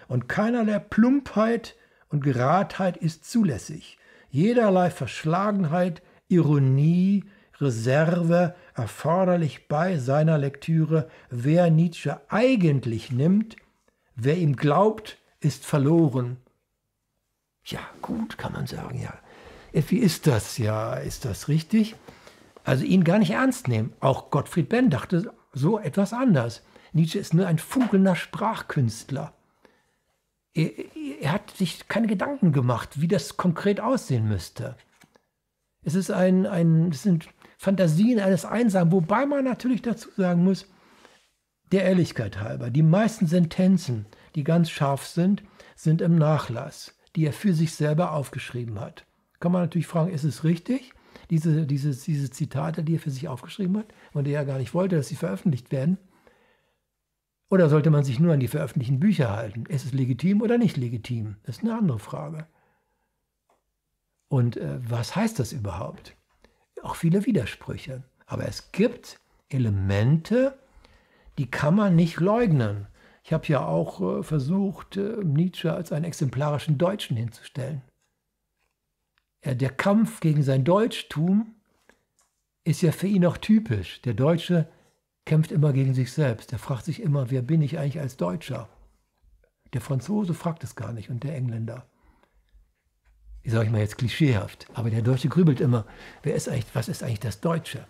Und keinerlei Plumpheit und Geradheit ist zulässig. Jederlei Verschlagenheit, Ironie, Reserve erforderlich bei seiner Lektüre. Wer Nietzsche eigentlich nimmt, wer ihm glaubt, ist verloren ja, gut, kann man sagen, ja. Äh, wie ist das? Ja, ist das richtig? Also ihn gar nicht ernst nehmen. Auch Gottfried Benn dachte so etwas anders. Nietzsche ist nur ein funkelnder Sprachkünstler. Er, er hat sich keine Gedanken gemacht, wie das konkret aussehen müsste. Es, ist ein, ein, es sind Fantasien eines Einsamen, wobei man natürlich dazu sagen muss, der Ehrlichkeit halber, die meisten Sentenzen, die ganz scharf sind, sind im Nachlass die er für sich selber aufgeschrieben hat. Kann man natürlich fragen, ist es richtig, diese, diese, diese Zitate, die er für sich aufgeschrieben hat und er gar nicht wollte, dass sie veröffentlicht werden? Oder sollte man sich nur an die veröffentlichten Bücher halten? Ist es legitim oder nicht legitim? Das ist eine andere Frage. Und äh, was heißt das überhaupt? Auch viele Widersprüche. Aber es gibt Elemente, die kann man nicht leugnen. Ich habe ja auch äh, versucht, äh, Nietzsche als einen exemplarischen Deutschen hinzustellen. Der Kampf gegen sein Deutschtum ist ja für ihn auch typisch. Der Deutsche kämpft immer gegen sich selbst. Er fragt sich immer, wer bin ich eigentlich als Deutscher? Der Franzose fragt es gar nicht und der Engländer. Wie sage ich mal jetzt klischeehaft? Aber der Deutsche grübelt immer, wer ist eigentlich, was ist eigentlich das Deutsche?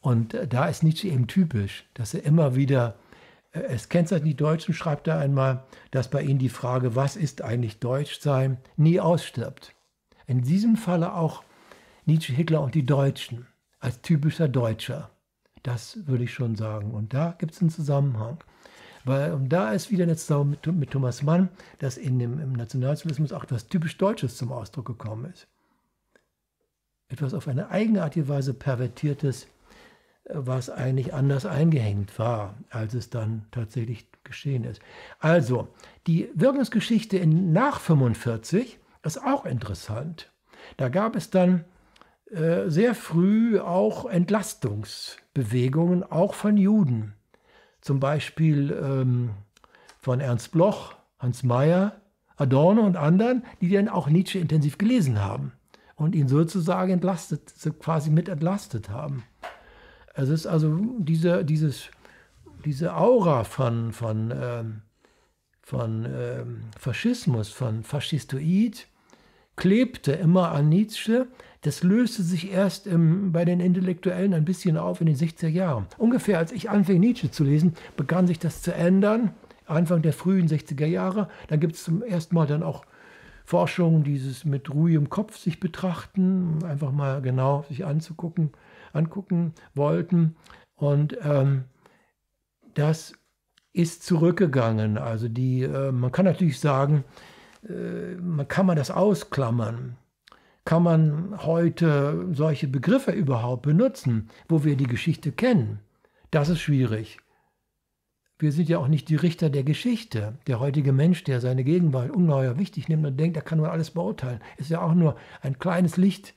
Und äh, da ist Nietzsche eben typisch, dass er immer wieder es kennzeichnet die Deutschen, schreibt er einmal, dass bei ihnen die Frage, was ist eigentlich Deutschsein, nie ausstirbt. In diesem Falle auch Nietzsche, Hitler und die Deutschen als typischer Deutscher. Das würde ich schon sagen. Und da gibt es einen Zusammenhang. Weil, und da ist wieder ein Zusammenhang mit, mit Thomas Mann, dass in dem, im Nationalsozialismus auch etwas typisch Deutsches zum Ausdruck gekommen ist. Etwas auf eine eigenartige Weise pervertiertes, was eigentlich anders eingehängt war, als es dann tatsächlich geschehen ist. Also, die Wirkungsgeschichte in, nach 45 ist auch interessant. Da gab es dann äh, sehr früh auch Entlastungsbewegungen, auch von Juden. Zum Beispiel ähm, von Ernst Bloch, Hans Mayer, Adorno und anderen, die dann auch Nietzsche intensiv gelesen haben und ihn sozusagen entlastet, quasi mit entlastet haben. Es ist also diese, dieses, diese Aura von, von, ähm, von ähm, Faschismus, von Faschistoid, klebte immer an Nietzsche. Das löste sich erst im, ähm, bei den Intellektuellen ein bisschen auf in den 60er Jahren. Ungefähr als ich anfing, Nietzsche zu lesen, begann sich das zu ändern. Anfang der frühen 60er Jahre. Da gibt es zum ersten Mal dann auch Forschung, dieses mit ruhigem Kopf sich betrachten, einfach mal genau sich anzugucken, angucken wollten. Und ähm, das ist zurückgegangen. Also die, äh, man kann natürlich sagen, äh, man kann man das ausklammern. Kann man heute solche Begriffe überhaupt benutzen, wo wir die Geschichte kennen? Das ist schwierig. Wir sind ja auch nicht die Richter der Geschichte. Der heutige Mensch, der seine Gegenwart ungeheuer wichtig nimmt und denkt, er kann nur alles beurteilen, ist ja auch nur ein kleines Licht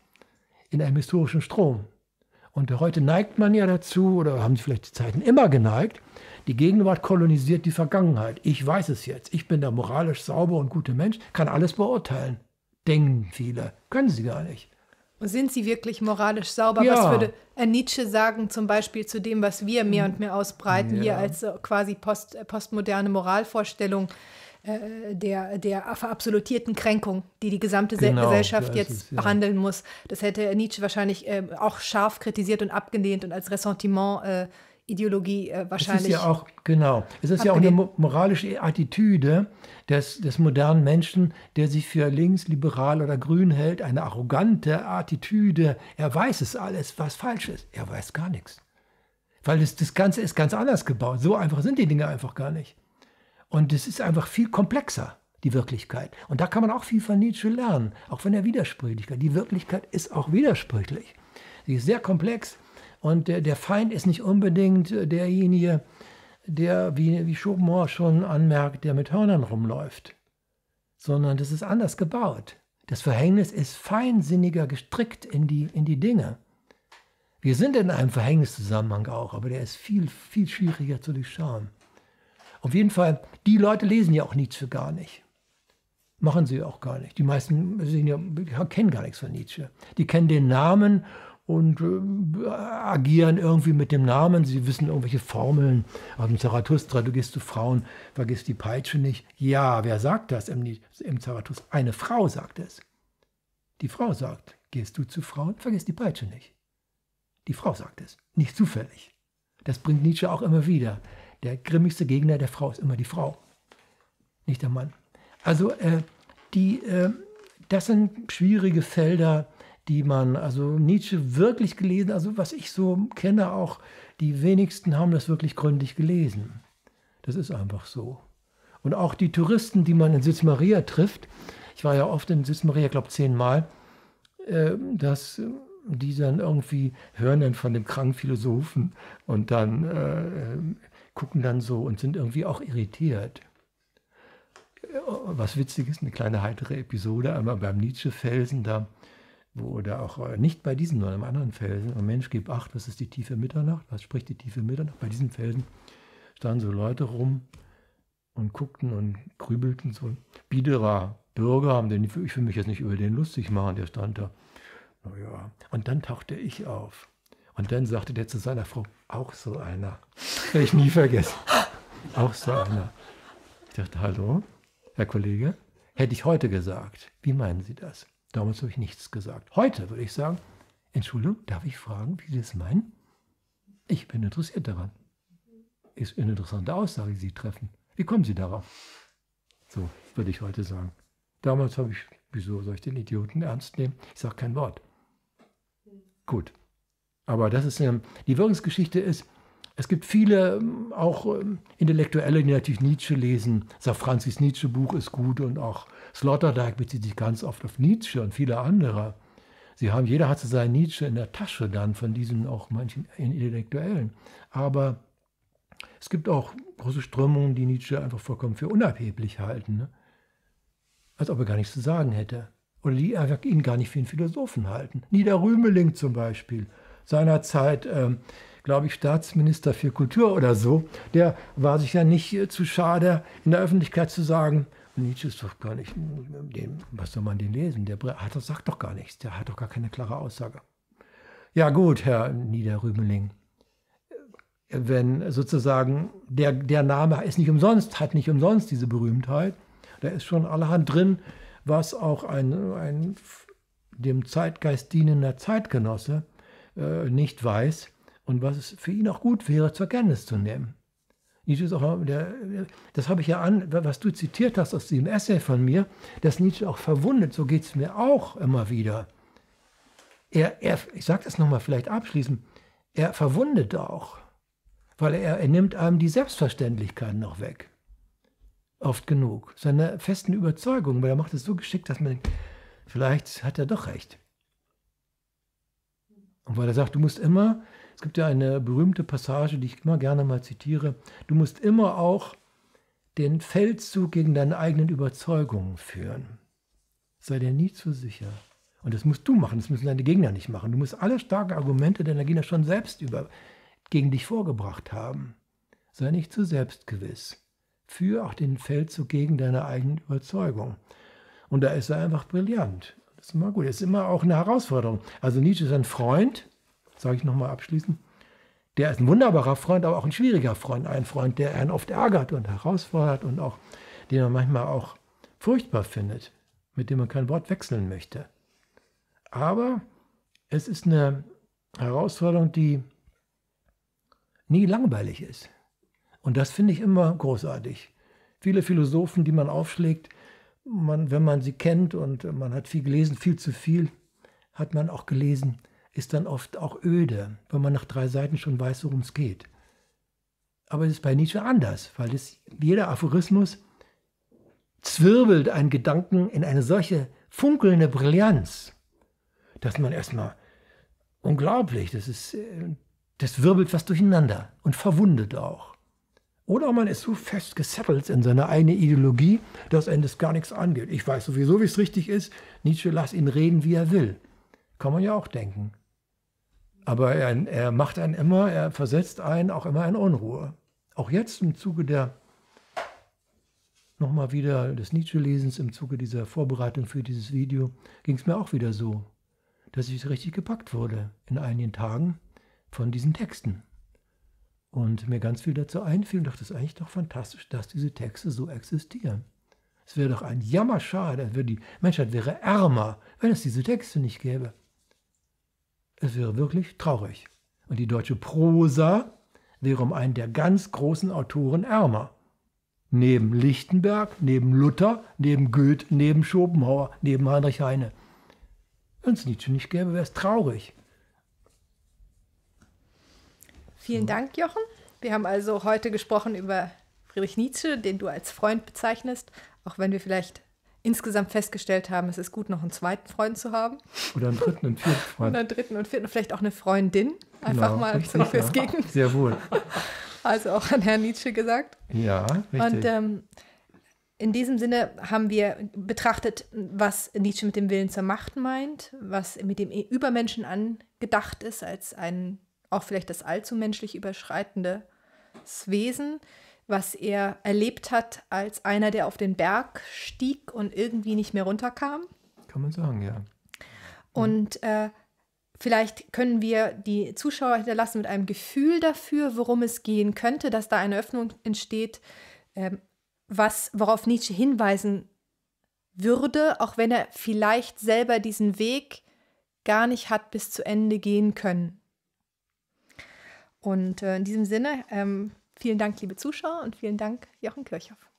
in einem historischen Strom. Und heute neigt man ja dazu, oder haben sie vielleicht die Zeiten immer geneigt, die Gegenwart kolonisiert die Vergangenheit. Ich weiß es jetzt. Ich bin der moralisch sauber und gute Mensch, kann alles beurteilen. Denken viele. Können sie gar nicht. sind sie wirklich moralisch sauber? Ja. Was würde Nietzsche sagen, zum Beispiel zu dem, was wir mehr und mehr ausbreiten, ja. hier als quasi post, äh, postmoderne Moralvorstellung? Äh, der, der verabsolutierten Kränkung, die die gesamte genau, Gesellschaft jetzt es, ja. behandeln muss. Das hätte Nietzsche wahrscheinlich äh, auch scharf kritisiert und abgelehnt und als Ressentiment äh, Ideologie äh, wahrscheinlich. Es ist ja auch, genau. Es ist ja auch eine moralische Attitüde des, des modernen Menschen, der sich für links, liberal oder grün hält, eine arrogante Attitüde. Er weiß es alles, was falsch ist. Er weiß gar nichts. Weil das, das Ganze ist ganz anders gebaut. So einfach sind die Dinge einfach gar nicht. Und es ist einfach viel komplexer, die Wirklichkeit. Und da kann man auch viel von Nietzsche lernen, auch von der Widersprüchlichkeit. Die Wirklichkeit ist auch widersprüchlich. Sie ist sehr komplex und der, der Feind ist nicht unbedingt äh, derjenige, der, wie, wie Schopenhauer schon anmerkt, der mit Hörnern rumläuft, sondern das ist anders gebaut. Das Verhängnis ist feinsinniger gestrickt in die, in die Dinge. Wir sind in einem Verhängniszusammenhang auch, aber der ist viel, viel schwieriger zu durchschauen. Auf jeden Fall, die Leute lesen ja auch Nietzsche gar nicht. Machen sie auch gar nicht. Die meisten ja, kennen gar nichts von Nietzsche. Die kennen den Namen und äh, agieren irgendwie mit dem Namen. Sie wissen irgendwelche Formeln aus dem Zarathustra, du gehst zu Frauen, vergiss die Peitsche nicht. Ja, wer sagt das im, im Zarathustra? Eine Frau sagt es. Die Frau sagt, gehst du zu Frauen, vergiss die Peitsche nicht. Die Frau sagt es, nicht zufällig. Das bringt Nietzsche auch immer wieder. Der grimmigste Gegner der Frau ist immer die Frau, nicht der Mann. Also äh, die, äh, das sind schwierige Felder, die man, also Nietzsche wirklich gelesen, also was ich so kenne auch, die wenigsten haben das wirklich gründlich gelesen. Das ist einfach so. Und auch die Touristen, die man in Sitz Maria trifft, ich war ja oft in Sitz Maria, glaube zehnmal, äh, dass äh, die dann irgendwie hören dann von dem kranken Philosophen und dann äh, äh gucken dann so und sind irgendwie auch irritiert. Was witzig ist, eine kleine heitere Episode, einmal beim Nietzsche-Felsen da, wo, oder auch äh, nicht bei diesem, sondern einem anderen Felsen, und Mensch, gib acht, was ist die tiefe Mitternacht? Was spricht die tiefe Mitternacht? Bei diesem Felsen standen so Leute rum und guckten und grübelten so. Biederer Bürger den, ich will mich jetzt nicht über den lustig machen, der stand da. Naja. Und dann tauchte ich auf. Und dann sagte der zu seiner Frau, auch so einer. Werde ich nie vergessen. Auch so einer. Ich dachte, hallo, Herr Kollege, hätte ich heute gesagt, wie meinen Sie das? Damals habe ich nichts gesagt. Heute würde ich sagen, Entschuldigung, darf ich fragen, wie Sie das meinen? Ich bin interessiert daran. Ist eine interessante Aussage, die Sie treffen. Wie kommen Sie darauf? So würde ich heute sagen. Damals habe ich, wieso soll ich den Idioten ernst nehmen? Ich sage kein Wort. Gut, aber das ist die Wirkungsgeschichte ist, es gibt viele, ähm, auch ähm, Intellektuelle, die natürlich Nietzsche lesen. Sir Francis Nietzsche Buch ist gut und auch Sloterdijk bezieht sich ganz oft auf Nietzsche und viele andere. Sie haben, jeder hatte seinen Nietzsche in der Tasche dann von diesen auch manchen Intellektuellen. Aber es gibt auch große Strömungen, die Nietzsche einfach vollkommen für unabheblich halten. Ne? Als ob er gar nichts zu sagen hätte. Oder die einfach ihn gar nicht für einen Philosophen halten. Nieder Rümeling zum Beispiel seinerzeit, ähm, glaube ich, Staatsminister für Kultur oder so, der war sich ja nicht äh, zu schade, in der Öffentlichkeit zu sagen, Nietzsche ist doch gar nicht, ähm, den, was soll man den lesen? Der hat, sagt doch gar nichts, der hat doch gar keine klare Aussage. Ja gut, Herr Niederrümeling, äh, wenn sozusagen der, der Name ist nicht umsonst, hat nicht umsonst diese Berühmtheit, da ist schon allerhand drin, was auch ein, ein dem Zeitgeist dienender Zeitgenosse äh, nicht weiß und was es für ihn auch gut wäre, zur Kenntnis zu nehmen. Nietzsche ist auch, der, äh, das habe ich ja an, was du zitiert hast aus diesem Essay von mir, dass Nietzsche auch verwundet, so geht es mir auch immer wieder. Er, er ich sage das nochmal vielleicht abschließend, er verwundet auch, weil er, er nimmt einem die Selbstverständlichkeit noch weg. Oft genug. Seine festen Überzeugungen, weil er macht es so geschickt, dass man denkt, vielleicht hat er doch recht. Und weil er sagt, du musst immer, es gibt ja eine berühmte Passage, die ich immer gerne mal zitiere, du musst immer auch den Feldzug gegen deine eigenen Überzeugungen führen. Sei dir nie zu sicher. Und das musst du machen, das müssen deine Gegner nicht machen. Du musst alle starken Argumente deiner Gegner schon selbst über, gegen dich vorgebracht haben. Sei nicht zu selbstgewiss. Führ auch den Feldzug gegen deine eigenen Überzeugungen. Und da ist er einfach brillant. Das ist immer gut. Das ist immer auch eine Herausforderung. Also Nietzsche ist ein Freund, sage ich nochmal abschließend. Der ist ein wunderbarer Freund, aber auch ein schwieriger Freund. Ein Freund, der einen oft ärgert und herausfordert und auch, den man manchmal auch furchtbar findet, mit dem man kein Wort wechseln möchte. Aber es ist eine Herausforderung, die nie langweilig ist. Und das finde ich immer großartig. Viele Philosophen, die man aufschlägt, man, wenn man sie kennt und man hat viel gelesen, viel zu viel hat man auch gelesen, ist dann oft auch öde, wenn man nach drei Seiten schon weiß, worum es geht. Aber es ist bei Nietzsche anders, weil es, jeder Aphorismus zwirbelt einen Gedanken in eine solche funkelnde Brillanz, dass man erstmal unglaublich, das ist, äh, das wirbelt was durcheinander und verwundet auch. Oder man ist so fest gesettelt in seiner eigenen Ideologie, dass einem das gar nichts angeht. Ich weiß sowieso, wie es richtig ist. Nietzsche lass ihn reden, wie er will. Kann man ja auch denken. Aber er, er macht einen immer, er versetzt einen auch immer in Unruhe. Auch jetzt im Zuge der, nochmal wieder des Nietzsche-Lesens, im Zuge dieser Vorbereitung für dieses Video, ging es mir auch wieder so, dass ich richtig gepackt wurde in einigen Tagen von diesen Texten und mir ganz viel dazu einfiel und dachte, es ist eigentlich doch fantastisch, dass diese Texte so existieren. Es wäre doch ein Jammerschade, die Menschheit wäre ärmer, wenn es diese Texte nicht gäbe. Es wäre wirklich traurig. Und die deutsche Prosa wäre um einen der ganz großen Autoren ärmer. Neben Lichtenberg, neben Luther, neben Goethe, neben Schopenhauer, neben Heinrich Heine. Wenn es Nietzsche nicht gäbe, wäre es traurig. Vielen mhm. Dank, Jochen. Wir haben also heute gesprochen über Friedrich Nietzsche, den du als Freund bezeichnest, auch wenn wir vielleicht insgesamt festgestellt haben, es ist gut, noch einen zweiten Freund zu haben. Oder einen dritten und vierten Freund. Oder einen dritten und vierten, vielleicht auch eine Freundin. Einfach genau, mal so fürs Gegen. Sehr wohl. Also auch an Herrn Nietzsche gesagt. Ja, richtig. Und ähm, in diesem Sinne haben wir betrachtet, was Nietzsche mit dem Willen zur Macht meint, was mit dem Übermenschen angedacht ist als ein auch vielleicht das allzu menschlich überschreitende Wesen, was er erlebt hat als einer, der auf den Berg stieg und irgendwie nicht mehr runterkam. Kann man sagen, ja. Und äh, vielleicht können wir die Zuschauer hinterlassen mit einem Gefühl dafür, worum es gehen könnte, dass da eine Öffnung entsteht, ähm, was, worauf Nietzsche hinweisen würde, auch wenn er vielleicht selber diesen Weg gar nicht hat bis zu Ende gehen können. Und äh, in diesem Sinne, ähm, vielen Dank, liebe Zuschauer, und vielen Dank, Jochen Kirchhoff.